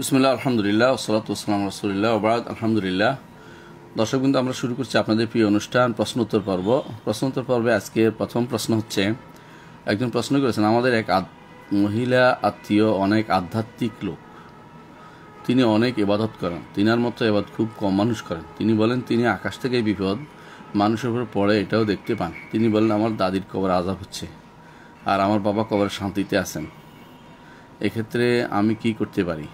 বিসমুল্লাহ আলহামদুলিল্লাহ ওসলাত ওসলাম রসুলিল্লাহ ওবরাদ আলহামদুলিল্লাহ দর্শক কিন্তু আমরা শুরু করছি আপনাদের প্রিয় অনুষ্ঠান প্রশ্নোত্তর পর্ব প্রশ্নোত্তর পর্বে আজকে প্রথম প্রশ্ন হচ্ছে একজন প্রশ্ন করেছেন আমাদের এক মহিলা আত্মীয় অনেক আধ্যাত্মিক লোক তিনি অনেক এবাদত করেন তিনার মতো এবাদ খুব কম মানুষ করেন তিনি বলেন তিনি আকাশ থেকে বিপদ মানুষের উপর পড়ে এটাও দেখতে পান তিনি বলেন আমার দাদির কবর আজাব হচ্ছে আর আমার বাবা কবর শান্তিতে আছেন এক্ষেত্রে আমি কি করতে পারি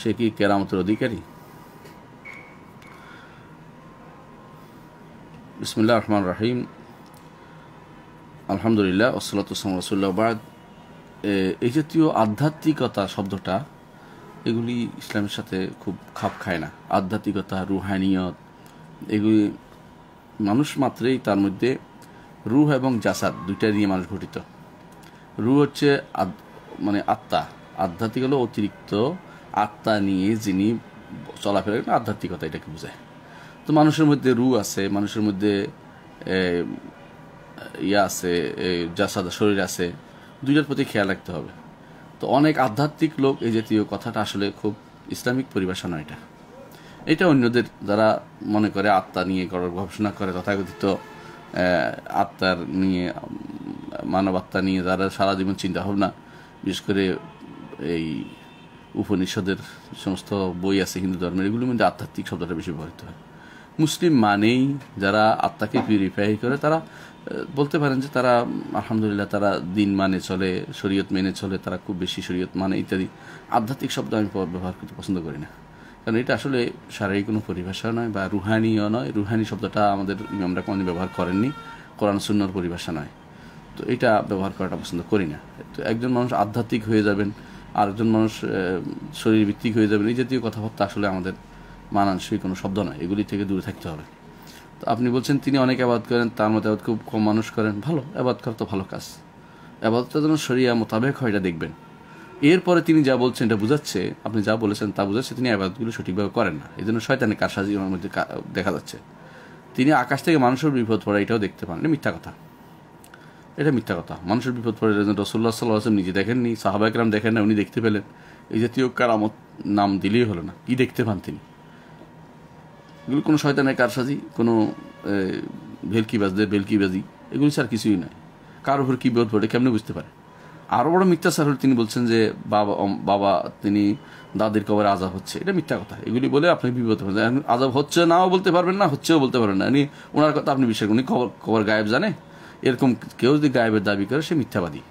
সে কি কেরামতের অধিকারী বিসমুল্লাহ রহমান রাহিম আলহামদুলিল্লাহ ওসলাতাম রসুল্লাবাদ এই জাতীয় আধ্যাত্মিকতা শব্দটা এগুলি ইসলামের সাথে খুব খাপ খায় না আধ্যাত্মিকতা রুহানিয়ত এগুলি মানুষ মাত্রেই তার মধ্যে রুহ এবং জাসাদ দুইটা নিয়ে মানুষ গঠিত রু হচ্ছে মানে আত্মা আধ্যাত্মিক হলো অতিরিক্ত আত্মা নিয়ে যিনি চলাফেরা করেন আধ্যাত্মিকতা এটাকে বোঝায় তো মানুষের মধ্যে রু আছে মানুষের মধ্যে ইয়া আছে যা সাদা শরীর আছে দুইটার প্রতি খেয়াল রাখতে হবে তো অনেক আধ্যাত্মিক লোক এই জাতীয় কথাটা আসলে খুব ইসলামিক পরিভাষা নয় এটা এটা অন্যদের যারা মনে করে আত্মা নিয়ে গবেষণা করে তথাকথিত আত্মার নিয়ে মানব আত্মা নিয়ে যারা সারা জীবন চিন্তা ভাবনা বিশেষ করে এই উপনিষদের সমস্ত বই আছে হিন্দু ধর্মের এগুলোর মধ্যে আধ্যাত্মিক শব্দটা বেশি ব্যবহৃত হয় মুসলিম মানেই যারা আত্মাকে পিউরিফাই করে তারা বলতে পারেন যে তারা আলহামদুলিল্লাহ তারা দিন মানে চলে শরীয়ত মেনে চলে তারা খুব বেশি শরীয়ত মানে ইত্যাদি আধ্যাত্মিক শব্দ আমি ব্যবহার করতে পছন্দ করি না কারণ এটা আসলে শারীরিক কোনো পরিভাষা নয় বা রুহানিও নয় রুহানি শব্দটা আমাদের আমরা কোনোদিন ব্যবহার করেননি কোরআন শূন্যর পরিভাষা নয় তো এটা ব্যবহার করাটা পছন্দ করি না তো একজন মানুষ আধ্যাত্মিক হয়ে যাবেন আরেকজন মানুষ শরীর ভিত্তিক হয়ে যাবেন এই জাতীয় কথাবার্তা আসলে আমাদের মানানসই কোনো শব্দ নয় এগুলি থেকে দূরে থাকতে হবে তো আপনি বলছেন তিনি অনেক আবাদ করেন তার মতো আবাদ খুব কম মানুষ করেন ভালো আবাদ করা তো ভালো কাজ আবাদটা যেন শরিয়া মোতাবেক হয় এটা দেখবেন এরপরে তিনি যা বলছেন এটা বোঝাচ্ছে আপনি যা বলেছেন তা বোঝাচ্ছে তিনি আবাদগুলো সঠিকভাবে করেন না এই জন্য শয়তানের কারসাজি ওনার মধ্যে দেখা যাচ্ছে তিনি আকাশ থেকে মানুষের বিপদ পড়া এটাও দেখতে পান মিথ্যা কথা এটা মিথ্যা কথা মানুষের বিপদ পড়ে যাচ্ছেন রসুল্লাহ সাল্লাহ আসলাম নিজে দেখেননি সাহাবাকরাম দেখেন না উনি দেখতে পেলেন এই জাতীয় কারামত নাম দিলেই হলো না কী দেখতে পান তিনি এগুলো কোনো শয়তানের কারসাজি কোনো ভেলকি ভেলকিবাজি এগুলি স্যার কিছুই নয় কার উপর কী বিপদ পড়ে কেমনি বুঝতে পারে আরও বড় মিথ্যা স্যার হল তিনি বলছেন যে বাবা বাবা তিনি দাদির কবরে আজাব হচ্ছে এটা মিথ্যা কথা এগুলি বলে আপনি বিপদ আজাব হচ্ছে নাও বলতে পারবেন না হচ্ছেও বলতে পারবেন না উনি ওনার কথা আপনি বিশ্বাস উনি খবর খবর গায়েব জানে এরকম কেউ যদি গায়েবের দাবি করে সে মিথ্যাবাদী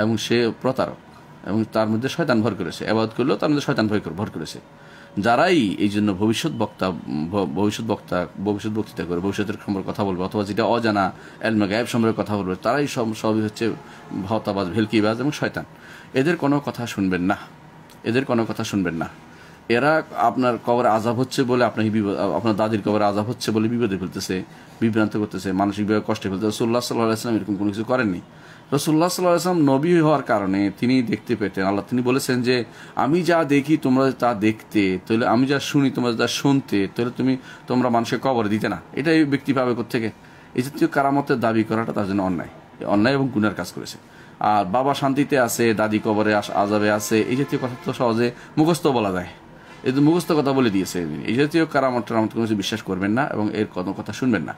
এবং সে প্রতারক এবং তার মধ্যে শয়তান ভর করেছে অ্যাবাদ করলেও তার মধ্যে শয়তান ভয় ভর করেছে যারাই এই জন্য ভবিষ্যৎ বক্তা ভবিষ্যৎ বক্তা ভবিষ্যৎ বক্তৃতা করে ভবিষ্যতের সম্পর্কে কথা বলবে অথবা যেটা অজানা এলমা গায়েব সম্পর্কে কথা বলবে তারাই সব সবই হচ্ছে ভতাবাজ ভেলকিবাজ এবং শয়তান এদের কোনো কথা শুনবেন না এদের কোনো কথা শুনবেন না এরা আপনার কবরে আজাব হচ্ছে বলে আপনাকে আপনার দাদির কবরে আজাব হচ্ছে বলে বিপদে ফেলতেছে বিভ্রান্ত করতেছে মানসিকভাবে কষ্টে ফেলতেছে রসুল্লাহ সাল্লাহ আসলাম এরকম কোনো কিছু করেননি রসুল্লাহ সাল্লাহ আসলাম নবী হওয়ার কারণে তিনি দেখতে পেতেন আল্লাহ তিনি বলেছেন যে আমি যা দেখি তোমরা তা দেখতে তাহলে আমি যা শুনি তোমরা যা শুনতে তাহলে তুমি তোমরা মানুষকে কবর দিতে না এটাই ব্যক্তি পাবে কোথেকে এই জাতীয় কারামতের দাবি করাটা তার জন্য অন্যায় অন্যায় এবং গুণের কাজ করেছে আর বাবা শান্তিতে আছে দাদি কবরে আজাবে আছে এই জাতীয় কথা তো সহজে মুখস্থ বলা যায় এই মুখস্থ কথা বলে দিয়েছে এই জাতীয় কারামত আমাদের কোনো কিছু বিশ্বাস করবেন না এবং এর কোনো কথা শুনবেন না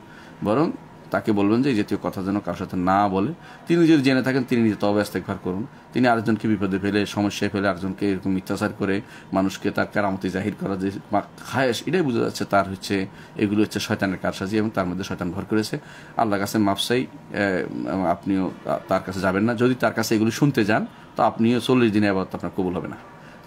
বরং তাকে বলবেন যে এই জাতীয় কথা যেন কারোর সাথে না বলে তিনি যদি জেনে থাকেন তিনি নিজে তবে একবার করুন তিনি আরেকজনকে বিপদে ফেলে সমস্যায় ফেলে আরেকজনকে এরকম মিথ্যাচার করে মানুষকে তার কারামতি জাহির করা যে খায়েশ এটাই বোঝা যাচ্ছে তার হচ্ছে এগুলো হচ্ছে শয়তানের কারসাজি এবং তার মধ্যে শয়তান ভর করেছে আল্লাহ কাছে মাপসাই আপনিও তার কাছে যাবেন না যদি তার কাছে এগুলো শুনতে যান তো আপনিও চল্লিশ দিনে আবার আপনার কবুল হবে না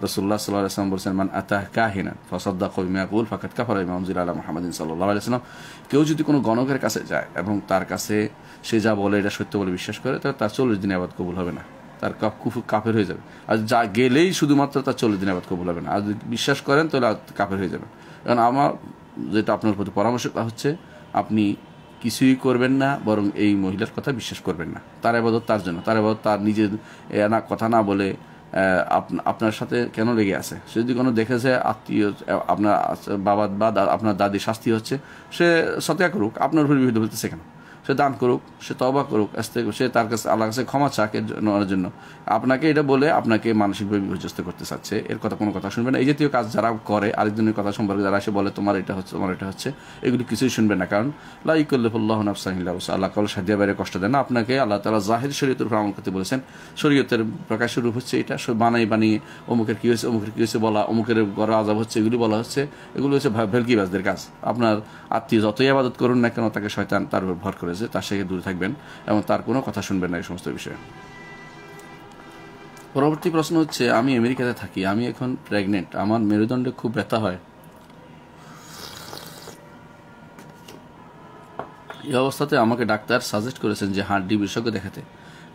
রসুল্লাহ সাল্লাহ আসলাম বলছেন মান আতাহ কাহিনা ফসদ্দা কবিমাকুল ফাকাত কাফর ইমামজুল আল্লাহ মোহাম্মদিন সাল্লাহ আলাইসালাম কেউ যদি কোনো গণকের কাছে যায় এবং তার কাছে সে যা বলে এটা সত্য বলে বিশ্বাস করে তাহলে তার চল্লিশ দিনে আবাদ কবুল হবে না তার কাপ কুফু কাপের হয়ে যাবে আর যা গেলেই শুধুমাত্র তার চল্লিশ দিন আবাদ কবুল হবে না আর যদি বিশ্বাস করেন তাহলে কাপের হয়ে যাবে কারণ আমার যেটা আপনার প্রতি পরামর্শ হচ্ছে আপনি কিছুই করবেন না বরং এই মহিলার কথা বিশ্বাস করবেন না তার আবাদত তার জন্য তার আবাদত তার নিজের না কথা না বলে আপনার সাথে কেন লেগে আছে সে যদি কোনো দেখেছে আত্মীয় আপনার বাবা বা আপনার দাদি শাস্তি হচ্ছে সে সত্যা করুক আপনার উপর বিহিত বলতেছে কেন সে দান করুক সে তবা করুক সে তার কাছে আল্লাহ কাছে ক্ষমা চাক এর জন্য আপনাকে এটা বলে আপনাকে মানসিকভাবে বিপর্যস্ত করতে চাচ্ছে এর কথা কোনো কথা শুনবে না এই জাতীয় কাজ যারা করে আরেকজনের কথা সম্পর্কে যারা এসে বলে তোমার এটা হচ্ছে তোমার এটা হচ্ছে এগুলি কিছুই শুনবে না কারণ লাই লাইকুল্লাহ নাফসাহিল্লা আল্লাহ কাল সাদিয়া বাইরে কষ্ট দেন আপনাকে আল্লাহ তালা জাহির শরীয়তের উপর আমল করতে বলেছেন শরীয়তের প্রকাশের রূপ হচ্ছে এটা বানাই বানিয়ে অমুকের কী হয়েছে অমুকের কী হয়েছে বলা অমুকের গড়া আজাব হচ্ছে এগুলি বলা হচ্ছে এগুলো হচ্ছে ভেলকিবাজদের কাজ আপনার আত্মীয় যতই আবাদত করুন না কেন তাকে শয়তান তার উপর ভর করে হয়েছে তার সাথে দূরে থাকবেন এবং তার কোনো কথা শুনবেন না এই সমস্ত বিষয়ে পরবর্তী প্রশ্ন হচ্ছে আমি আমেরিকাতে থাকি আমি এখন প্রেগনেন্ট আমার মেরুদণ্ডে খুব ব্যথা হয় এই অবস্থাতে আমাকে ডাক্তার সাজেস্ট করেছেন যে হাড্ডি বিশেষজ্ঞ দেখাতে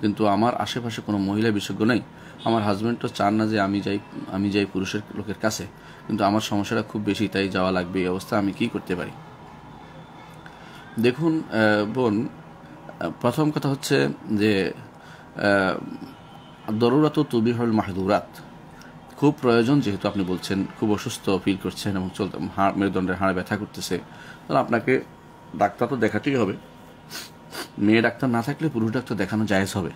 কিন্তু আমার আশেপাশে কোনো মহিলা বিশেষজ্ঞ নেই আমার হাজব্যান্ডও চান না যে আমি যাই আমি যাই পুরুষের লোকের কাছে কিন্তু আমার সমস্যাটা খুব বেশি তাই যাওয়া লাগবে এই অবস্থা আমি কি করতে পারি দেখুন বোন প্রথম কথা হচ্ছে যে দরুরাত হল মাহদুরাত খুব প্রয়োজন যেহেতু আপনি বলছেন খুব অসুস্থ ফিল করছেন এবং চলতে হাড় মেরুদণ্ডের হাড়ে ব্যথা করতেছে তাহলে আপনাকে ডাক্তার তো দেখাতেই হবে মেয়ে ডাক্তার না থাকলে পুরুষ ডাক্তার দেখানো যায়জ হবে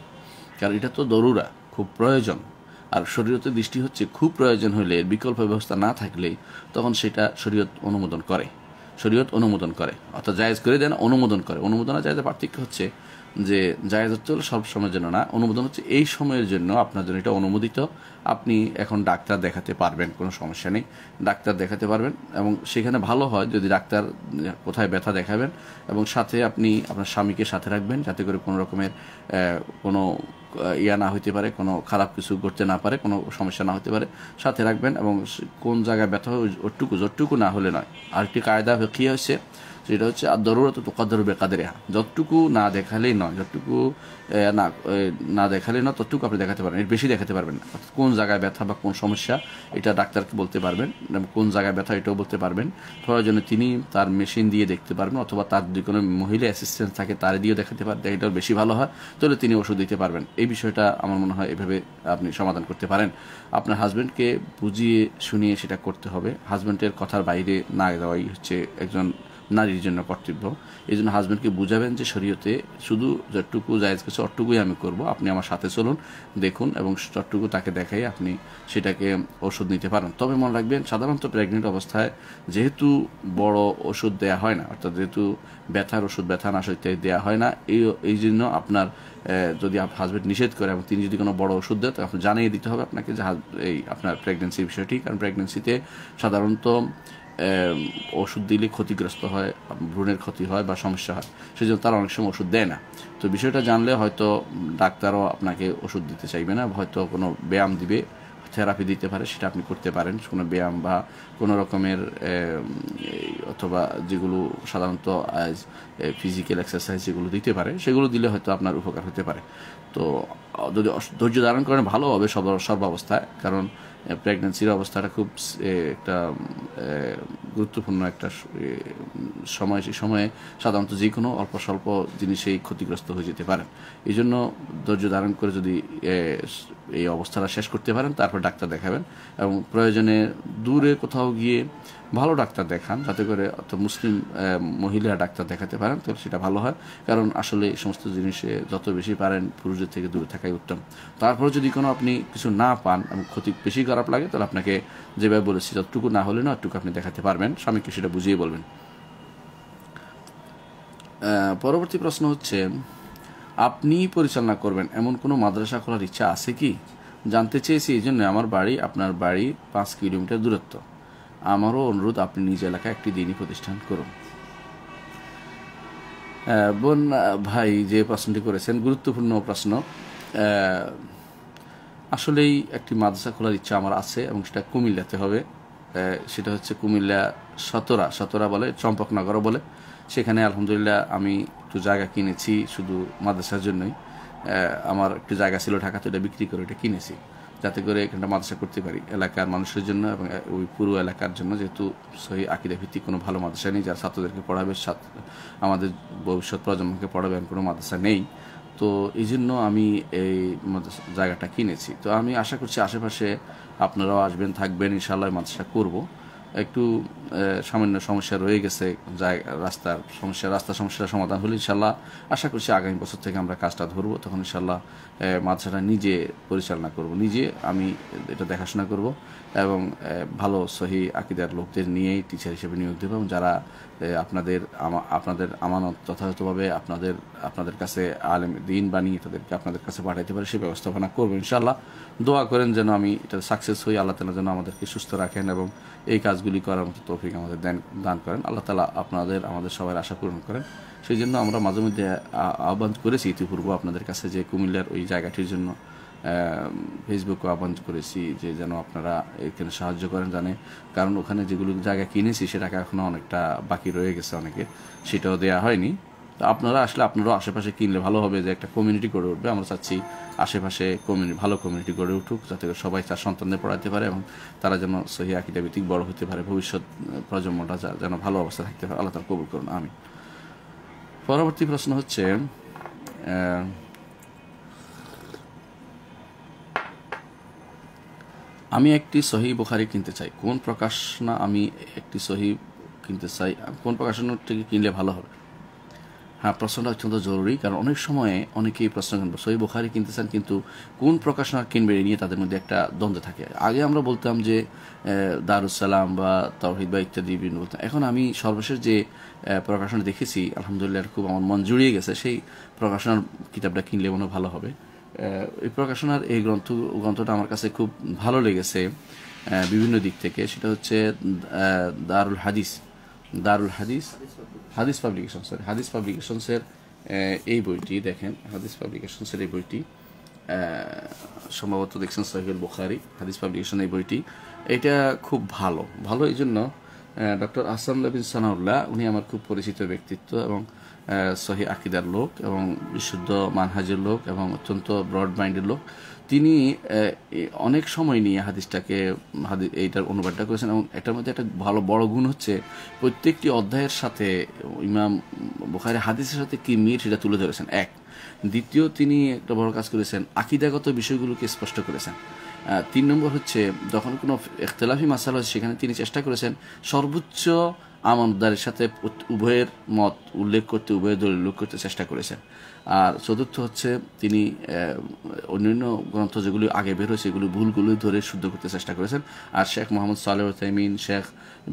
কারণ এটা তো দরুরা খুব প্রয়োজন আর শরীরতে দৃষ্টি হচ্ছে খুব প্রয়োজন হলে বিকল্প ব্যবস্থা না থাকলে তখন সেটা শরীয়ত অনুমোদন করে শরীয়ত অনুমোদন করে অর্থাৎ জায়েজ করে দেয় না অনুমোদন করে অনুমোদন আর জায়েজের পার্থক্য হচ্ছে যে জায়েজ হচ্ছে সব সময়ের জন্য না অনুমোদন হচ্ছে এই সময়ের জন্য আপনার জন্য এটা অনুমোদিত আপনি এখন ডাক্তার দেখাতে পারবেন কোনো সমস্যা নেই ডাক্তার দেখাতে পারবেন এবং সেখানে ভালো হয় যদি ডাক্তার কোথায় ব্যথা দেখাবেন এবং সাথে আপনি আপনার স্বামীকে সাথে রাখবেন যাতে করে কোনো রকমের কোনো ইয়া না হতে পারে কোনো খারাপ কিছু করতে না পারে কোনো সমস্যা না হতে পারে সাথে রাখবেন এবং কোন জায়গায় ব্যথা হয় ওটুকু যতটুকু না হলে নয় আরেকটি কায়দা কী হয়েছে সেটা হচ্ছে আর দরুরা তো তোকাদর বেকাদের যতটুকু না দেখালেই নয় যতটুকু না না দেখালেই না ততটুকু আপনি দেখাতে পারবেন এর বেশি দেখাতে পারবেন না কোন জায়গায় ব্যথা বা কোন সমস্যা এটা ডাক্তারকে বলতে পারবেন কোন জায়গায় ব্যথা এটাও বলতে পারবেন প্রয়োজনে তিনি তার মেশিন দিয়ে দেখতে পারবেন অথবা তার যদি কোনো মহিলা অ্যাসিস্ট্যান্ট থাকে তার দিয়েও দেখাতে পারেন এটাও বেশি ভালো হয় তাহলে তিনি ওষুধ দিতে পারবেন এই বিষয়টা আমার মনে হয় এভাবে আপনি সমাধান করতে পারেন আপনার হাজব্যান্ডকে বুঝিয়ে শুনিয়ে সেটা করতে হবে হাজব্যান্ডের কথার বাইরে না যাওয়াই হচ্ছে একজন নারীর জন্য কর্তব্য এই জন্য হাজব্যান্ডকে বুঝাবেন যে শরীয়তে শুধু যতটুকু জায়েজ কিছু অটটুকুই আমি করব আপনি আমার সাথে চলুন দেখুন এবং যতটুকু তাকে দেখাই আপনি সেটাকে ওষুধ নিতে পারেন তবে মনে রাখবেন সাধারণত প্রেগনেন্ট অবস্থায় যেহেতু বড় ওষুধ দেয়া হয় না অর্থাৎ যেহেতু ব্যথার ওষুধ ব্যথা নাশ ইত্যাদি দেওয়া হয় না এই এই জন্য আপনার যদি আপনার হাজব্যান্ড নিষেধ করে এবং তিনি যদি কোনো বড় ওষুধ দেয় তো জানিয়ে দিতে হবে আপনাকে যে এই আপনার প্রেগনেন্সির বিষয়টি কারণ প্রেগনেন্সিতে সাধারণত ওষুধ দিলে ক্ষতিগ্রস্ত হয় ভ্রূণের ক্ষতি হয় বা সমস্যা হয় সেই জন্য তারা অনেক সময় ওষুধ দেয় না তো বিষয়টা জানলে হয়তো ডাক্তারও আপনাকে ওষুধ দিতে চাইবে না হয়তো কোনো ব্যায়াম দিবে থেরাপি দিতে পারে সেটা আপনি করতে পারেন কোনো ব্যায়াম বা কোনো রকমের অথবা যেগুলো সাধারণত ফিজিক্যাল এক্সারসাইজ যেগুলো দিতে পারে সেগুলো দিলে হয়তো আপনার উপকার হতে পারে তো যদি ধৈর্য ধারণ করেন ভালো হবে সর্বাবস্থায় কারণ প্রেগনেন্সির অবস্থাটা খুব একটা গুরুত্বপূর্ণ একটা সময় সেই সময়ে সাধারণত যে কোনো অল্প স্বল্প জিনিসেই ক্ষতিগ্রস্ত হয়ে যেতে পারেন এই জন্য ধৈর্য ধারণ করে যদি এই অবস্থাটা শেষ করতে পারেন তারপর ডাক্তার দেখাবেন এবং প্রয়োজনে দূরে কোথাও গিয়ে ভালো ডাক্তার দেখান যাতে করে অত মুসলিম মহিলা ডাক্তার দেখাতে পারেন তাহলে সেটা ভালো হয় কারণ আসলে এই সমস্ত জিনিসে যত বেশি পারেন পুরুষদের থেকে দূরে থাকাই উত্তম তারপর যদি কোনো আপনি কিছু না পান এবং ক্ষতি বেশি খারাপ লাগে তাহলে আপনাকে যেভাবে বলেছি যতটুকু না হলে না অতটুকু আপনি দেখাতে পারবেন স্বামীকে সেটা বুঝিয়ে বলবেন পরবর্তী প্রশ্ন হচ্ছে আপনিই পরিচালনা করবেন এমন কোনো মাদ্রাসা খোলার ইচ্ছা আছে কি জানতে চেয়েছি এই জন্য আমার বাড়ি আপনার বাড়ি পাঁচ কিলোমিটার দূরত্ব আমারও অনুরোধ আপনি নিজ এলাকায় একটি দিনই প্রতিষ্ঠান করুন বোন ভাই যে প্রশ্নটি করেছেন গুরুত্বপূর্ণ প্রশ্ন আসলেই একটি মাদ্রাসা খোলার ইচ্ছা আমার আছে এবং সেটা কুমিল্লাতে হবে সেটা হচ্ছে কুমিল্লা সতরা সতরা বলে চম্পকনগরও বলে সেখানে আলহামদুলিল্লাহ আমি একটু জায়গা কিনেছি শুধু মাদ্রাসার জন্যই আমার একটু জায়গা ছিল ঢাকাতে ওটা বিক্রি করে ওটা কিনেছি যাতে করে এখানটা মাদ্রাসা করতে পারি এলাকার মানুষের জন্য এবং ওই পুরো এলাকার জন্য যেহেতু সেই আকিদা ভিত্তিক কোনো ভালো মাদ্রাসা নেই যারা ছাত্রদেরকে পড়াবে আমাদের ভবিষ্যৎ প্রজন্মকে পড়াবে এমন কোনো মাদ্রাসা নেই তো এই জন্য আমি এই জায়গাটা কিনেছি তো আমি আশা করছি আশেপাশে আপনারাও আসবেন থাকবেন ইনশাআল্লাহ মাদ্রাসা করব একটু সামান্য সমস্যা রয়ে গেছে রাস্তার সমস্যা রাস্তা সমস্যার সমাধান হলে ইনশাল্লাহ আশা করছি আগামী বছর থেকে আমরা কাজটা ধরবো তখন ইনশাল্লাহ মাদ্রাসাটা নিজে পরিচালনা করব নিজে আমি এটা দেখাশোনা করব এবং ভালো সহি আকিদার লোকদের নিয়েই টিচার হিসেবে নিয়োগ দেবো এবং যারা আপনাদের আপনাদের আমানত যথাযথভাবে আপনাদের আপনাদের কাছে আলেম দিন বানিয়ে তাদেরকে আপনাদের কাছে পাঠাইতে পারে সেই ব্যবস্থাপনা করবো ইনশাল্লাহ দোয়া করেন যেন আমি এটা সাকসেস হই আল্লাহ তালা যেন আমাদেরকে সুস্থ রাখেন এবং এই কাজগুলি করার মতো তৌফিক আমাদের দেন দান করেন আল্লাহ তালা আপনাদের আমাদের সবাই আশা পূরণ করেন সেই জন্য আমরা মাঝে মধ্যে আহ্বান করেছি ইতিপূর্বে আপনাদের কাছে যে কুমিল্লার ওই জায়গাটির জন্য ফেসবুকে আহ্বান করেছি যে যেন আপনারা এখানে সাহায্য করেন জানে কারণ ওখানে যেগুলো জায়গা কিনেছি সেটাকে এখনও অনেকটা বাকি রয়ে গেছে অনেকে সেটাও দেয়া হয়নি তো আপনারা আসলে আপনারাও আশেপাশে কিনলে ভালো হবে যে একটা কমিউনিটি গড়ে উঠবে আমরা চাচ্ছি আশেপাশে কমিউনিটি ভালো কমিউনিটি গড়ে উঠুক যাতে সবাই তার সন্তানদের পড়াতে পারে এবং তারা যেন সহি আঁকিটা ভিত্তিক বড় হতে পারে ভবিষ্যৎ প্রজন্মটা যেন ভালো অবস্থা থাকতে পারে আল্লাহ তার কবুল করুন আমি পরবর্তী প্রশ্ন হচ্ছে আমি একটি সহি বুখারি কিনতে চাই কোন প্রকাশনা আমি একটি সহি কিনতে চাই কোন প্রকাশনা থেকে কিনলে ভালো হবে হ্যাঁ প্রশ্নটা অত্যন্ত জরুরি কারণ অনেক সময়ে অনেকেই প্রশ্ন কিনবে সই বোখারি চান কিন্তু কোন প্রকাশনা কিনবে এ নিয়ে তাদের মধ্যে একটা দ্বন্দ্ব থাকে আগে আমরা বলতাম যে দারুসালাম বা তরহিদ বা ইত্যাদি বিভিন্ন বলতাম এখন আমি সর্বশেষ যে প্রকাশনা দেখেছি আলহামদুলিল্লাহ খুব আমার মন জুড়িয়ে গেছে সেই প্রকাশনার কিতাবটা কিনলে মনে ভালো হবে এই প্রকাশনার এই গ্রন্থ গ্রন্থটা আমার কাছে খুব ভালো লেগেছে বিভিন্ন দিক থেকে সেটা হচ্ছে দারুল হাদিস দারুল হাদিস হাদিস পাবলিকেশন সরি হাদিস পাবলিকেশনসের এই বইটি দেখেন হাদিস পাবলিকেশনসের এই বইটি সম্ভবত দেখছেন সাহিউল বুখারি হাদিস পাবলিকেশন এই বইটি এটা খুব ভালো ভালো এই জন্য ডক্টর আসাম লবিন সানাউল্লাহ উনি আমার খুব পরিচিত ব্যক্তিত্ব এবং সহি আকিদার লোক এবং বিশুদ্ধ মানহাজের লোক এবং অত্যন্ত ব্রড মাইন্ডের লোক তিনি অনেক সময় নিয়ে হাদিসটাকে হাদি এইটার অনুবাদটা করেছেন এবং এটার মধ্যে একটা ভালো বড় গুণ হচ্ছে প্রত্যেকটি অধ্যায়ের সাথে ইমাম বোখারি হাদিসের সাথে কি মিল সেটা তুলে ধরেছেন এক দ্বিতীয় তিনি একটা বড় কাজ করেছেন আকিদাগত বিষয়গুলোকে স্পষ্ট করেছেন তিন নম্বর হচ্ছে যখন কোনো এখতলাফি মাসাল হয়েছে সেখানে তিনি চেষ্টা করেছেন সর্বোচ্চ আমানদারের সাথে উভয়ের মত উল্লেখ করতে উভয়ের দল উল্লেখ করতে চেষ্টা করেছেন আর চতুর্থ হচ্ছে তিনি অন্যান্য গ্রন্থ যেগুলি আগে বের হয়েছে এগুলি ভুলগুলি ধরে শুদ্ধ করতে চেষ্টা করেছেন আর শেখ মোহাম্মদ সালেহ তাইমিন শেখ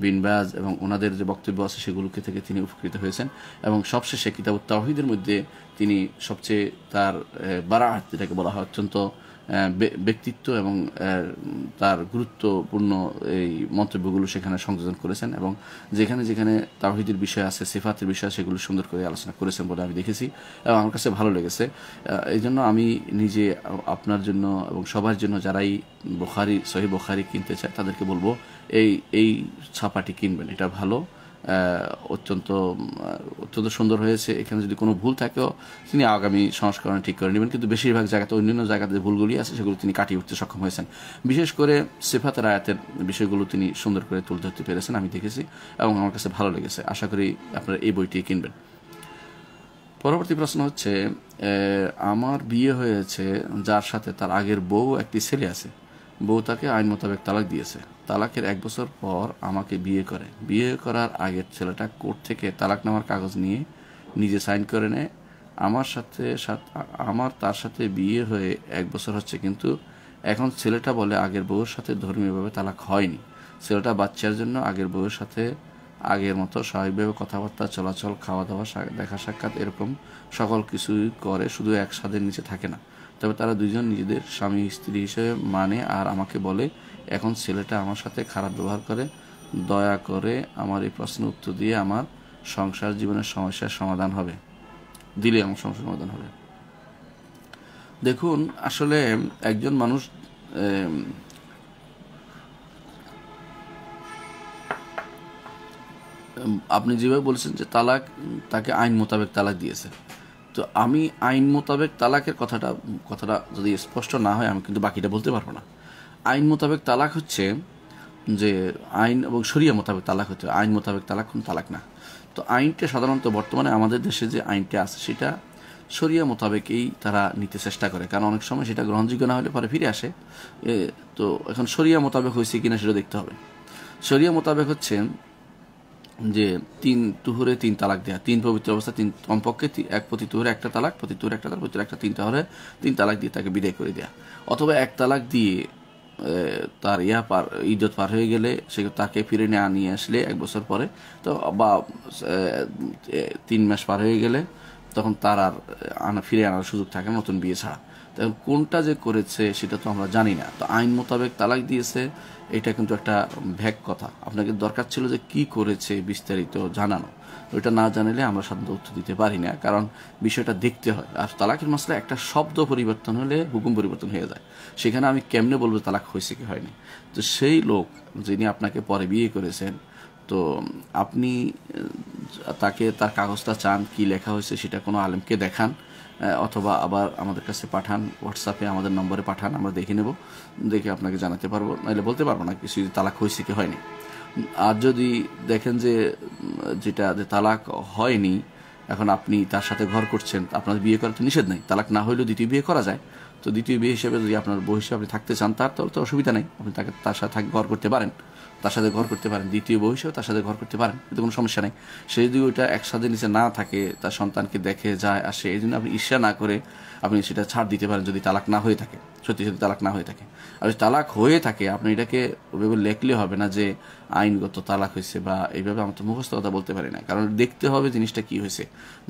বিনবাজ এবং ওনাদের যে বক্তব্য আছে সেগুলোকে থেকে তিনি উপকৃত হয়েছেন এবং সবশেষে কিতাব তাহিদের মধ্যে তিনি সবচেয়ে তার বারাহাত যেটাকে বলা হয় অত্যন্ত ব্যক্তিত্ব এবং তার গুরুত্বপূর্ণ এই মন্তব্যগুলো সেখানে সংযোজন করেছেন এবং যেখানে যেখানে তাহিদের বিষয় আছে সেফাতের বিষয় সেগুলো সুন্দর করে আলোচনা করেছেন বলে আমি দেখেছি এবং আমার কাছে ভালো লেগেছে এই জন্য আমি নিজে আপনার জন্য এবং সবার জন্য যারাই বোখারি সহি বোখারি কিনতে চায় তাদেরকে বলবো এই এই ছাপাটি কিনবেন এটা ভালো অত্যন্ত অত্যন্ত সুন্দর হয়েছে এখানে যদি কোনো ভুল থাকেও তিনি আগামী সংস্করণে ঠিক করে নেবেন কিন্তু বেশিরভাগ জায়গাতে অন্যান্য জায়গাতে যে ভুলগুলি আছে সেগুলো তিনি কাটিয়ে উঠতে সক্ষম হয়েছেন বিশেষ করে সেফাত রায়াতের বিষয়গুলো তিনি সুন্দর করে তুলে ধরতে পেরেছেন আমি দেখেছি এবং আমার কাছে ভালো লেগেছে আশা করি আপনারা এই বইটি কিনবেন পরবর্তী প্রশ্ন হচ্ছে আমার বিয়ে হয়েছে যার সাথে তার আগের বউ একটি ছেলে আছে বউ তাকে আইন মোতাবেক তালাক দিয়েছে তালাকের এক বছর পর আমাকে বিয়ে করে বিয়ে করার আগে ছেলেটা কোর্ট থেকে তালাক নেওয়ার কাগজ নিয়ে নিজে সাইন করে নেয় আমার সাথে আমার তার সাথে বিয়ে হয়ে এক বছর হচ্ছে কিন্তু এখন ছেলেটা বলে আগের বউয়ের সাথে ধর্মীয়ভাবে তালাক হয়নি ছেলেটা বাচ্চার জন্য আগের বউয়ের সাথে আগের মতো স্বাভাবিকভাবে কথাবার্তা চলাচল খাওয়া দাওয়া দেখা সাক্ষাৎ এরকম সকল কিছুই করে শুধু একসাথে নিচে থাকে না তবে তারা দুজন নিজেদের স্বামী স্ত্রী হিসেবে মানে আর আমাকে বলে এখন ছেলেটা আমার সাথে খারাপ ব্যবহার করে দয়া করে আমার এই প্রশ্নের উত্তর দিয়ে আমার সংসার জীবনের সমস্যার সমাধান হবে দিলে আমার সমস্যার সমাধান হবে দেখুন আসলে একজন মানুষ আপনি যেভাবে বলেছেন যে তালাক তাকে আইন মোতাবেক তালাক দিয়েছে তো আমি আইন মোতাবেক তালাকের কথাটা কথাটা যদি স্পষ্ট না হয় আমি কিন্তু বাকিটা বলতে পারবো না আইন মোতাবেক তালাক হচ্ছে যে আইন এবং সরিয়া মোতাবেক তালাক হচ্ছে আইন মোতাবেক তালাক কোনো তালাক না তো আইনটা সাধারণত বর্তমানে আমাদের দেশে যে আইনটা আছে সেটা সরিয়া মোতাবেকেই তারা নিতে চেষ্টা করে কারণ অনেক সময় সেটা গ্রহণযোগ্য না হলে পরে ফিরে আসে তো এখন সরিয়া মোতাবেক হয়েছে কিনা সেটা দেখতে হবে সরিয়া মোতাবেক হচ্ছে যে তিন তুহরে তিন তালাক দেয়া তিন পবিত্র অবস্থা তিন কমপক্ষে এক প্রতি তুহরে একটা তালাক প্রতি তুহরে একটা তালাক প্রতি একটা তিন তাহলে তিন তালাক দিয়ে তাকে বিদায় করে দেয়া অথবা এক তালাক দিয়ে তার ইয়া পার ইজ্জত পার হয়ে গেলে সে তাকে ফিরে নিয়ে নিয়ে আসলে এক বছর পরে তো বা তিন মাস পার হয়ে গেলে তখন তার আর আনা ফিরে আনার সুযোগ থাকে নতুন বিয়ে ছাড়া তখন কোনটা যে করেছে সেটা তো আমরা জানি না তো আইন মোতাবেক তালাক দিয়েছে এটা কিন্তু একটা ভ্যাক কথা আপনাকে দরকার ছিল যে কি করেছে বিস্তারিত জানানো ওইটা না জানালে আমরা সাধারণত উত্তর দিতে পারি না কারণ বিষয়টা দেখতে হয় আর তালাকের মশলা একটা শব্দ পরিবর্তন হলে হুকুম পরিবর্তন হয়ে যায় সেখানে আমি কেমনে বলবো তালাক হয়েছে কি হয়নি তো সেই লোক যিনি আপনাকে পরে বিয়ে করেছেন তো আপনি তাকে তার কাগজটা চান কি লেখা হয়েছে সেটা কোনো আলেমকে দেখান অথবা আবার আমাদের কাছে পাঠান হোয়াটসঅ্যাপে আমাদের নম্বরে পাঠান আমরা দেখে নেব দেখে আপনাকে জানাতে পারবো নাহলে বলতে পারবো না কিছু যদি তালাক হয়েছে কি হয়নি আর যদি দেখেন যে যেটা যে তালাক হয়নি এখন আপনি তার সাথে ঘর করছেন আপনার বিয়ে করা তো নিষেধ নেই তালাক না হইলেও দ্বিতীয় বিয়ে করা যায় তো দ্বিতীয় বিয়ে হিসেবে যদি আপনার বউ হিসেবে আপনি থাকতে চান তার তাহলে তো অসুবিধা নেই আপনি তাকে তার সাথে ঘর করতে পারেন তার সাথে ঘর করতে পারেন দ্বিতীয় বউ হিসেবে তার সাথে ঘর করতে পারেন এতে কোনো সমস্যা নেই সে যদি ওইটা একসাথে নিচে না থাকে তার সন্তানকে দেখে যায় আসে এই জন্য আপনি ঈর্ষা না করে আপনি সেটা ছাড় দিতে পারেন যদি তালাক না হয়ে থাকে সত্যি সত্যি তালাক না হয়ে থাকে আর যদি তালাক হয়ে থাকে আপনি এটাকে ওইভাবে লেখলে হবে না যে আইনগত তালাক হয়েছে বা এইভাবে আমার তো মুখস্থ কথা বলতে পারি না কারণ দেখতে হবে জিনিসটা কি হয়েছে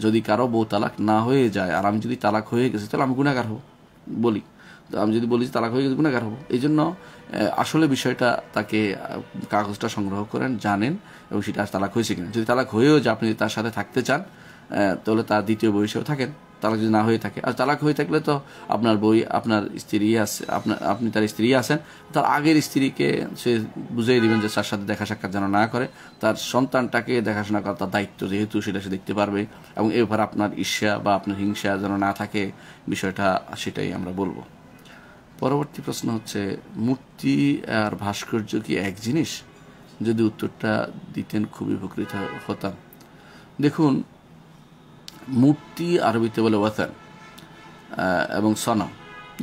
যদি কারো বউ তালাক না হয়ে যায় আর আমি যদি তালাক হয়ে গেছে তাহলে আমি গুণাকার হবো বলি তো আমি যদি বলি তালাক হয়ে গেছে গুণাগার হবো এই জন্য আসলে বিষয়টা তাকে কাগজটা সংগ্রহ করেন জানেন এবং সেটা তালাক হয়েছে কিনা যদি তালাক হয়েও যে আপনি তার সাথে থাকতে চান তাহলে তার দ্বিতীয় বয়সেও থাকেন তালাক যদি না হয়ে থাকে আর তালাক হয়ে থাকলে তো আপনার বই আপনার স্ত্রী আছে আপনার আপনি তার স্ত্রী আছেন তার আগের স্ত্রীকে সে বুঝিয়ে দেবেন যে তার সাথে দেখা সাক্ষাৎ যেন না করে তার সন্তানটাকে দেখাশোনা করা তার দায়িত্ব যেহেতু সেটা সে দেখতে পারবে এবং এবার আপনার ঈর্ষা বা আপনার হিংসা যেন না থাকে বিষয়টা সেটাই আমরা বলবো পরবর্তী প্রশ্ন হচ্ছে মূর্তি আর ভাস্কর্য কি এক জিনিস যদি উত্তরটা দিতেন খুবই উপকৃত হতাম দেখুন মূর্তি আরবিতে বলে ওয়াতান এবং সনম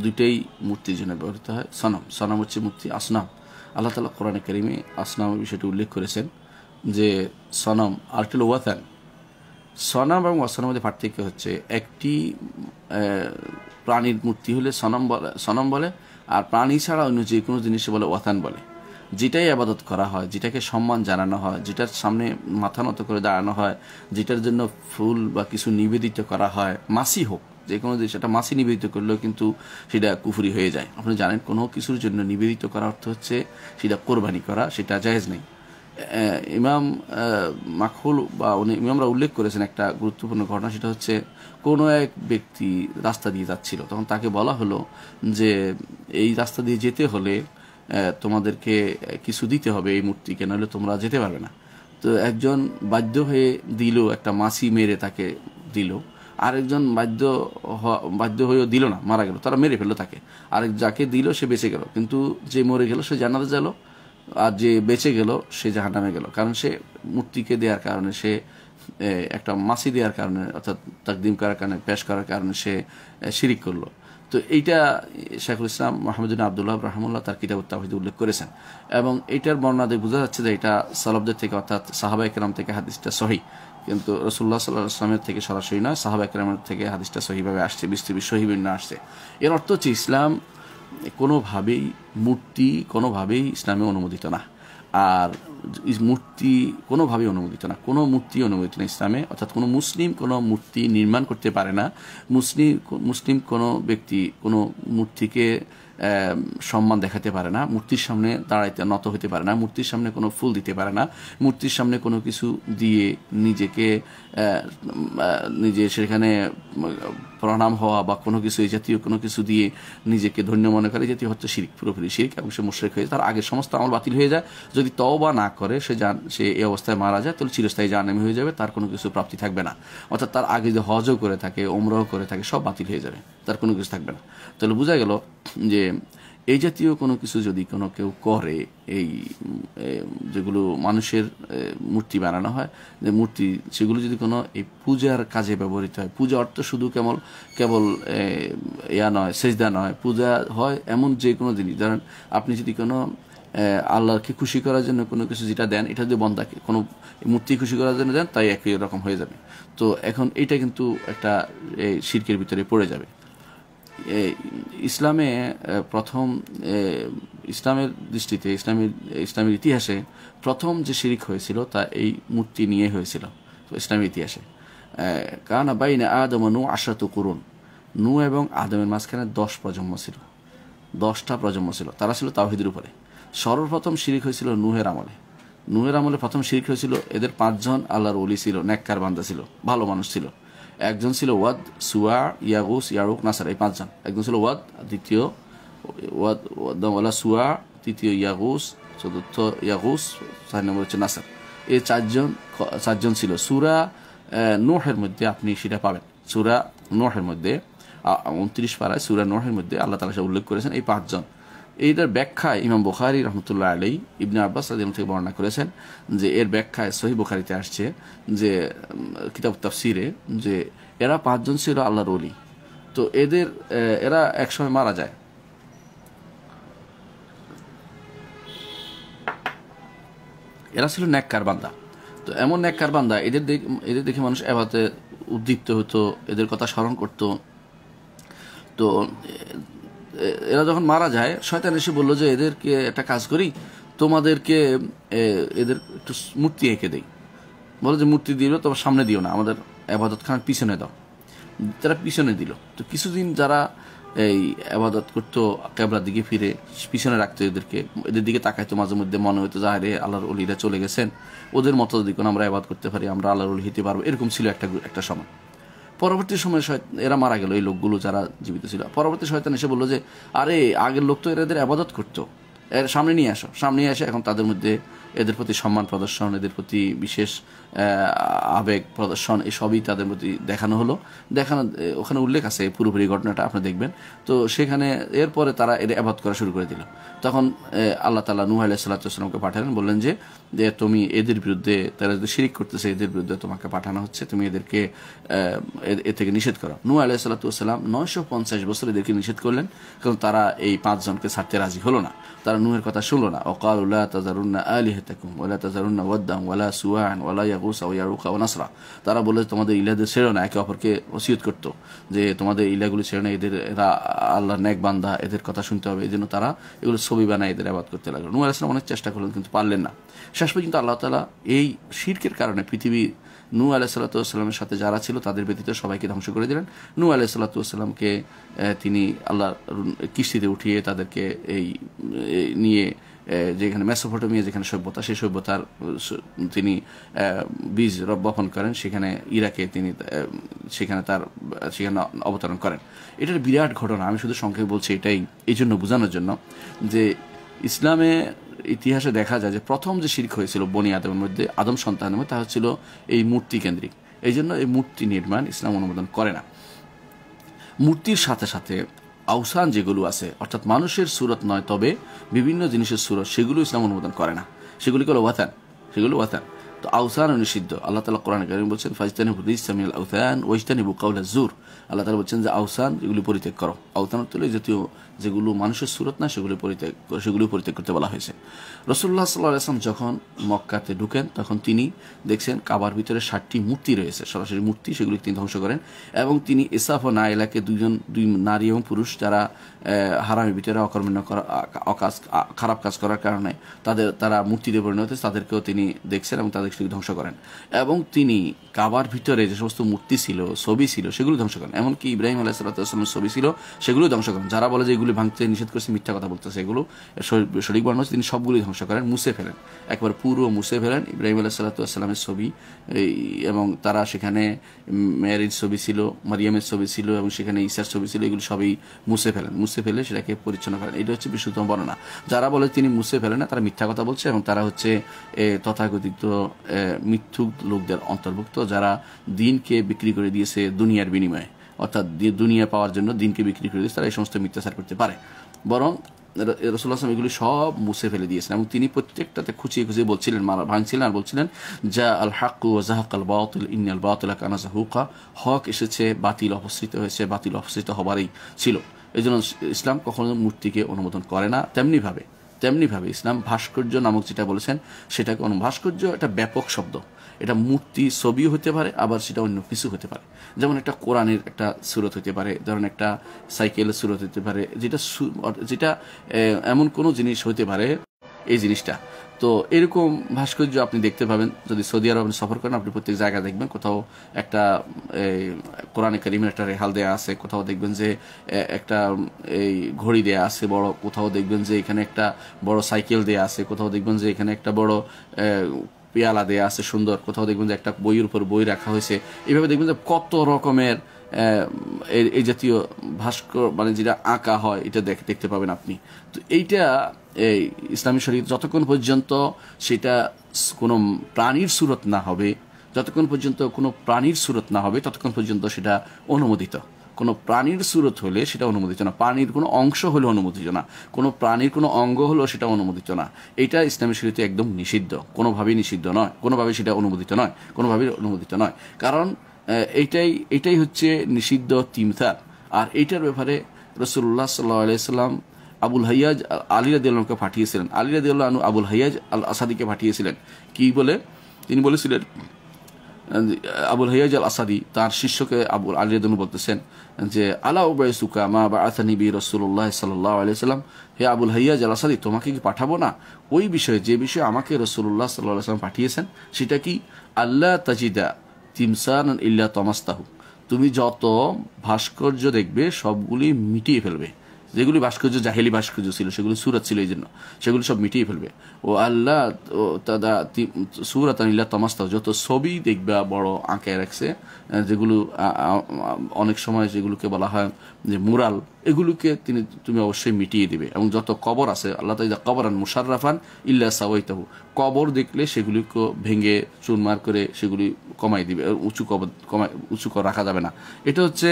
দুইটাই মূর্তির জন্য ব্যবহৃত হয় সনম সনম হচ্ছে মূর্তি আসনাম আল্লাহ তালা কোরআন করিমে আসনামের বিষয়টি উল্লেখ করেছেন যে সনম আর্টিল ওয়াতান সনম এবং ওয়াসানের মধ্যে পার্থক্য হচ্ছে একটি প্রাণীর মূর্তি হলে সনম বলে সনম বলে আর প্রাণী ছাড়া অন্য যে কোনো জিনিসে বলে ওয়াতান বলে যেটাই আবাদত করা হয় যেটাকে সম্মান জানানো হয় যেটার সামনে মাথা নত করে দাঁড়ানো হয় যেটার জন্য ফুল বা কিছু নিবেদিত করা হয় মাসি হোক যে কোনো দেশ একটা মাসি নিবেদিত করলেও কিন্তু সেটা কুফুরি হয়ে যায় আপনি জানেন কোনো কিছুর জন্য নিবেদিত করা অর্থ হচ্ছে সেটা কোরবানি করা সেটা জায়েজ নেই ইমাম মাখুল বা উনি ইমামরা উল্লেখ করেছেন একটা গুরুত্বপূর্ণ ঘটনা সেটা হচ্ছে কোনো এক ব্যক্তি রাস্তা দিয়ে যাচ্ছিল তখন তাকে বলা হলো যে এই রাস্তা দিয়ে যেতে হলে তোমাদেরকে কিছু দিতে হবে এই মূর্তিকে নাহলে তোমরা যেতে পারবে না তো একজন বাধ্য হয়ে দিল একটা মাসি মেরে তাকে দিল আরেকজন বাধ্য বাধ্য হয়েও দিল না মারা গেল তারা মেরে ফেললো তাকে আরেক যাকে দিল সে বেঁচে গেল কিন্তু যে মরে গেল সে জানাতে গেল আর যে বেঁচে গেল সে নামে গেল কারণ সে মূর্তিকে দেওয়ার কারণে সে একটা মাসি দেওয়ার কারণে অর্থাৎ তাকদিম করার কারণে পেশ করার কারণে সে শিরিক করলো তো এইটা শেখুল ইসলাম মাহমুদিন আবদুল্লাহ রহমুল্লাহ তার কিতাব তাহিদ উল্লেখ করেছেন এবং এইটার দিয়ে বোঝা যাচ্ছে যে এটা সালবদের থেকে অর্থাৎ সাহাবা একরাম থেকে হাদিসটা সহি কিন্তু রসুল্লাহ সাল্লাহ ইসলামের থেকে সরাসরি নয় সাহাবা একরামের থেকে হাদিসটা সহিভাবে আসছে বিস্তৃতি সহিবিন্ন আসছে এর অর্থ হচ্ছে ইসলাম কোনোভাবেই মূর্তি কোনোভাবেই ইসলামে অনুমোদিত না আর মূর্তি কোনোভাবেই অনুমোদিত না কোনো মূর্তি অনুমোদিত না ইসলামে অর্থাৎ কোনো মুসলিম কোনো মূর্তি নির্মাণ করতে পারে না মুসলিম মুসলিম কোনো ব্যক্তি কোনো মূর্তিকে সম্মান দেখাতে পারে না মূর্তির সামনে দাঁড়াইতে নত হতে পারে না মূর্তির সামনে কোনো ফুল দিতে পারে না মূর্তির সামনে কোনো কিছু দিয়ে নিজেকে নিজে সেখানে প্রণাম হওয়া বা কোনো কিছু এই জাতীয় কোনো কিছু দিয়ে নিজেকে ধন্য মনে করে জাতীয় হচ্ছে শিরিক পুরোপুরি শিরিক এবং সে মুশ্রেক হয়ে তার আগের সমস্ত আমল বাতিল হয়ে যায় যদি তওবা না করে সে যান সে এই অবস্থায় মারা যায় তাহলে চিরস্থায়ী জাহান্নামি হয়ে যাবে তার কোনো কিছু প্রাপ্তি থাকবে না অর্থাৎ তার আগে যদি হজও করে থাকে ওমরাও করে থাকে সব বাতিল হয়ে যাবে তার কোনো কিছু থাকবে না তাহলে বোঝা গেল যে এই জাতীয় কোনো কিছু যদি কোনো কেউ করে এই যেগুলো মানুষের মূর্তি বানানো হয় যে মূর্তি সেগুলো যদি কোনো এই পূজার কাজে ব্যবহৃত হয় পূজা অর্থ শুধু কেবল কেবল ইয়া নয় সেজদা নয় পূজা হয় এমন যে কোনো জিনিস ধরেন আপনি যদি কোনো আল্লাহকে খুশি করার জন্য কোনো কিছু যেটা দেন এটা যদি থাকে কোনো মূর্তি খুশি করার জন্য দেন তাই একই রকম হয়ে যাবে তো এখন এটা কিন্তু একটা শিল্পের ভিতরে পড়ে যাবে ইসলামে প্রথম ইসলামের দৃষ্টিতে ইসলামী ইসলামের ইতিহাসে প্রথম যে শিরিক হয়েছিল তা এই মূর্তি নিয়ে হয়েছিল ইসলামী ইতিহাসে কানা বাইনে আদম নু আশাতু করুন নু এবং আদমের মাঝখানে দশ প্রজন্ম ছিল দশটা প্রজন্ম ছিল তারা ছিল তাওহিদের উপরে সর্বপ্রথম শিরিক হয়েছিল নুহের আমলে নুহের আমলে প্রথম শিরিক হয়েছিল এদের পাঁচজন আল্লাহর ওলি ছিল নেককার বান্দা ছিল ভালো মানুষ ছিল একজন ছিল ওয়াদ সুয়া ইয়াগুস ইয়ারুক নাসার এই পাঁচজন একজন ছিল ওয়াদ দ্বিতীয় ওয়াদ ওয়াদওয়ালা সুয়া তৃতীয় ইয়াগুস চতুর্থ ইয়াগুস চার নম্বর হচ্ছে নাসার এই চারজন চারজন ছিল সুরা নোহের মধ্যে আপনি সেটা পাবেন সুরা নোহের মধ্যে উনত্রিশ পাড়ায় সুরা নোহের মধ্যে আল্লাহ তালা উল্লেখ করেছেন এই পাঁচজন এইটার ব্যাখ্যা ইমাম বুখারি রহমতুল্লাহ আলী ইবনে আব্বাস আদিম থেকে বর্ণনা করেছেন যে এর ব্যাখ্যায় সহি বুখারিতে আসছে যে কিতাব তাফসিরে যে এরা পাঁচজন ছিল আল্লাহর অলি তো এদের এরা একসময় মারা যায় এরা ছিল ন্যাক্কার বান্দা তো এমন ন্যাক্কার বান্দা এদের এদের দেখে মানুষ এবাতে উদ্দীপ্ত হতো এদের কথা স্মরণ করতো তো এরা যখন মারা যায় শয়তান এসে বললো যে এদেরকে একটা কাজ করি তোমাদেরকে এদের একটু মূর্তি এঁকে দেই বলো যে মূর্তি দিল তোমার সামনে দিও না আমাদের আবাদতখানার পিছনে দাও তারা পিছনে দিল তো কিছুদিন যারা এই আবাদত করতো ক্যাবলার দিকে ফিরে পিছনে রাখতো এদেরকে এদের দিকে তাকাইতো মাঝে মধ্যে মনে হতো যা রে আল্লাহর অলিরা চলে গেছেন ওদের মতো যদি আমরা আবাদ করতে পারি আমরা আল্লাহর অলি হতে পারবো এরকম ছিল একটা একটা সময় পরবর্তী সময়ে এরা মারা গেল এই লোকগুলো যারা জীবিত ছিল পরবর্তী শয়তান এসে বললো যে আরে আগের লোক তো এদের আবাদত করতো এর সামনে নিয়ে আসো সামনে এসে এখন তাদের মধ্যে এদের প্রতি সম্মান প্রদর্শন এদের প্রতি বিশেষ আবেগ প্রদর্শন এসবই তাদের প্রতি দেখানো হলো দেখানো ওখানে উল্লেখ আছে পুরোপুরি ঘটনাটা আপনি দেখবেন তো সেখানে এরপরে তারা এটা অ্যাবাদ করা শুরু করে দিল তখন আল্লাহ তালা নুহ আলাহ সাল্লামকে পাঠালেন বললেন যে তুমি এদের বিরুদ্ধে তারা যদি শিরিক করতেছে এদের বিরুদ্ধে তোমাকে পাঠানো হচ্ছে তুমি এদেরকে এ থেকে নিষেধ করো নু আলাহ সাল্লাতুসাল্লাম নয়শো পঞ্চাশ বছর এদেরকে নিষেধ করলেন কারণ তারা এই পাঁচজনকে ছাড়তে রাজি হলো না তারা নুহের কথা শুনলো না ওকাল উল্লাহ তাজারুল্লাহ আলিহ ওলা ওয়াদ্দাম ওয়ালা সুয়ান ওয়ালা ও নাসরা তারা বলে তোমাদের ইলাদের ছেড়ে না একে অপরকে ওসিয়ত করতো যে তোমাদের ইলাগুলি ছেড়ে না এদের এরা আল্লাহ ন্যাক বান্ধা এদের কথা শুনতে হবে এই জন্য তারা এগুলো ছবি বানায় এদের আবাদ করতে লাগলো নুয়াল ইসলাম অনেক চেষ্টা করলেন কিন্তু পারলেন না শেষ পর্যন্ত আল্লাহ তালা এই শির্কের কারণে পৃথিবীর নু আলাহিসাল্লাতুসলামের সাথে যারা ছিল তাদের ব্যতীত সবাইকে ধ্বংস করে দিলেন নু আলাহিসাল্লাতুসলামকে তিনি আল্লাহ কিস্তিতে উঠিয়ে তাদেরকে এই নিয়ে যেখানে মেসোপটেমিয়া যেখানে সভ্যতা সেই সভ্যতার তিনি বীজ বপন করেন সেখানে ইরাকে তিনি সেখানে তার সেখানে অবতরণ করেন এটার বিরাট ঘটনা আমি শুধু সংক্ষেপে বলছি এটাই এই জন্য বোঝানোর জন্য যে ইসলামে ইতিহাসে দেখা যায় যে প্রথম যে শির্ক হয়েছিল বনি আদমের মধ্যে আদম সন্তানের মধ্যে তা হচ্ছিল এই মূর্তি কেন্দ্রিক এই জন্য এই মূর্তি নির্মাণ ইসলাম অনুমোদন করে না মূর্তির সাথে সাথে আউসান যেগুলো আছে অর্থাৎ মানুষের সুরত নয় তবে বিভিন্ন জিনিসের সুরত সেগুলো ইসলাম অনুমোদন করে না সেগুলি হলো ওয়াতান সেগুলো ওয়াতান তো আউসান নিষিদ্ধ আল্লাহ তালা কোরআন কারিম বলছেন ফাইজতানি হুদিসামিল আউসান ওয়াইস্তানি বুকাউল জুর আল্লাহ তালা বলছেন যে আউসান এগুলি পরিত্যাগ করো আউসান তুলে জাতীয় যেগুলো মানুষের সুরত না সেগুলি পরিত্যাগ সেগুলো পরিত্যাগ করতে বলা হয়েছে রসুল্লাহ সাল্লাহ আসলাম যখন মক্কাতে ঢুকেন তখন তিনি দেখছেন কাবার ভিতরে ষাটটি মূর্তি রয়েছে সরাসরি মূর্তি সেগুলি তিনি ধ্বংস করেন এবং তিনি এসাফ ও নাইলাকে দুজন দুই নারী এবং পুরুষ যারা হারামের ভিতরে অকর্মণ্য করা অকাজ খারাপ কাজ করার কারণে তাদের তারা মূর্তিতে পরিণত হয়েছে তাদেরকেও তিনি দেখছেন এবং তাদের সেগুলি ধ্বংস করেন এবং তিনি কাবার ভিতরে যে সমস্ত মূর্তি ছিল ছবি ছিল সেগুলো ধ্বংস করেন এমনকি ইব্রাহিম আলাহ সাল্লাহ ছবি ছিল সেগুলো ধ্বংস করেন যারা বলে যে যেগুলি ভাঙতে নিষেধ করেছে মিথ্যা কথা বলতেছে এগুলো শরিক বর্ণনা তিনি সবগুলি ধ্বংস করেন মুছে ফেলেন একবার পুরো মুছে ফেলেন ইব্রাহিম আল্লাহ সাল্লাতামের ছবি এবং তারা সেখানে মেয়ারির ছবি ছিল মারিয়ামের ছবি ছিল এবং সেখানে ঈশার ছবি ছিল এগুলো সবই মুছে ফেলেন মুছে ফেলে সেটাকে পরিচ্ছন্ন করেন এটা হচ্ছে বিশুদ্ধ বর্ণনা যারা বলে তিনি মুছে ফেলেন না তারা মিথ্যা কথা বলছে এবং তারা হচ্ছে তথাকথিত মিথ্যুক লোকদের অন্তর্ভুক্ত যারা দিনকে বিক্রি করে দিয়েছে দুনিয়ার বিনিময়ে অর্থাৎ দুনিয়া পাওয়ার জন্য দিনকে বিক্রি করে দিয়েছে তারা এই সমস্ত মিথ্যাচার করতে পারে বরং রসুল্লাহ আসলাম এগুলি সব মুছে ফেলে দিয়েছেন এবং তিনি প্রত্যেকটাতে খুঁচিয়ে খুঁচিয়ে বলছিলেন মারা ভাঙছিলেন আর বলছিলেন যা আল হাক্কু ওজাহাক আল বাউতুল ইন আল বাউতুল্লাহ কানাজা হুকা হক এসেছে বাতিল অপসৃত হয়েছে বাতিল অপসৃত হবারই ছিল এই জন্য ইসলাম কখনো মূর্তিকে অনুমোদন করে না তেমনিভাবে তেমনিভাবে ইসলাম ভাস্কর্য নামক যেটা বলেছেন সেটাকে অনু ভাস্কর্য একটা ব্যাপক শব্দ এটা মূর্তি ছবিও হতে পারে আবার সেটা অন্য কিছু হতে পারে যেমন একটা কোরআনের একটা সুরত হতে পারে ধরেন একটা সাইকেলের সুরত হতে পারে যেটা যেটা এমন কোনো জিনিস হতে পারে এই জিনিসটা তো এরকম ভাস্কর্য আপনি দেখতে পাবেন যদি সৌদি আরব আপনি সফর করেন আপনি প্রত্যেক জায়গায় দেখবেন কোথাও একটা কোরআনে কারিমের একটা রেহাল দেয়া আছে কোথাও দেখবেন যে একটা এই ঘড়ি দেয়া আছে বড় কোথাও দেখবেন যে এখানে একটা বড় সাইকেল দেয়া আছে কোথাও দেখবেন যে এখানে একটা বড় পেয়ালা দেয়া আছে সুন্দর কোথাও দেখবেন যে একটা বইয়ের উপর বই রাখা হয়েছে এভাবে দেখবেন যে কত রকমের এই জাতীয় ভাস্কর মানে যেটা আঁকা হয় এটা দেখতে পাবেন আপনি তো এইটা এই ইসলামী শরীর যতক্ষণ পর্যন্ত সেটা কোনো প্রাণীর সুরত না হবে যতক্ষণ পর্যন্ত কোনো প্রাণীর সুরত না হবে ততক্ষণ পর্যন্ত সেটা অনুমোদিত কোনো প্রাণীর সুরত হলে সেটা অনুমোদিত না প্রাণীর কোনো অংশ হলে অনুমোদিত না কোনো প্রাণীর কোনো অঙ্গ হলেও সেটা অনুমোদিত না এটা ইসলামী শরীয়তে একদম নিষিদ্ধ কোনোভাবেই নিষিদ্ধ নয় কোনোভাবেই সেটা অনুমোদিত নয় কোনোভাবেই অনুমোদিত নয় কারণ এইটাই এটাই হচ্ছে নিষিদ্ধ তিমথা আর এইটার ব্যাপারে রসুল্লাহ সাল্লাহ আবুল হাইয়াজ আলী রাদিউল্লাহকে পাঠিয়েছিলেন আলী রাদিউল্লাহ আবুল হাইয়াজ আল আসাদিকে পাঠিয়েছিলেন কি বলে তিনি বলেছিলেন আবুল হইয়াজ আল আসাদি তার শিষ্যকে আবুল আলী রেদনু বলতেছেন যে আলা উবাই সুকা মা বা আসানি বি রসুল্লাহ সাল্লাহ আলি সাল্লাম হে আবুল হইয়াজ আল আসাদি তোমাকে কি পাঠাবো না ওই বিষয়ে যে বিষয়ে আমাকে রসুল্লাহ সাল্লাহ সাল্লাম পাঠিয়েছেন সেটা কি আল্লাহ তাজিদা তিমসান ইল্লা তমাস্তাহু তুমি যত ভাস্কর্য দেখবে সবগুলি মিটিয়ে ফেলবে যেগুলি ভাস্কর্য জাহেলি ভাস্কর্য ছিল সেগুলি সুরাত ছিল এই জন্য সেগুলি সব মিটিয়ে ফেলবে ও আল্লাহ ও তাদা সুরাত আনিল্লা তমাস্তা যত ছবি দেখবা বড় আঁকে রাখছে যেগুলো অনেক সময় যেগুলোকে বলা হয় যে মুরাল এগুলোকে তিনি তুমি অবশ্যই মিটিয়ে দিবে এবং যত কবর আছে আল্লাহ কবর আন মুশারফান ইল্লা সাওয়াইতাহু কবর দেখলে সেগুলিকে ভেঙে চুরমার করে সেগুলি কমাই দিবে উঁচু কবর কমাই উঁচু রাখা যাবে না এটা হচ্ছে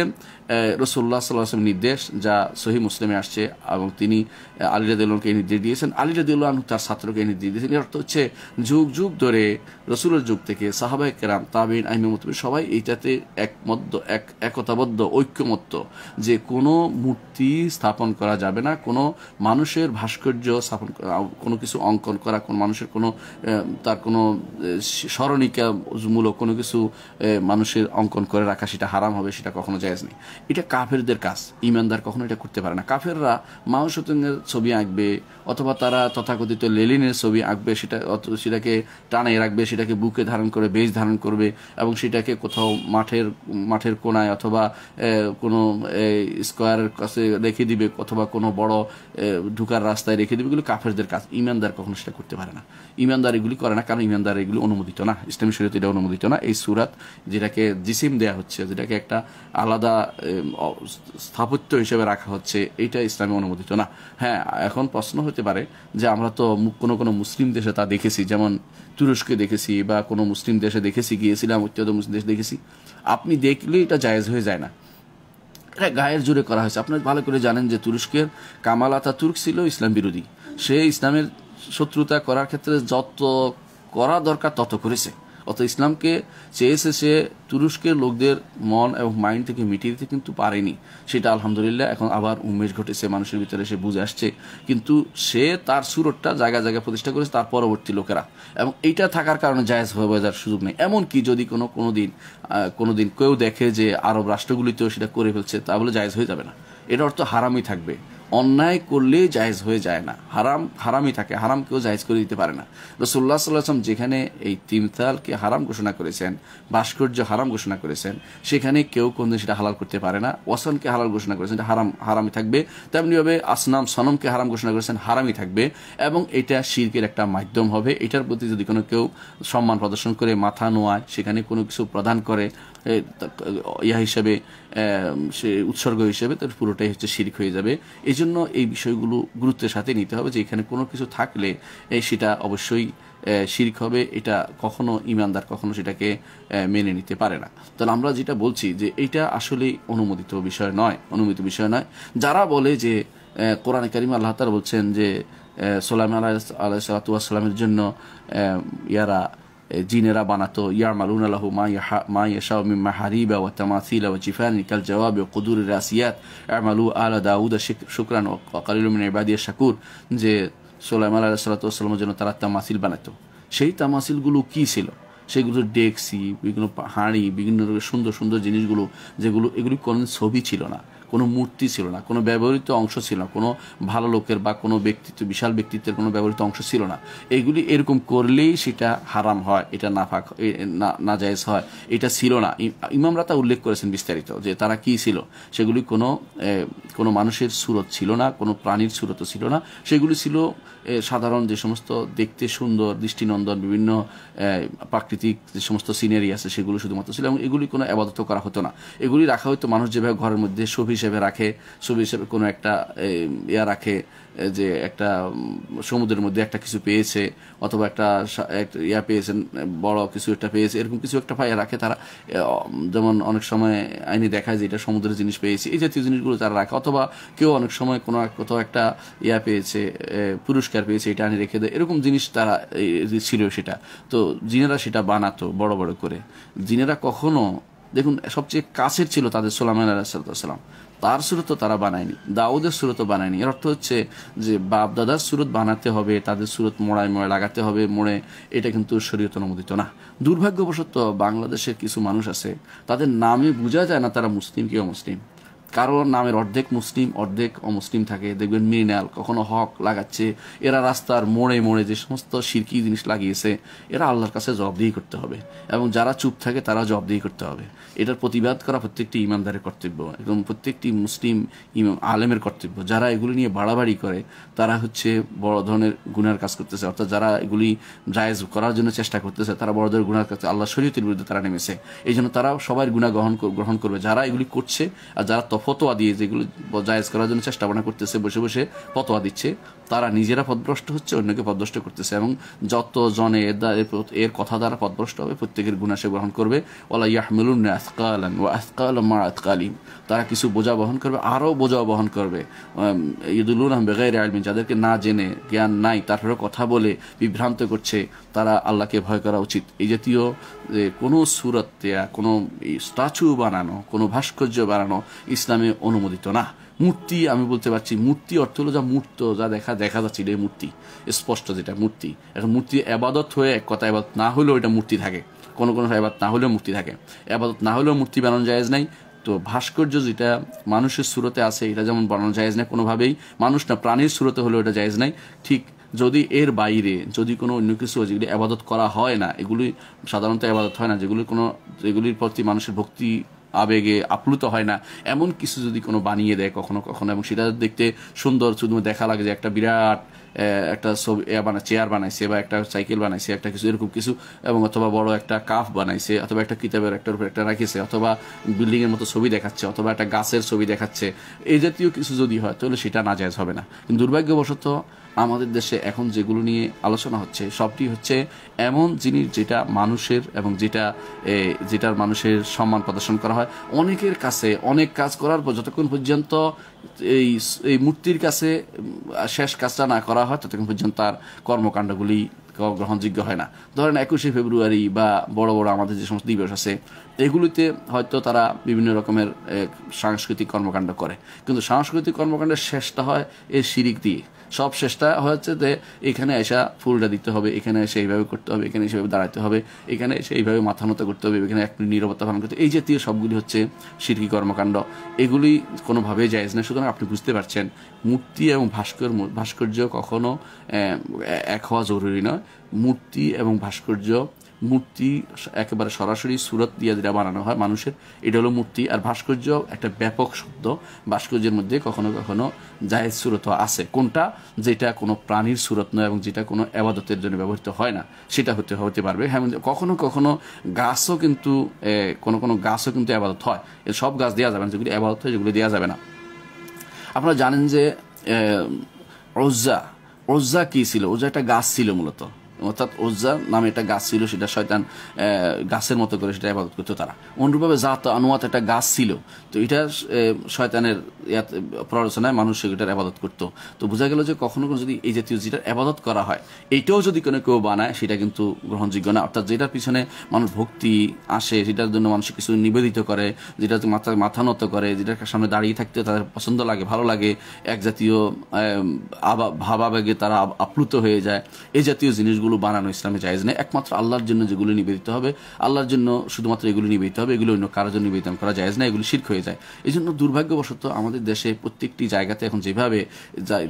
রসুল্লাহ সাল্লাহামের নির্দেশ যা সহি মুসলিমে আসছে এবং তিনি আলী রাদুল্লাহকে এই নির্দেশ দিয়েছেন আলী রাদুল্লাহ তার ছাত্রকে এই নির্দেশ দিয়েছেন এর অর্থ হচ্ছে যুগ যুগ ধরে রসুলের যুগ থেকে সাহাবাহ কেরাম তাবিন আহমেদ সবাই এইটাতে একমধ্য এক একতাবদ্ধ ঐক্যমত্য যে কোনো মূর্তি স্থাপন করা যাবে না কোনো মানুষের ভাস্কর্য স্থাপন কোনো কিছু অঙ্কন করা কোনো মানুষের কোনো তার কোনো স্মরণিকামূলক কোনো কিছু মানুষের অঙ্কন করে রাখা সেটা হারাম হবে সেটা কখনো জায়জ নেই এটা কাফেরদের কাজ ইমানদার কখনো এটা করতে পারে না কাফেররা মাও ছবি আঁকবে অথবা তারা তথাকথিত লেলিনের ছবি আঁকবে সেটা সেটাকে টানে রাখবে সেটাকে বুকে ধারণ করে বেশ ধারণ করবে এবং সেটাকে কোথাও মাঠের মাঠের কোনায় অথবা কোনো এই স্কোয়ারের কাছে রেখে দিবে অথবা কোনো বড় ঢুকার রাস্তায় রেখে দিবে এগুলো কাফেরদের কাজ ইমানদার কখনো সেটা করতে পারে না ইমানদার এগুলি করে না কারণ ইমানদার এগুলি অনুমোদিত না ইসলামী শরীয়তে এটা অনুমোদিত না এই সুরাত যেটাকে জিসিম দেয়া হচ্ছে যেটাকে একটা আলাদা স্থাপত্য হিসেবে রাখা হচ্ছে এটা ইসলামে অনুমোদিত না হ্যাঁ এখন প্রশ্ন হতে পারে যে আমরা তো কোনো কোনো মুসলিম দেশে তা দেখেছি যেমন তুরস্কে দেখেছি বা কোনো মুসলিম দেশে দেখেছি গিয়েছিলাম উত্তর মুসলিম দেশ দেখেছি আপনি দেখলেই এটা জায়েজ হয়ে যায় না গায়ের জোরে করা হয়েছে আপনারা ভালো করে জানেন যে তুরস্কের কামাল আতা তুর্ক ছিল ইসলাম বিরোধী সে ইসলামের শত্রুতা করার ক্ষেত্রে যত করা দরকার তত করেছে অর্থাৎ ইসলামকে চেয়েছে সে তুরস্কের লোকদের মন এবং মাইন্ড থেকে মিটিয়ে দিতে কিন্তু পারেনি সেটা আলহামদুলিল্লাহ এখন আবার উমেশ ঘটেছে মানুষের ভিতরে সে বুঝে আসছে কিন্তু সে তার সুরটটা জায়গায় জায়গায় প্রতিষ্ঠা করেছে তার পরবর্তী লোকেরা এবং এইটা থাকার কারণে জায়েজ হয়ে যাওয়ার সুযোগ নেই এমনকি যদি কোনো কোনো দিন কোনো দিন কেউ দেখে যে আরব রাষ্ট্রগুলিতেও সেটা করে ফেলছে তাহলে জায়জ জায়েজ হয়ে যাবে না এটা অর্থ হারামই থাকবে অন্যায় করলে জায়েজ হয়ে যায় না হারাম হারামই থাকে হারাম কেউ জায়েজ করে দিতে পারে না রসুল্লাহ সাল্লাম যেখানে এই তিমতালকে হারাম ঘোষণা করেছেন ভাস্কর্য হারাম ঘোষণা করেছেন সেখানে কেউ কোনদিন সেটা হালাল করতে পারে না ওয়াসনকে হালাল ঘোষণা করেছেন হারাম হারামই থাকবে তেমনিভাবে আসনাম সনমকে হারাম ঘোষণা করেছেন হারামই থাকবে এবং এটা শিল্পের একটা মাধ্যম হবে এটার প্রতি যদি কোনো কেউ সম্মান প্রদর্শন করে মাথা নোয়ায় সেখানে কোনো কিছু প্রদান করে ইয়া হিসাবে সে উৎসর্গ হিসেবে তার পুরোটাই হচ্ছে শির্ক হয়ে যাবে এই জন্য এই বিষয়গুলো গুরুত্বের সাথে নিতে হবে যে এখানে কোনো কিছু থাকলে সেটা অবশ্যই শির্ক হবে এটা কখনো ইমানদার কখনো সেটাকে মেনে নিতে পারে না তাহলে আমরা যেটা বলছি যে এটা আসলে অনুমোদিত বিষয় নয় অনুমোদিত বিষয় নয় যারা বলে যে কোরআন করিম আল্লাহ তালা বলছেন যে সোলাম আল্লাহ আল্লাহ সালাতামের জন্য ইয়ারা জিনেরা বানাতো ইয়ার মালুন আল্লাহ মা ইয়াশা মা হারিবা ওয়া তামাসিলা ওয়া জিফান কাল জওয়াব ও কুদুর রাসিয়াত ইয়ারমালু আলা দাউদ শুকরান ওয়া কালিলুম মিন ইবাদিয়া শাকুর যে সুলাইমান আলাইহিস সালাতু ওয়াস জন্য তারা তামাসিল বানাতো সেই তামাসিলগুলো কি ছিল সেগুলো ডেক্সি বিভিন্ন হাঁড়ি বিভিন্ন সুন্দর সুন্দর জিনিসগুলো যেগুলো এগুলি কোনো ছবি ছিল না কোনো মূর্তি ছিল না কোনো ব্যবহৃত অংশ ছিল না কোনো ভালো লোকের বা কোনো ব্যক্তিত্ব বিশাল ব্যক্তিত্বের কোনো ব্যবহৃত অংশ ছিল না এগুলি এরকম করলেই সেটা হারাম হয় এটা নাফাক নাজায়জ হয় এটা ছিল না ইমামরা তা উল্লেখ করেছেন বিস্তারিত যে তারা কি ছিল সেগুলি কোনো কোনো মানুষের সুরত ছিল না কোনো প্রাণীর সুরতও ছিল না সেগুলি ছিল সাধারণ যে সমস্ত দেখতে সুন্দর দৃষ্টিনন্দন বিভিন্ন প্রাকৃতিক যে সমস্ত সিনারি আছে সেগুলো শুধুমাত্র ছিল এবং এগুলি কোনো আবাদত করা হতো না এগুলি রাখা হতো মানুষ যেভাবে ঘরের মধ্যে ছবি হিসেবে রাখে ছবি হিসেবে কোনো একটা ইয়া রাখে যে একটা সমুদ্রের মধ্যে একটা কিছু পেয়েছে অথবা একটা ইয়া পেয়েছেন বড় কিছু একটা পেয়েছে এরকম কিছু একটা পায়ে রাখে তারা যেমন অনেক সময় আইনি দেখায় যে এটা সমুদ্রের জিনিস পেয়েছে এই জাতীয় জিনিসগুলো তারা রাখে অথবা কেউ অনেক সময় কোনো কোথাও একটা ইয়া পেয়েছে পুরস্কার পেয়েছে এটা আনি রেখে দেয় এরকম জিনিস তারা ছিল সেটা তো জিনেরা সেটা বানাতো বড় বড় করে জিনেরা কখনো দেখুন সবচেয়ে কাছের ছিল তাদের সোলামান আলাহ সাল্লাম তার সুরতও তারা বানায়নি দাউদের সুরত বানায়নি এর অর্থ হচ্ছে যে বাপ দাদার সুরত বানাতে হবে তাদের সুরত মোড়ায় মোড়ায় লাগাতে হবে মোড়ে এটা কিন্তু শরীয়ত অনুমোদিত না দুর্ভাগ্যবশত বাংলাদেশের কিছু মানুষ আছে তাদের নামে বোঝা যায় না তারা মুসলিম কেউ মুসলিম কারো নামের অর্ধেক মুসলিম অর্ধেক অমুসলিম থাকে দেখবেন মৃণাল কখনো হক লাগাচ্ছে এরা রাস্তার মোড়ে মোড়ে যে সমস্ত শিরকি জিনিস লাগিয়েছে এরা আল্লাহর কাছে জবাবদিহি করতে হবে এবং যারা চুপ থাকে তারা জবাবদিহি করতে হবে এটার প্রতিবাদ করা প্রত্যেকটি ইমানদারের কর্তব্য এবং প্রত্যেকটি মুসলিম ইমাম আলেমের কর্তব্য যারা এগুলি নিয়ে বাড়াবাড়ি করে তারা হচ্ছে বড় ধরনের গুণার কাজ করতেছে অর্থাৎ যারা এগুলি জায়েজ করার জন্য চেষ্টা করতেছে তারা বড় ধরনের গুণার কাছে আল্লাহ শরীয়তের বিরুদ্ধে তারা নেমেছে এই জন্য তারা সবাই গুণা গ্রহণ গ্রহণ করবে যারা এগুলি করছে আর যারা ফতোয়া দিয়ে যেগুলো জায়েজ করার জন্য চেষ্টা ভাবনা করতেছে বসে বসে ফতোয়া দিচ্ছে তারা নিজেরা পদভ্রষ্ট হচ্ছে অন্যকে পদভ্রষ্ট করতেছে এবং যত জনে এর কথা দ্বারা পদভ্রষ্ট হবে প্রত্যেকের গুণাসে গ্রহণ করবে ওলা ইয়াহমিলুন আসকালান ও আসকাল মা আতকালিম তারা কিছু বোঝা বহন করবে আরও বোঝা বহন করবে ইদুলুন বেগাই আলমিন যাদেরকে না জেনে জ্ঞান নাই তারপরে কথা বলে বিভ্রান্ত করছে তারা আল্লাহকে ভয় করা উচিত এই জাতীয় যে কোনো সুরত দেয়া কোনো স্ট্যাচু বানানো কোনো ভাস্কর্য বানানো ইসলামে অনুমোদিত না মূর্তি আমি বলতে পারছি মূর্তি অর্থ হলো যা মূর্ত যা দেখা দেখা যাচ্ছে এটাই মূর্তি স্পষ্ট যেটা মূর্তি এখন মূর্তি আবাদত হয়ে এক কথা আবাদত না হলেও এটা মূর্তি থাকে কোনো কোনো আবাদত না হলেও মূর্তি থাকে আবাদত না হলেও মূর্তি বানানো যায়জ নাই তো ভাস্কর্য যেটা মানুষের সুরতে আছে এটা যেমন বানানো যায়জ নাই কোনোভাবেই মানুষ না প্রাণীর সুরতে হলেও এটা যায়জ নাই ঠিক যদি এর বাইরে যদি কোনো অন্য কিছু যেগুলি আবাদত করা হয় না এগুলি সাধারণত আবাদত হয় না যেগুলি কোনো যেগুলির প্রতি মানুষের ভক্তি আবেগে আপ্লুত হয় না এমন কিছু যদি কোনো বানিয়ে দেয় কখনো কখনো এবং সেটা দেখতে সুন্দর শুধু দেখা লাগে যে একটা বিরাট একটা ছবি বানায় চেয়ার বানাইছে বা একটা সাইকেল বানাইছে একটা কিছু এরকম কিছু এবং অথবা বড় একটা কাফ বানাইছে অথবা একটা কিতাবের একটার উপর একটা রাখিছে অথবা বিল্ডিংয়ের মতো ছবি দেখাচ্ছে অথবা একটা গাছের ছবি দেখাচ্ছে এই জাতীয় কিছু যদি হয় তাহলে সেটা নাজায়জ হবে না কিন্তু দুর্ভাগ্যবশত আমাদের দেশে এখন যেগুলো নিয়ে আলোচনা হচ্ছে সবটি হচ্ছে এমন জিনিস যেটা মানুষের এবং যেটা যেটার মানুষের সম্মান প্রদর্শন করা হয় অনেকের কাছে অনেক কাজ করার পর যতক্ষণ পর্যন্ত এই এই মূর্তির কাছে শেষ কাজটা না করা হয় ততক্ষণ পর্যন্ত তার কর্মকাণ্ডগুলি গ্রহণযোগ্য হয় না ধরেন একুশে ফেব্রুয়ারি বা বড় বড় আমাদের যে সমস্ত দিবস আছে এগুলিতে হয়তো তারা বিভিন্ন রকমের সাংস্কৃতিক কর্মকাণ্ড করে কিন্তু সাংস্কৃতিক কর্মকাণ্ডের শেষটা হয় এই শিরিক দিয়ে সব শেষটা হচ্ছে যে এখানে এসা ফুলটা দিতে হবে এখানে এসে এইভাবে করতে হবে এখানে সেইভাবে দাঁড়াতে হবে এখানে এসে এইভাবে মাথা মতো করতে হবে এখানে এক মিনিট নিরবতা পালন করতে এই জাতীয় সবগুলি হচ্ছে শিরকি কর্মকাণ্ড এগুলি কোনোভাবেই যায়জ না সুতরাং আপনি বুঝতে পারছেন মূর্তি এবং ভাস্কর ভাস্কর্য কখনো এক হওয়া জরুরি নয় মূর্তি এবং ভাস্কর্য মূর্তি একেবারে সরাসরি সুরত দিয়ে যেটা বানানো হয় মানুষের এটা হলো মূর্তি আর ভাস্কর্য একটা ব্যাপক শব্দ ভাস্কর্যের মধ্যে কখনো কখনো জায়েজ সুরত আছে কোনটা যেটা কোনো প্রাণীর সুরত নয় এবং যেটা কোনো আবাদতের জন্য ব্যবহৃত হয় না সেটা হতে হতে পারবে হ্যাঁ মানে কখনো কখনো গাছও কিন্তু কোনো কোনো গাছও কিন্তু আবাদত হয় সব গাছ দেওয়া যাবে না যেগুলি আবাদত হয় যেগুলি দেওয়া যাবে না আপনারা জানেন যে ওজা ওজা কী ছিল ওজা একটা গাছ ছিল মূলত অর্থাৎ ওজ্জা নামে একটা গাছ ছিল সেটা শয়তান গাছের মতো করে সেটা আবাদত করতো তারা অনুরূপভাবে জাত আনোয়াত একটা গাছ ছিল তো এটা শয়তানের প্ররোচনায় মানুষ এটার আবাদত করতো তো বোঝা গেল যে কখনো কখনো যদি এই জাতীয় যেটার আবাদত করা হয় এইটাও যদি কোনো কেউ বানায় সেটা কিন্তু গ্রহণযোগ্য না অর্থাৎ যেটার পিছনে মানুষ ভক্তি আসে সেটার জন্য মানুষ কিছু নিবেদিত করে যেটা মাথা মাথা নত করে যেটার সামনে দাঁড়িয়ে থাকতে তাদের পছন্দ লাগে ভালো লাগে এক জাতীয় ভাবাবেগে তারা আপ্লুত হয়ে যায় এই জাতীয় জিনিসগুলো এগুলো বানানো ইসলামে জায়েজ নেই একমাত্র আল্লাহর জন্য যেগুলো নিবেদিত হবে আল্লাহর জন্য শুধুমাত্র এগুলো নিবেদিত হবে এগুলো অন্য কারোর জন্য নিবেদন করা যায় না এগুলো শির্ক হয়ে যায় এই জন্য দুর্ভাগ্যবশত আমাদের দেশে প্রত্যেকটি জায়গাতে এখন যেভাবে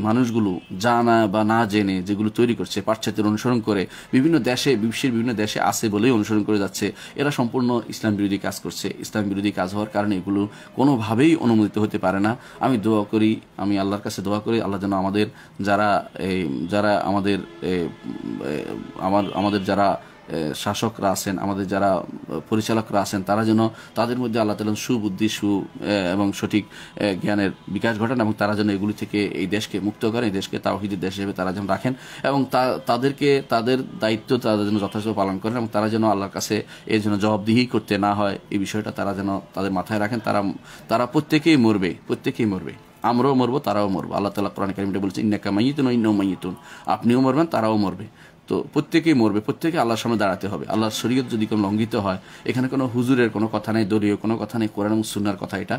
মানুষগুলো জানা বা না জেনে যেগুলো তৈরি করছে পাশ্চাত্যের অনুসরণ করে বিভিন্ন দেশে বিশ্বের বিভিন্ন দেশে আছে বলেই অনুসরণ করে যাচ্ছে এরা সম্পূর্ণ ইসলাম বিরোধী কাজ করছে ইসলাম বিরোধী কাজ হওয়ার কারণে এগুলো কোনোভাবেই অনুমোদিত হতে পারে না আমি দোয়া করি আমি আল্লাহর কাছে দোয়া করি আল্লাহ যেন আমাদের যারা এই যারা আমাদের আমার আমাদের যারা শাসকরা আছেন আমাদের যারা পরিচালকরা আছেন তারা যেন তাদের মধ্যে আল্লাহ তালন সুবুদ্ধি সু এবং সঠিক জ্ঞানের বিকাশ ঘটান এবং তারা যেন এগুলি থেকে এই দেশকে মুক্ত করেন এই দেশকে তাওহিদের দেশ হিসেবে তারা যেন রাখেন এবং তাদেরকে তাদের দায়িত্ব তাদের যেন যথাযথ পালন করেন এবং তারা যেন আল্লাহর কাছে এর জন্য জবাবদিহি করতে না হয় এই বিষয়টা তারা যেন তাদের মাথায় রাখেন তারা তারা প্রত্যেকেই মরবে প্রত্যেকেই মরবে আমরাও মরবো তারাও মরবো আল্লাহ তালা কোরআন কারিমটা বলছে ইন্নাকা মাইতুন ইন্নাও মাইতুন আপনিও মরবেন তারাও মরবে তো প্রত্যেকেই মরবে প্রত্যেকে আল্লাহর সামনে দাঁড়াতে হবে আল্লাহর শরীয়ত যদি কোনো লঙ্ঘিত হয় এখানে কোনো হুজুরের কোনো কথা নেই দলীয় কোনো কথা নেই কোরআন এবং সুন্নার কথা এটা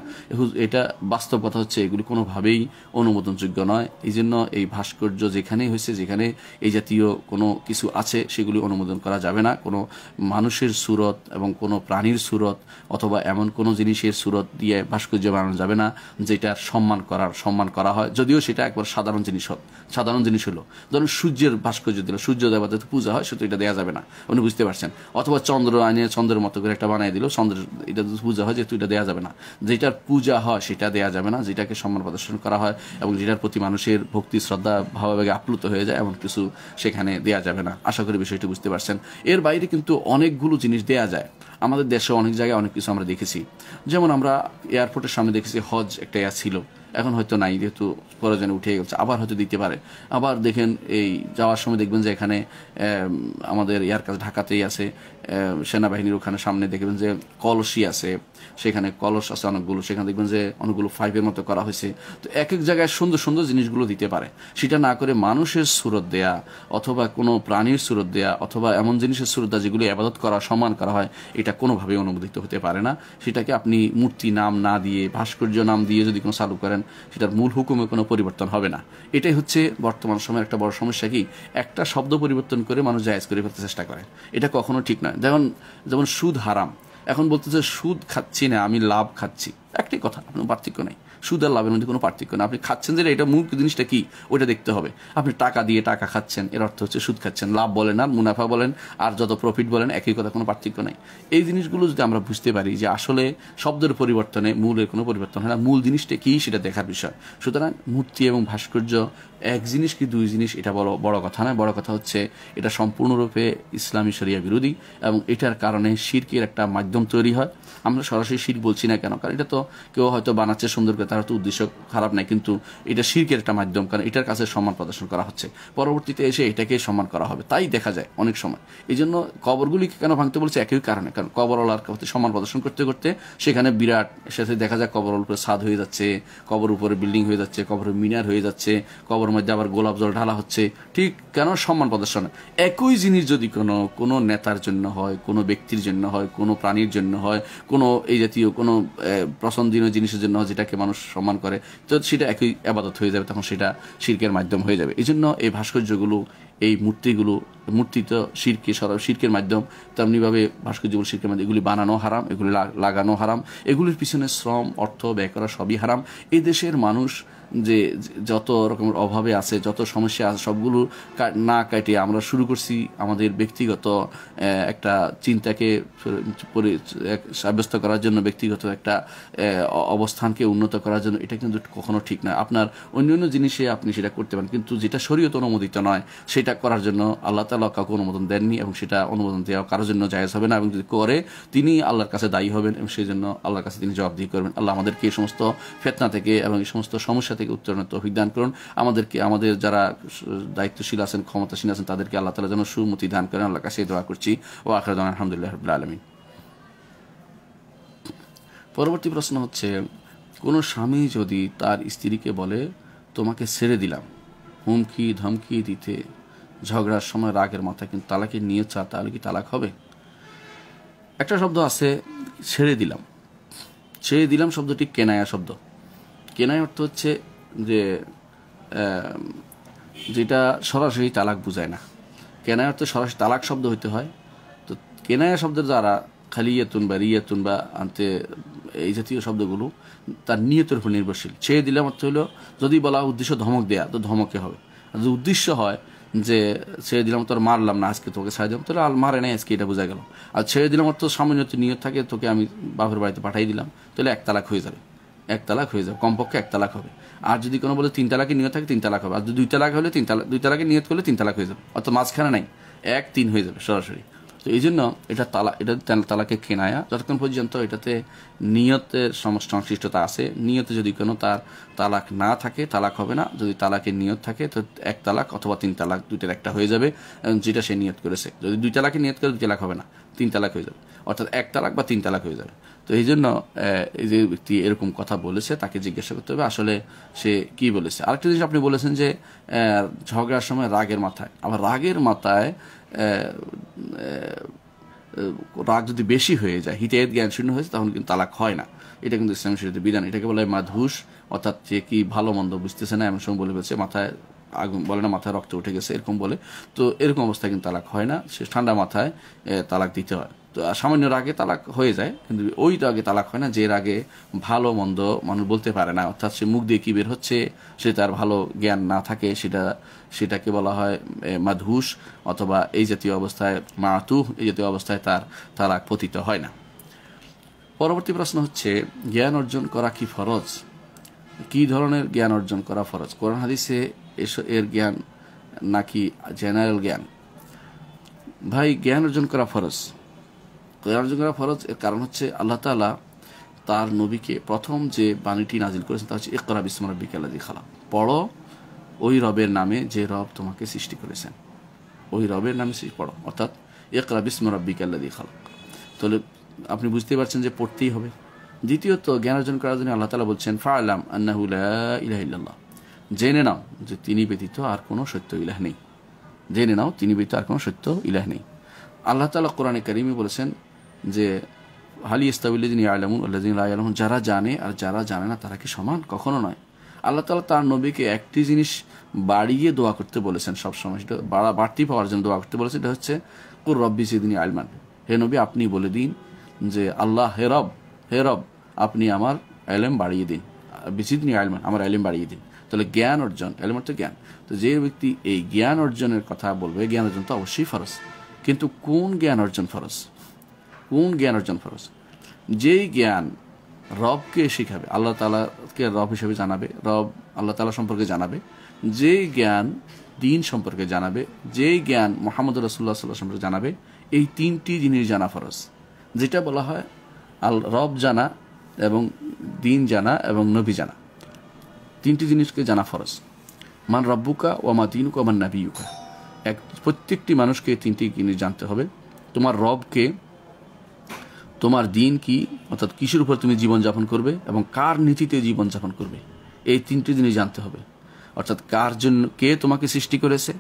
এটা বাস্তব কথা হচ্ছে এগুলি কোনোভাবেই অনুমোদনযোগ্য নয় এই জন্য এই ভাস্কর্য যেখানেই হয়েছে যেখানে এই জাতীয় কোনো কিছু আছে সেগুলি অনুমোদন করা যাবে না কোনো মানুষের সুরত এবং কোনো প্রাণীর সুরত অথবা এমন কোনো জিনিসের সুরত দিয়ে ভাস্কর্য বানানো যাবে না যেটার সম্মান করার সম্মান করা হয় যদিও সেটা একবার সাধারণ জিনিস হোক সাধারণ জিনিস হলো ধরুন সূর্যের ভাস্কর্য দিল সূর্য দেবতা পূজা হয় শুধু এটা দেওয়া যাবে না উনি বুঝতে পারছেন অথবা চন্দ্র আনে চন্দ্রের মতো করে একটা বানিয়ে দিল চন্দ্র এটা পূজা হয় যেহেতু এটা দেওয়া যাবে না যেটার পূজা হয় সেটা দেওয়া যাবে না যেটাকে সম্মান প্রদর্শন করা হয় এবং যেটার প্রতি মানুষের ভক্তি শ্রদ্ধা ভাবাবেগে আপ্লুত হয়ে যায় এমন কিছু সেখানে দেওয়া যাবে না আশা করি বিষয়টি বুঝতে পারছেন এর বাইরে কিন্তু অনেকগুলো জিনিস দেওয়া যায় আমাদের দেশে অনেক জায়গায় অনেক কিছু আমরা দেখেছি যেমন আমরা এয়ারপোর্টের সামনে দেখেছি হজ একটা ইয়া ছিল এখন হয়তো নাই যেহেতু প্রয়োজনে উঠে গেছে আবার হয়তো দিতে পারে আবার দেখেন এই যাওয়ার সময় দেখবেন যে এখানে আমাদের এয়ার কাছে ঢাকাতেই আছে সেনাবাহিনীর ওখানে সামনে দেখবেন যে কলসি আছে সেখানে কলস আছে অনেকগুলো সেখানে দেখবেন যে অনেকগুলো ফাইভের মতো করা হয়েছে তো এক এক জায়গায় সুন্দর সুন্দর জিনিসগুলো দিতে পারে সেটা না করে মানুষের সুরত দেয়া অথবা কোনো প্রাণীর সুরত দেয়া অথবা এমন জিনিসের সুরত দেওয়া যেগুলি আবাদত করা সম্মান করা হয় এটা কোনোভাবেই অনুমোদিত হতে পারে না সেটাকে আপনি মূর্তি নাম না দিয়ে ভাস্কর্য নাম দিয়ে যদি কোনো চালু করেন সেটার মূল হুকুমে কোনো পরিবর্তন হবে না এটাই হচ্ছে বর্তমান সময়ের একটা বড় সমস্যা কি একটা শব্দ পরিবর্তন করে মানুষ জায়জ করে ফেলতে চেষ্টা করে এটা কখনো ঠিক নয় যেমন যেমন সুদ হারাম এখন বলতেছে সুদ খাচ্ছি না আমি লাভ খাচ্ছি একটাই কথা কোনো পার্থক্য নেই সুদ আর লাভের মধ্যে কোনো পার্থক্য না আপনি খাচ্ছেন যে এটা মূল জিনিসটা কি ওইটা দেখতে হবে আপনি টাকা দিয়ে টাকা খাচ্ছেন এর অর্থ হচ্ছে সুদ খাচ্ছেন লাভ বলেন আর মুনাফা বলেন আর যত প্রফিট বলেন একই কথা কোনো পার্থক্য নাই এই জিনিসগুলো যদি আমরা বুঝতে পারি যে আসলে শব্দের পরিবর্তনে মূলের কোনো পরিবর্তন হয় না মূল জিনিসটা কী সেটা দেখার বিষয় সুতরাং মূর্তি এবং ভাস্কর্য এক জিনিস কি দুই জিনিস এটা বড় বড় কথা না বড় কথা হচ্ছে এটা সম্পূর্ণরূপে ইসলামী শরিয়া বিরোধী এবং এটার কারণে শিরকের একটা মাধ্যম তৈরি হয় আমরা সরাসরি শির বলছি না কেন কারণ এটা তো কেউ হয়তো বানাচ্ছে সুন্দর করে তার তো উদ্দেশ্য খারাপ নাই কিন্তু এটা শিরকের একটা মাধ্যম কারণ এটার কাছে সম্মান প্রদর্শন করা হচ্ছে পরবর্তীতে এসে এটাকে সম্মান করা হবে তাই দেখা যায় অনেক সময় এই জন্য কবরগুলিকে কেন ভাঙতে বলছে একই কারণে কারণ কবরওয়ালার প্রতি সম্মান প্রদর্শন করতে করতে সেখানে বিরাট সাথে দেখা যায় কবর উপরে ছাদ হয়ে যাচ্ছে কবর উপরে বিল্ডিং হয়ে যাচ্ছে কবর মিনার হয়ে যাচ্ছে কবর মধ্যে আবার গোলাপ জল ঢালা হচ্ছে ঠিক কেন সম্মান প্রদর্শন একই জিনিস যদি কোনো কোনো নেতার জন্য হয় কোনো ব্যক্তির জন্য হয় কোনো প্রাণীর জন্য হয় কোনো এই জাতীয় কোনো পছন্দনীয় জিনিসের জন্য হয় যেটাকে মানুষ সম্মান করে তো সেটা একই আবাদত হয়ে যাবে তখন সেটা শিল্পের মাধ্যম হয়ে যাবে এই জন্য এই ভাস্কর্যগুলো এই মূর্তিগুলো মূর্তি তো শিরকে সরব শিরকের মাধ্যম তেমনিভাবে ভাস্কর্যগুলো শিল্পের মাধ্যম এগুলি বানানো হারাম এগুলি লাগানো হারাম এগুলির পিছনে শ্রম অর্থ ব্যয় করা সবই হারাম এই দেশের মানুষ যে যত রকমের অভাবে আছে যত সমস্যা আছে সবগুলো না কাটিয়ে আমরা শুরু করছি আমাদের ব্যক্তিগত একটা চিন্তাকে সাব্যস্ত করার জন্য ব্যক্তিগত একটা অবস্থানকে উন্নত করার জন্য এটা কিন্তু কখনো ঠিক নয় আপনার অন্য অন্য জিনিসে আপনি সেটা করতে পারেন কিন্তু যেটা শরীয়ত অনুমোদিত নয় সেটা করার জন্য আল্লাহ তালা কাউকে অনুমোদন দেননি এবং সেটা অনুমোদন দেওয়া কারোর জন্য জায়গা হবে না এবং যদি করে তিনি আল্লাহর কাছে দায়ী হবেন এবং সেই জন্য আল্লাহর কাছে তিনি জবাবদিহি করবেন আল্লাহ আমাদেরকে এই সমস্ত ফেতনা থেকে এবং এই সমস্ত সমস্যা থেকে উচ্চারণের তৌফিক দান করুন আমাদেরকে আমাদের যারা দায়িত্বশীল আছেন ক্ষমতাশীল আছেন তাদেরকে আল্লাহ তালা যেন সুমতি দান করেন আল্লাহ কাছে দোয়া করছি ও আখরাদ আলহামদুলিল্লাহ হাবুল আলমিন পরবর্তী প্রশ্ন হচ্ছে কোনো স্বামী যদি তার স্ত্রীকে বলে তোমাকে ছেড়ে দিলাম হুমকি ধমকি দিতে ঝগড়ার সময় রাগের মাথা কিন্তু তালাকে নিয়ে চা তাহলে কি তালাক হবে একটা শব্দ আছে ছেড়ে দিলাম ছেড়ে দিলাম শব্দটি কেনায়া শব্দ কেনায় অর্থ হচ্ছে যে যেটা সরাসরি তালাক বুঝায় না কেনায়া তো সরাসরি তালাক শব্দ হইতে হয় তো কেনায়া শব্দের দ্বারা খালি ইয়াতুন বা রিয়াতুন বা আনতে এই জাতীয় শব্দগুলো তার নিয়তের উপর নির্ভরশীল ছেড়ে দিলে অর্থ হলো যদি বলা উদ্দেশ্য ধমক দেয়া তো ধমকে হবে আর যদি উদ্দেশ্য হয় যে ছেড়ে দিলাম তোর মারলাম না আজকে তোকে ছেড়ে দিলাম তাহলে আর মারে নাই আজকে এটা বোঝা গেল আর ছেড়ে দিলাম তো সামান্য নিয়ত থাকে তোকে আমি বাপের বাড়িতে পাঠাই দিলাম তাহলে এক তালাক হয়ে যাবে এক তালাক হয়ে যাবে কমপক্ষে এক তালাক হবে আর যদি কোনো বলে তিন তালাকে নিয়ত থাকে তিন তালাক হবে আর দুই তালাক হলে তিন তালাক দুই তালাকে নিয়োগ করলে তিন তালাক হয়ে যাবে অর্থাৎ মাঝখানে নাই এক তিন হয়ে যাবে সরাসরি তো এই জন্য এটা তালা এটা তালাকে কেনায়া যতক্ষণ পর্যন্ত এটাতে নিয়তের সমস্ত সংশ্লিষ্টতা আছে নিয়তে যদি কোনো তার তালাক না থাকে তালাক হবে না যদি তালাকের নিয়ত থাকে তো এক তালাক অথবা তিন তালাক দুইটার একটা হয়ে যাবে যেটা সে নিয়ত করেছে যদি দুই তালাকে নিয়ত করে দুই তালাক হবে না তিন তালাক হয়ে যাবে অর্থাৎ এক তালাক বা তিন তালাক হয়ে যাবে তো এই জন্য যে ব্যক্তি এরকম কথা বলেছে তাকে জিজ্ঞাসা করতে হবে আসলে সে কি বলেছে আরেকটা জিনিস আপনি বলেছেন যে ঝগড়ার সময় রাগের মাথায় আবার রাগের মাথায় রাগ যদি বেশি হয়ে যায় হিতায়ত জ্ঞান শূন্য হয়েছে তখন কিন্তু তালাক হয় না এটা কিন্তু ইসলাম শরীরের বিধান এটাকে বলে মাধুস অর্থাৎ যে কি ভালো মন্দ বুঝতেছে না এমন সময় বলে ফেলছে মাথায় আগুন বলে না মাথায় রক্ত উঠে গেছে এরকম বলে তো এরকম অবস্থায় কিন্তু তালাক হয় না সে ঠান্ডা মাথায় তালাক দিতে হয় সামান্য রাগে তালাক হয়ে যায় কিন্তু ওই রাগে তালাক হয় না যে রাগে ভালো মন্দ মানুষ বলতে পারে না অর্থাৎ সে মুখ দিয়ে কী বের হচ্ছে সে তার ভালো জ্ঞান না থাকে সেটা সেটাকে বলা হয় মাধুস অথবা এই জাতীয় অবস্থায় মাতু এই জাতীয় অবস্থায় তার তালাক পতিত হয় না পরবর্তী প্রশ্ন হচ্ছে জ্ঞান অর্জন করা কি ফরজ কি ধরনের জ্ঞান অর্জন করা ফরজ কোরআন হাদিসে এর জ্ঞান নাকি জেনারেল জ্ঞান ভাই জ্ঞান অর্জন করা ফরজ কেয়ামত করা ফরজ এর কারণ হচ্ছে আল্লাহ তালা তার নবীকে প্রথম যে বাণীটি নাজিল করেছেন তা হচ্ছে একরা বিসমরা বিকালাদি খালা পড়ো ওই রবের নামে যে রব তোমাকে সৃষ্টি করেছেন ওই রবের নামে সৃষ্টি পড়ো অর্থাৎ একরা বিসমরা বিকালাদি খালা তাহলে আপনি বুঝতে পারছেন যে পড়তেই হবে দ্বিতীয়ত জ্ঞান অর্জন করার জন্য আল্লাহ তালা বলছেন ফা আলাম আন্নাহুল্লাহ জেনে নাও যে তিনি ব্যতীত আর কোনো সত্য ইলাহ নেই জেনে নাও তিনি ব্যতীত আর কোনো সত্য ইলাহ নেই আল্লাহ তালা কোরআনে করিমে বলেছেন যে হালি ইস্তাবিল্লিদিন আলমুন আল্লাহদিন আলম যারা জানে আর যারা জানে না তারা কি সমান কখনো নয় আল্লাহ তালা তার নবীকে একটি জিনিস বাড়িয়ে দোয়া করতে বলেছেন সবসময় সেটা বাড়া বাড়তি পাওয়ার জন্য দোয়া করতে বলেছে এটা হচ্ছে কুর রব্বি সিদিনী আলমান হে নবী আপনি বলে দিন যে আল্লাহ হে রব হে রব আপনি আমার এলেম বাড়িয়ে দিন বিসিদিনী আলমান আমার এলেম বাড়িয়ে দিন তাহলে জ্ঞান অর্জন এলেম অর্থ জ্ঞান তো যে ব্যক্তি এই জ্ঞান অর্জনের কথা বলবে জ্ঞান অর্জন তো অবশ্যই ফরজ কিন্তু কোন জ্ঞান অর্জন ফরজ কোন জ্ঞান অর্জন ফরজ যেই জ্ঞান রবকে শিখাবে আল্লাহ তালাকে রব হিসেবে জানাবে রব আল্লাহ তালা সম্পর্কে জানাবে যেই জ্ঞান দিন সম্পর্কে জানাবে যেই জ্ঞান মোহাম্মদ রসুল্লাহ সাল্লাহ সম্পর্কে জানাবে এই তিনটি জিনিস জানা ফরজ যেটা বলা হয় আল রব জানা এবং দিন জানা এবং নবী জানা তিনটি জিনিসকে জানা ফরজ মান রব্বুকা মা দিনুক আমার নাবিউকা এক প্রত্যেকটি মানুষকে তিনটি জিনিস জানতে হবে তোমার রবকে তোমার দিন কি অর্থাৎ কিসের উপর তুমি জীবনযাপন করবে এবং কার নীতিতে জীবনযাপন করবে এই তিনটি জিনিস জানতে হবে অর্থাৎ কার জন্য কে তোমাকে সৃষ্টি করেছে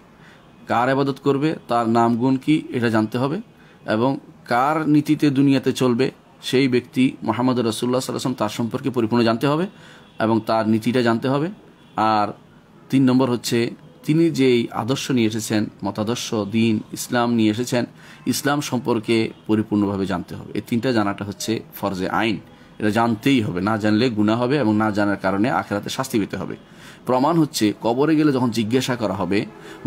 কার আবাদত করবে তার নাম গুণ কি এটা জানতে হবে এবং কার নীতিতে দুনিয়াতে চলবে সেই ব্যক্তি মোহাম্মদ রসুল্লাহ সাল্লাম তার সম্পর্কে পরিপূর্ণ জানতে হবে এবং তার নীতিটা জানতে হবে আর তিন নম্বর হচ্ছে তিনি যেই আদর্শ নিয়ে এসেছেন মতাদর্শ দিন ইসলাম নিয়ে এসেছেন ইসলাম সম্পর্কে পরিপূর্ণভাবে জানতে হবে এই তিনটা জানাটা হচ্ছে ফরজে আইন এটা জানতেই হবে না জানলে গুণা হবে এবং না জানার কারণে আখেরাতে শাস্তি পেতে হবে প্রমাণ হচ্ছে কবরে গেলে যখন জিজ্ঞাসা করা হবে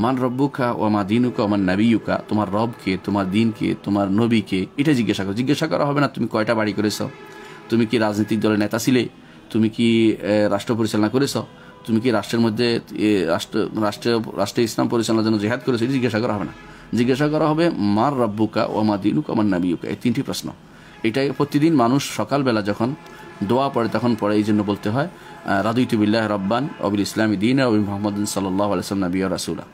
মান রব্বুকা ও মা দিনুকা আমার নাবিউকা তোমার রবকে তোমার দিনকে তোমার নবীকে এটা জিজ্ঞাসা করো জিজ্ঞাসা করা হবে না তুমি কয়টা বাড়ি করেছ তুমি কি রাজনৈতিক দলের নেতা ছিলে তুমি কি রাষ্ট্র পরিচালনা করেছ তুমি কি রাষ্ট্রের মধ্যে রাষ্ট্র রাষ্ট্রে রাষ্ট্রে ইসলাম পরিচালনার জন্য জেহাদ করেছে এটি জিজ্ঞাসা করা হবে না জিজ্ঞাসা করা হবে মার রব্বুকা ও মা দিনুক আমার নাবিউকা এই তিনটি প্রশ্ন এটাই প্রতিদিন মানুষ সকালবেলা যখন দোয়া পড়ে তখন পড়ে এই জন্য বলতে হয় রাদুইতু বিল্লাহ রব্বান অবিল ইসলামী দিন অবিল মোহাম্মদ সাল্লাহ আলসালাম নাবিয়া রাসুলা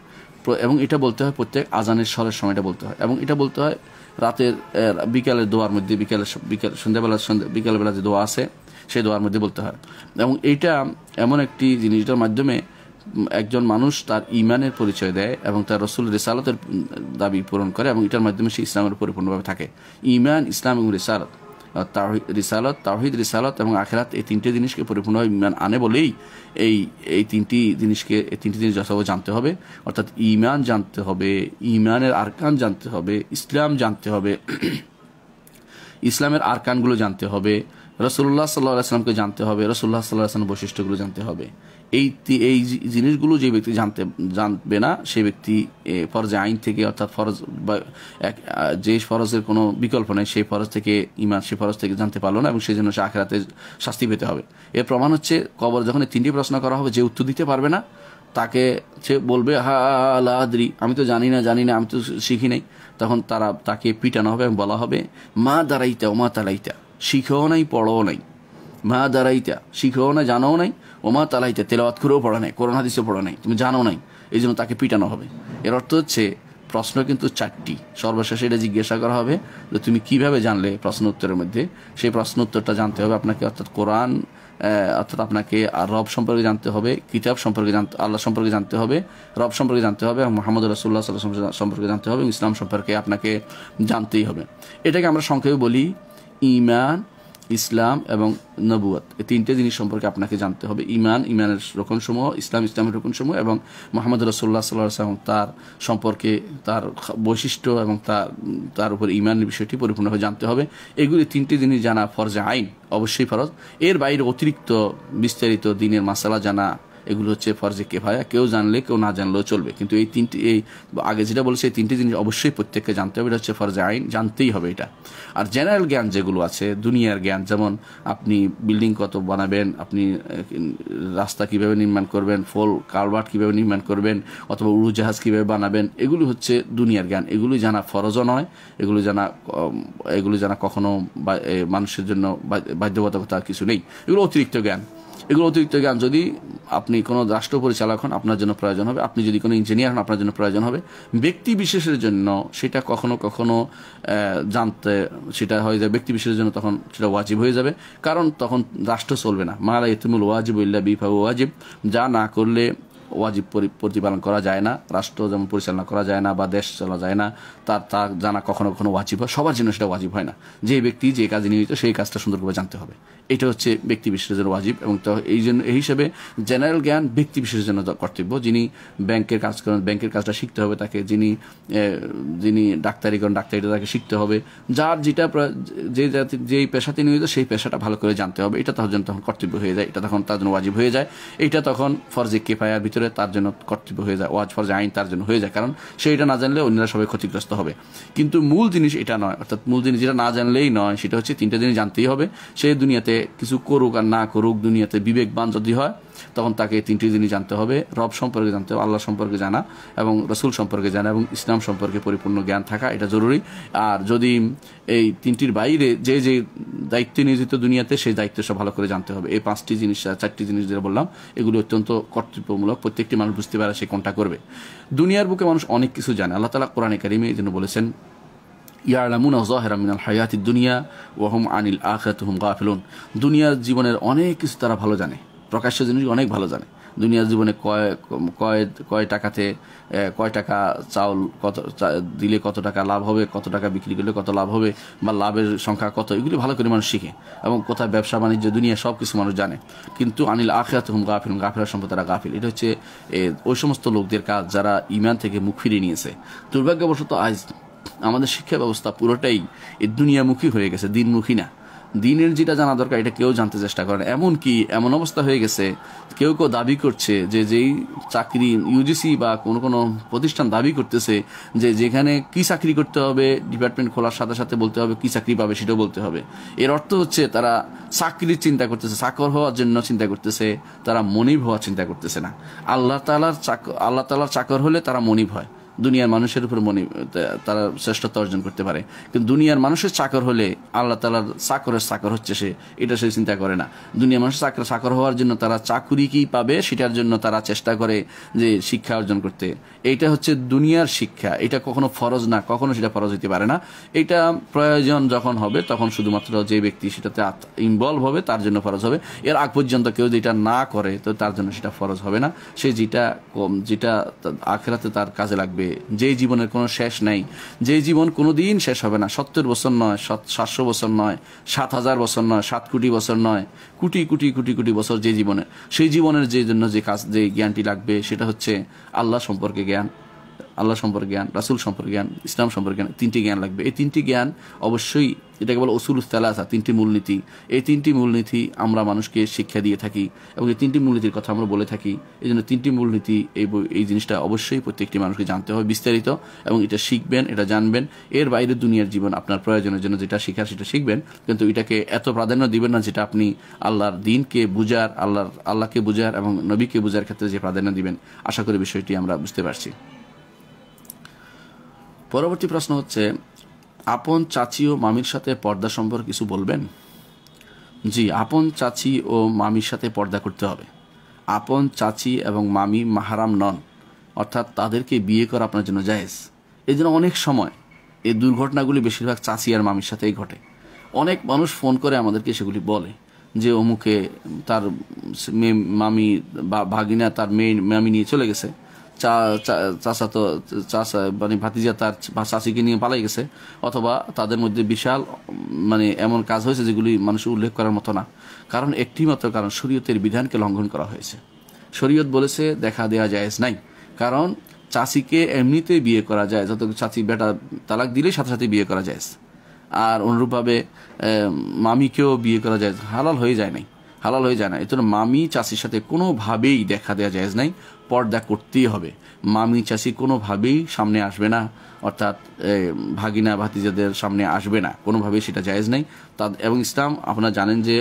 এবং এটা বলতে হয় প্রত্যেক আজানের স্বরের সময়টা বলতে হয় এবং এটা বলতে হয় রাতের বিকালের দোয়ার মধ্যে বিকালে বিকাল সন্ধ্যাবেলা বিকালবেলা যে দোয়া আছে সেই দোয়ার মধ্যে বলতে হয় এবং এটা এমন একটি জিনিসটার মাধ্যমে একজন মানুষ তার ইমানের পরিচয় দেয় এবং তার রসুল রেসালতের দাবি পূরণ করে এবং এটার মাধ্যমে সে ইসলামের পরিপূর্ণভাবে থাকে ইমান ইসলাম এবং রেসালত রিসালত তাহিদ রিসালত এবং আখেরাত এই তিনটি জিনিসকে পরিপূর্ণভাবে ইমান আনে বলেই এই এই তিনটি জিনিসকে এই তিনটি জিনিস যথাযথ জানতে হবে অর্থাৎ ইমান জানতে হবে ইমানের আরকান জানতে হবে ইসলাম জানতে হবে ইসলামের আরকানগুলো জানতে হবে রসুল্লাহ সাল্লাহ আসলামকে জানতে হবে রসুল্লাহ সাল্লাহ আসলাম বৈশিষ্ট্যগুলো জানতে হবে এই এই জিনিসগুলো যে ব্যক্তি জানতে জানবে না সেই ব্যক্তি ফরজে আইন থেকে অর্থাৎ ফরজ বা এক যে ফরজের কোনো বিকল্প নেই সেই ফরজ থেকে ইমান সেই ফরজ থেকে জানতে পারলো না এবং সেই জন্য সে আখেরাতে শাস্তি পেতে হবে এর প্রমাণ হচ্ছে কবর যখন এই তিনটি প্রশ্ন করা হবে যে উত্তর দিতে পারবে না তাকে সে বলবে হা আলাদ্রি আমি তো জানি না জানি না আমি তো শিখি নাই তখন তারা তাকে পিটানো হবে এবং বলা হবে মা দাঁড়াইতা ও মা তালাইতা শিখেও নাই পড়ো নাই মা দাঁড়াইতা শিখেও না জানাও নাই ওমা তালাইতা তেলাওয়াত করেও পড়া নাই করোনা দিসে পড়া নাই তুমি জানো নাই এই জন্য তাকে পিটানো হবে এর অর্থ হচ্ছে প্রশ্ন কিন্তু চারটি সর্বশেষে এটা জিজ্ঞাসা করা হবে যে তুমি কিভাবে জানলে প্রশ্ন উত্তরের মধ্যে সেই প্রশ্ন উত্তরটা জানতে হবে আপনাকে অর্থাৎ কোরআন অর্থাৎ আপনাকে রব সম্পর্কে জানতে হবে কিতাব সম্পর্কে জানতে আল্লাহ সম্পর্কে জানতে হবে রব সম্পর্কে জানতে হবে এবং মোহাম্মদ রাসুল্লাহ সাল্লাহ সম্পর্কে জানতে হবে এবং ইসলাম সম্পর্কে আপনাকে জানতেই হবে এটাকে আমরা সংক্ষেপে বলি ইমান ইসলাম এবং নবুয়াত এই তিনটে জিনিস সম্পর্কে আপনাকে জানতে হবে ইমান ইমানের রোকনসমূহ ইসলাম ইসলামের রোকনসমূহ এবং মোহাম্মদ রসোল্লা সাল্লাহ এবং তার সম্পর্কে তার বৈশিষ্ট্য এবং তার তার উপর ইমানের বিষয়টি পরিপূর্ণভাবে জানতে হবে এগুলি তিনটি জিনিস জানা ফরজে আইন অবশ্যই ফরজ এর বাইরে অতিরিক্ত বিস্তারিত দিনের মাসালা জানা এগুলো হচ্ছে ফরজে ভায়া কেউ জানলে কেউ না জানলেও চলবে কিন্তু এই তিনটি এই আগে যেটা বলছে এই তিনটি জিনিস অবশ্যই প্রত্যেককে জানতে হবে এটা হচ্ছে ফরজে আইন জানতেই হবে এটা আর জেনারেল জ্ঞান যেগুলো আছে দুনিয়ার জ্ঞান যেমন আপনি বিল্ডিং কত বানাবেন আপনি রাস্তা কীভাবে নির্মাণ করবেন ফল কালভার্ট কীভাবে নির্মাণ করবেন অথবা উড়োজাহাজ কীভাবে বানাবেন এগুলি হচ্ছে দুনিয়ার জ্ঞান এগুলি জানা ফরজও নয় এগুলো জানা এগুলি জানা কখনো মানুষের জন্য বাধ্যবাধকতা কিছু নেই এগুলো অতিরিক্ত জ্ঞান এগুলো অতিরিক্ত জ্ঞান যদি আপনি কোনো রাষ্ট্র পরিচালক হন আপনার জন্য প্রয়োজন হবে আপনি যদি কোনো ইঞ্জিনিয়ার হন আপনার জন্য প্রয়োজন হবে ব্যক্তি বিশেষের জন্য সেটা কখনো কখনো জানতে সেটা হয়ে যায় ব্যক্তি বিশেষের জন্য তখন সেটা ওয়াজিব হয়ে যাবে কারণ তখন রাষ্ট্র চলবে না মারা ইতিমুল ওয়াজিব ইল্লা বিফা ওয়াজিব যা না করলে ওয়াজিব প্রতিপালন করা যায় না রাষ্ট্র যেমন পরিচালনা করা যায় না বা দেশ চলা যায় না তার তা জানা কখনো কখনো ওয়াজিব হয় সবার জন্য সেটা ওয়াজিব হয় না যে ব্যক্তি যে কাজে নিয়োজিত সেই কাজটা সুন্দরভাবে জানতে হবে এটা হচ্ছে ব্যক্তি বিশেষের জন্য ওয়াজিব এবং তো এই জন্য এই হিসাবে জেনারেল জ্ঞান ব্যক্তি বিশেষের জন্য কর্তব্য যিনি ব্যাংকের কাজ করেন ব্যাংকের কাজটা শিখতে হবে তাকে যিনি যিনি ডাক্তারি করেন ডাক্তারিটা তাকে শিখতে হবে যার যেটা যে জাতি যেই পেশা তিনি নিয়োজিত সেই পেশাটা ভালো করে জানতে হবে এটা তার জন্য তখন কর্তব্য হয়ে যায় এটা তখন তার জন্য ওয়াজিব হয়ে যায় এটা তখন ফরজে কেফায়ার ভিতরে তার জন্য কর্তব্য হয়ে যায় ওয়াজ ফরজে আইন তার জন্য হয়ে যায় কারণ সে এটা না জানলে অন্যরা সবাই ক্ষতিগ্রস্ত হবে কিন্তু মূল জিনিস এটা নয় অর্থাৎ মূল জিনিস যেটা না জানলেই নয় সেটা হচ্ছে তিনটা জিনিস জানতেই হবে সে দুনিয়াতে কিছু করুক আর না করুক দুনিয়াতে বিবেকবান যদি হয় তখন তাকে এই তিনটি জিনিস জানতে হবে রব সম্পর্কে জানতে হবে আল্লাহ সম্পর্কে জানা এবং রসুল সম্পর্কে জানা এবং ইসলাম সম্পর্কে পরিপূর্ণ জ্ঞান থাকা এটা জরুরি আর যদি এই তিনটির বাইরে যে যে দায়িত্বে নিয়োজিত দুনিয়াতে সেই দায়িত্ব সব ভালো করে জানতে হবে এই পাঁচটি জিনিস চারটি জিনিস যেটা বললাম এগুলো অত্যন্ত কর্তৃত্বমূলক প্রত্যেকটি মানুষ বুঝতে পারে সে কোনটা করবে দুনিয়ার বুকে মানুষ অনেক কিছু জানে আল্লাহ তালা কোরআনে কারিমে এই জন্য বলেছেন ইয়ালামুনা জহেরা মিনাল দুনিয়া ওয়াহুম আনিল আখরাত হুম গাফিলুন দুনিয়ার জীবনের অনেক কিছু তারা ভালো জানে প্রকাশ্য জিনিস অনেক ভালো জানে দুনিয়ার জীবনে কয় কয় কয় টাকাতে কয় টাকা চাউল কত দিলে কত টাকা লাভ হবে কত টাকা বিক্রি করলে কত লাভ হবে বা লাভের সংখ্যা কত এগুলি ভালো করে মানুষ শিখে এবং কোথায় ব্যবসা বাণিজ্য দুনিয়া সব কিছু মানুষ জানে কিন্তু আনিল আখিরাত হুম গাফিল গাফিলার সম্পর্কে তারা গাফিল এটা হচ্ছে ওই সমস্ত লোকদের কাজ যারা ইমান থেকে মুখ ফিরিয়ে নিয়েছে দুর্ভাগ্যবশত আজ আমাদের শিক্ষা ব্যবস্থা পুরোটাই এই দুনিয়ামুখী হয়ে গেছে দিনমুখী না দিনের যেটা জানা দরকার এটা কেউ জানতে চেষ্টা করে এমন কি এমন অবস্থা হয়ে গেছে কেউ কেউ দাবি করছে যে যেই চাকরি ইউজিসি বা কোনো কোনো প্রতিষ্ঠান দাবি করতেছে যে যেখানে কি চাকরি করতে হবে ডিপার্টমেন্ট খোলার সাথে সাথে বলতে হবে কি চাকরি পাবে সেটাও বলতে হবে এর অর্থ হচ্ছে তারা চাকরির চিন্তা করতেছে চাকর হওয়ার জন্য চিন্তা করতেছে তারা মনিব হওয়ার চিন্তা করতেছে না আল্লাহ তালার চাক আল্লাহ তালার চাকর হলে তারা মনিব হয় দুনিয়ার মানুষের উপর মনে তারা শ্রেষ্ঠত্ব অর্জন করতে পারে কিন্তু দুনিয়ার মানুষের চাকর হলে আল্লাহ তালার চাকরের চাকর হচ্ছে সে এটা সে চিন্তা করে না দুনিয়ার মানুষের চাকর চাকর হওয়ার জন্য তারা চাকুরি কি পাবে সেটার জন্য তারা চেষ্টা করে যে শিক্ষা অর্জন করতে এইটা হচ্ছে দুনিয়ার শিক্ষা এটা কখনো ফরজ না কখনো সেটা ফরজ হতে পারে না এটা প্রয়োজন যখন হবে তখন শুধুমাত্র যে ব্যক্তি সেটাতে ইনভলভ হবে তার জন্য ফরজ হবে এর আগ পর্যন্ত কেউ যদি এটা না করে তো তার জন্য সেটা ফরজ হবে না সে যেটা যেটা আখেরাতে তার কাজে লাগবে যে জীবনের কোনো শেষ নেই যে জীবন কোনো দিন শেষ হবে না সত্তর বছর নয় সাতশো বছর নয় সাত হাজার বছর নয় সাত কোটি বছর নয় কোটি কোটি কোটি কোটি বছর যে জীবনের সেই জীবনের যে জন্য যে কাজ যে জ্ঞানটি লাগবে সেটা হচ্ছে আল্লাহ সম্পর্কে জ্ঞান আল্লাহ সম্পর্কে জ্ঞান রাসুল সম্পর্কে জ্ঞান ইসলাম সম্পর্কে জ্ঞান তিনটি জ্ঞান লাগবে এই তিনটি জ্ঞান অবশ্যই এটাকে বলা ওসুল উস্তালাসা তিনটি মূলনীতি এই তিনটি মূলনীতি আমরা মানুষকে শিক্ষা দিয়ে থাকি এবং এই তিনটি মূলনীতির কথা আমরা বলে থাকি এই জন্য তিনটি মূলনীতি এই এই জিনিসটা অবশ্যই প্রত্যেকটি মানুষকে জানতে হবে বিস্তারিত এবং এটা শিখবেন এটা জানবেন এর বাইরে দুনিয়ার জীবন আপনার প্রয়োজনের জন্য যেটা শিখার সেটা শিখবেন কিন্তু এটাকে এত প্রাধান্য দিবেন না যেটা আপনি আল্লাহর দিনকে বুঝার আল্লাহর আল্লাহকে বুঝার এবং নবীকে বুঝার ক্ষেত্রে যে প্রাধান্য দিবেন আশা করি বিষয়টি আমরা বুঝতে পারছি পরবর্তী প্রশ্ন হচ্ছে আপন চাচি ও মামির সাথে পর্দা সম্পর্কে কিছু বলবেন জি আপন চাচি ও মামির সাথে পর্দা করতে হবে আপন চাচি এবং মামি মাহারাম নন অর্থাৎ তাদেরকে বিয়ে করা আপনার জন্য জায়েজ এই জন্য অনেক সময় এই দুর্ঘটনাগুলি বেশিরভাগ চাচি আর মামির সাথেই ঘটে অনেক মানুষ ফোন করে আমাদেরকে সেগুলি বলে যে অমুকে তার মামি বা ভাগিনা তার মেয়ে মামি নিয়ে চলে গেছে চাষা তো চাষ মানে ভাতিজা তার চাষিকে নিয়ে পালাই গেছে অথবা তাদের মধ্যে বিশাল মানে এমন কাজ হয়েছে যেগুলি মানুষ উল্লেখ করার মতো না কারণ একটি মাত্র কারণ শরীয়তের বিধানকে লঙ্ঘন করা হয়েছে শরীয়ত বলেছে দেখা দেওয়া যায় নাই কারণ চাষিকে এমনিতে বিয়ে করা যায় যত চাষি বেটা তালাক দিলেই সাথে সাথে বিয়ে করা যায় আর অনুরূপভাবে মামিকেও বিয়ে করা যায় হালাল হয়ে যায় নাই হালাল হয়ে যায় না এজন্য মামি চাষির সাথে কোনোভাবেই দেখা দেওয়া যায় নাই পর্দা করতেই হবে মামি চাষি কোনোভাবেই সামনে আসবে না অর্থাৎ ভাগিনা ভাতিজাদের সামনে আসবে না কোনোভাবেই সেটা জায়েজ নেই তা এবং ইসলাম আপনারা জানেন যে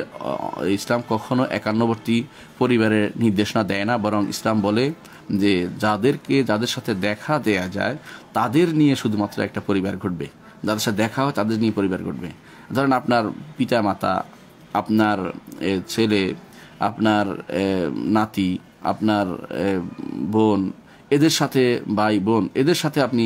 ইসলাম কখনো একান্নবর্তী পরিবারের নির্দেশনা দেয় না বরং ইসলাম বলে যে যাদেরকে যাদের সাথে দেখা দেয়া যায় তাদের নিয়ে শুধুমাত্র একটা পরিবার ঘটবে যাদের সাথে দেখা হয় তাদের নিয়ে পরিবার ঘটবে ধরেন আপনার পিতা মাতা আপনার ছেলে আপনার নাতি আপনার বোন এদের সাথে ভাই বোন এদের সাথে আপনি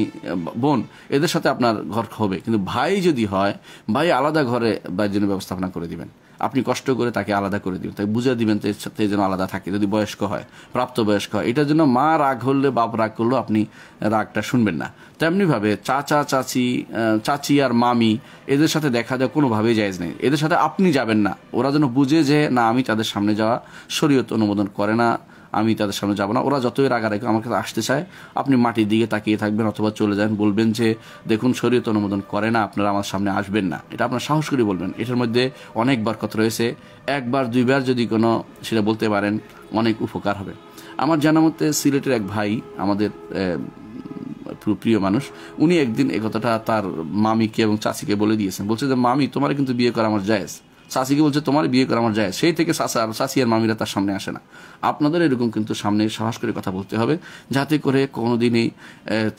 বোন এদের সাথে আপনার ঘর হবে কিন্তু ভাই যদি হয় ভাই আলাদা ঘরে বাইর জন্য ব্যবস্থাপনা করে দিবেন আপনি কষ্ট করে তাকে আলাদা করে দিবেন তাকে বুঝিয়ে দিবেন তে যেন আলাদা থাকে যদি বয়স্ক হয় প্রাপ্তবয়স্ক হয় এটার জন্য মা রাগ হলে বাপ রাগ করলেও আপনি রাগটা শুনবেন না তেমনিভাবে চাচা চাচি চাচি আর মামি এদের সাথে দেখা যায় কোনোভাবেই জায়জ নেই এদের সাথে আপনি যাবেন না ওরা যেন বুঝে যে না আমি তাদের সামনে যাওয়া শরীয়ত অনুমোদন করে না আমি তাদের সামনে যাবো না ওরা যতই রাগারাগি আমার কাছে আসতে চায় আপনি মাটির দিকে তাকিয়ে থাকবেন অথবা চলে যান বলবেন যে দেখুন শরীয়ত অনুমোদন করে না আপনারা আমার সামনে আসবেন না এটা আপনার সাহস করে বলবেন এটার মধ্যে অনেকবার কথা রয়েছে একবার দুইবার যদি কোনো সেটা বলতে পারেন অনেক উপকার হবে আমার জানা মতে সিলেটের এক ভাই আমাদের প্রিয় মানুষ উনি একদিন একথাটা তার মামিকে এবং চাষিকে বলে দিয়েছেন বলছে যে মামি তোমার কিন্তু বিয়ে করা আমার জায়েজ শাশিকে বলছে তোমার বিয়ে করা আমার যায় সেই থেকে আর শাশি আর মামিরা তার সামনে আসে না আপনাদের এরকম কিন্তু সামনে সাহস করে কথা বলতে হবে যাতে করে কোনোদিনই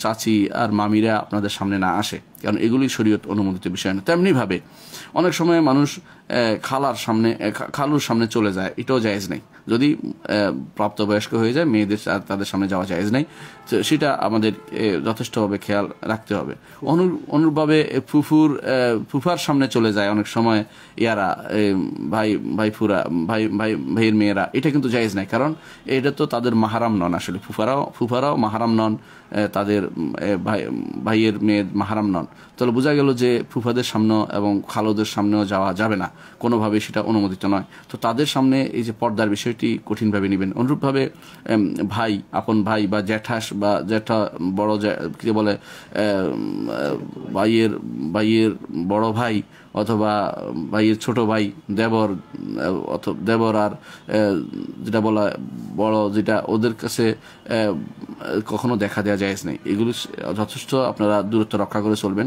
চাচি আর মামিরা আপনাদের সামনে না আসে কারণ এগুলি শরীয়ত অনুমোদিত বিষয় না তেমনিভাবে অনেক সময় মানুষ খালার সামনে খালুর সামনে চলে যায় এটাও জায়েজ নেই যদি প্রাপ্তবয়স্ক হয়ে যায় মেয়েদের তাদের সামনে যাওয়া জায়েজ নেই তো সেটা আমাদের যথেষ্টভাবে খেয়াল রাখতে হবে অনুর অনুরূপভাবে ফুফুর ফুফার সামনে চলে যায় অনেক সময় ইয়ারা ভাই ভাইফুরা ভাই ভাই ভাইয়ের মেয়েরা এটা কিন্তু জায়েজ নাই কারণ এটা তো তাদের মাহারাম নন আসলে ফুফারাও ফুফারাও মাহারাম নন তাদের ভাই ভাইয়ের মেয়ের মাহারাম নন তাহলে বোঝা গেল যে ফুফাদের সামনে এবং খালোদের সামনেও যাওয়া যাবে না কোনোভাবে সেটা অনুমোদিত নয় তো তাদের সামনে এই যে পর্দার বিষয়টি কঠিনভাবে নেবেন অনুরূপভাবে ভাই আপন ভাই বা জ্যাঠাস বা জ্যাঠা বড় কি বলে ভাইয়ের ভাইয়ের বড় ভাই অথবা ভাইয়ের ছোট ভাই দেবর অথবা দেবর আর যেটা বলা বড় যেটা ওদের কাছে কখনো দেখা দেওয়া যায় নেই এগুলো যথেষ্ট আপনারা দূরত্ব রক্ষা করে চলবেন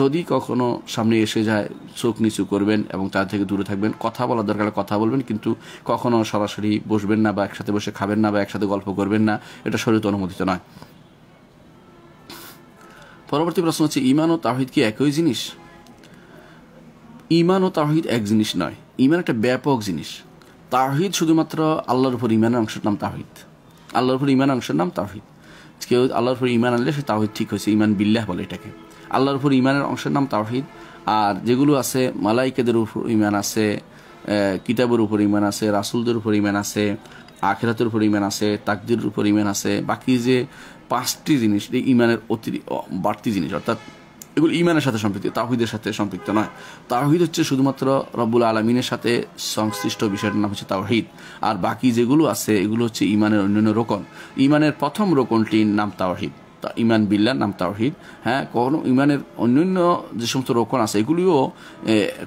যদি কখনো সামনে এসে যায় চোখ নিচু করবেন এবং তার থেকে দূরে থাকবেন কথা বলার দরকার কথা বলবেন কিন্তু কখনো সরাসরি বসবেন না বা একসাথে বসে খাবেন না বা একসাথে গল্প করবেন না এটা শরীর অনুমোদিত নয় পরবর্তী প্রশ্ন হচ্ছে ইমান ও তাহিদ কি একই জিনিস ইমান ও তাহিদ এক জিনিস নয় ইমান একটা ব্যাপক জিনিস তাহিদ শুধুমাত্র আল্লাহর উপর ইমানের অংশের নাম তাহিদ আল্লাহর উপর ইমান অংশের নাম তাহিদ কেউ আল্লাহর উপর ইমান আনলে সে তাহিদ ঠিক হয়েছে ইমান বিল্লাহ বলে এটাকে আল্লাহর উপর ইমানের অংশের নাম তাহিদ আর যেগুলো আছে মালাইকেদের উপর ইমান আছে কিতাবের উপর ইমান আছে রাসুলদের উপর ইমান আছে আখেরাতের উপর ইমান আছে তাকদির উপর ইমান আছে বাকি যে পাঁচটি জিনিস ইমানের অতি বাড়তি জিনিস অর্থাৎ এগুলো ইমানের সাথে সম্পৃক্ত তাহিদের সাথে সম্পৃক্ত নয় তাহিদ হচ্ছে শুধুমাত্র রব্বুল আলমিনের সাথে সংশ্লিষ্ট বিষয়টার নাম হচ্ছে তাওহিদ আর বাকি যেগুলো আছে এগুলো হচ্ছে ইমানের অন্যান্য রোকন ইমানের প্রথম রোকনটির নাম তাওহিদ তা ইমান বিল্লার নাম তাওহিদ হ্যাঁ কোনো ইমানের অন্যান্য যে সমস্ত রোকন আছে এগুলিও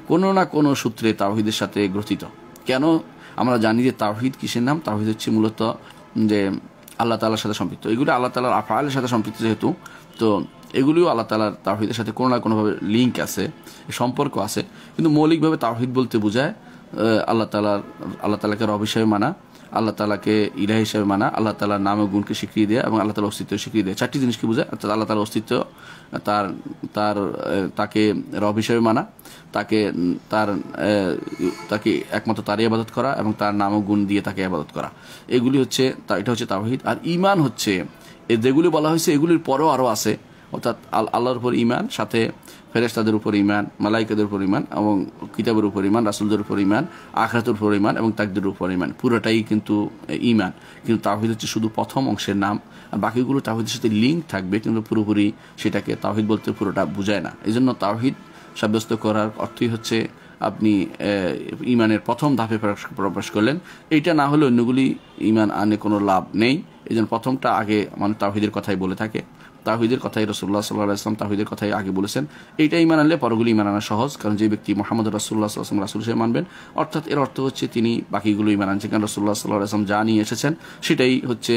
কোনো না কোনো সূত্রে তাওহিদের সাথে গ্রথিত কেন আমরা জানি যে তাওহিদ কিসের নাম তাওহিদ হচ্ছে মূলত যে আল্লাহ তালার সাথে সম্পৃক্ত এগুলো আল্লাহ তালার আলের সাথে সম্পৃক্ত যেহেতু তো এগুলিও আল্লাহ তালার তাওহিদের সাথে কোনো না কোনোভাবে লিঙ্ক আছে সম্পর্ক আছে কিন্তু মৌলিকভাবে তাওহিদ বলতে বোঝায় আল্লাহ তালার আল্লাহ তালাকে রব হিসাবে মানা আল্লাহ তালাকে ইলা হিসাবে মানা আল্লাহ তালার নাম ও গুণকে স্বীকৃতি দেয়া এবং আল্লাহ তালার অস্তিত্ব স্বীকৃতি দেয় চারটি জিনিসকে বোঝায় অর্থাৎ আল্লাহ তালার অস্তিত্ব তার তার তাকে রব হিসাবে মানা তাকে তার তাকে একমাত্র তারই আবাদত করা এবং তার নাম ও গুণ দিয়ে তাকে আবাদত করা এগুলি হচ্ছে এটা হচ্ছে তাওহিদ আর ইমান হচ্ছে যেগুলি বলা হয়েছে এগুলির পরেও আরও আছে অর্থাৎ আল আল্লাহর উপর ইমান সাথে ফেরেস্তাদের উপর ইমান মালাইকাদের উপর ইমান এবং কিতাবের উপর ইমান রাসুলদের উপর ইমান আখরাতের উপর ইমান এবং তাকদের উপর ইমান পুরোটাই কিন্তু ইমান কিন্তু তাহিদ হচ্ছে শুধু প্রথম অংশের নাম আর বাকিগুলো তাহিদের সাথে লিঙ্ক থাকবে কিন্তু পুরোপুরি সেটাকে তাহিদ বলতে পুরোটা বোঝায় না এই জন্য তাহিদ সাব্যস্ত করার অর্থই হচ্ছে আপনি ইমানের প্রথম ধাপে প্রবেশ করলেন এইটা না হলে অন্যগুলি ইমান আনে কোনো লাভ নেই এই প্রথমটা আগে মানে তাহিদের কথাই বলে থাকে তাহিদের কথাই রসুল্লাহ সাল্লাহ আসলাম তাহিদের কথাই আগে বলেছেন এইটাই মান আনলে পরগুলি ইমান আনা সহজ কারণ যে ব্যক্তি মোহাম্মদ রসুল্লাহ আসলাম রাসুল সাহেব মানবেন অর্থাৎ এর অর্থ হচ্ছে তিনি বাকিগুলো ইমান আনছেন কারণ রসুল্লাহ সাল্লাহ আসলাম যা নিয়ে এসেছেন সেটাই হচ্ছে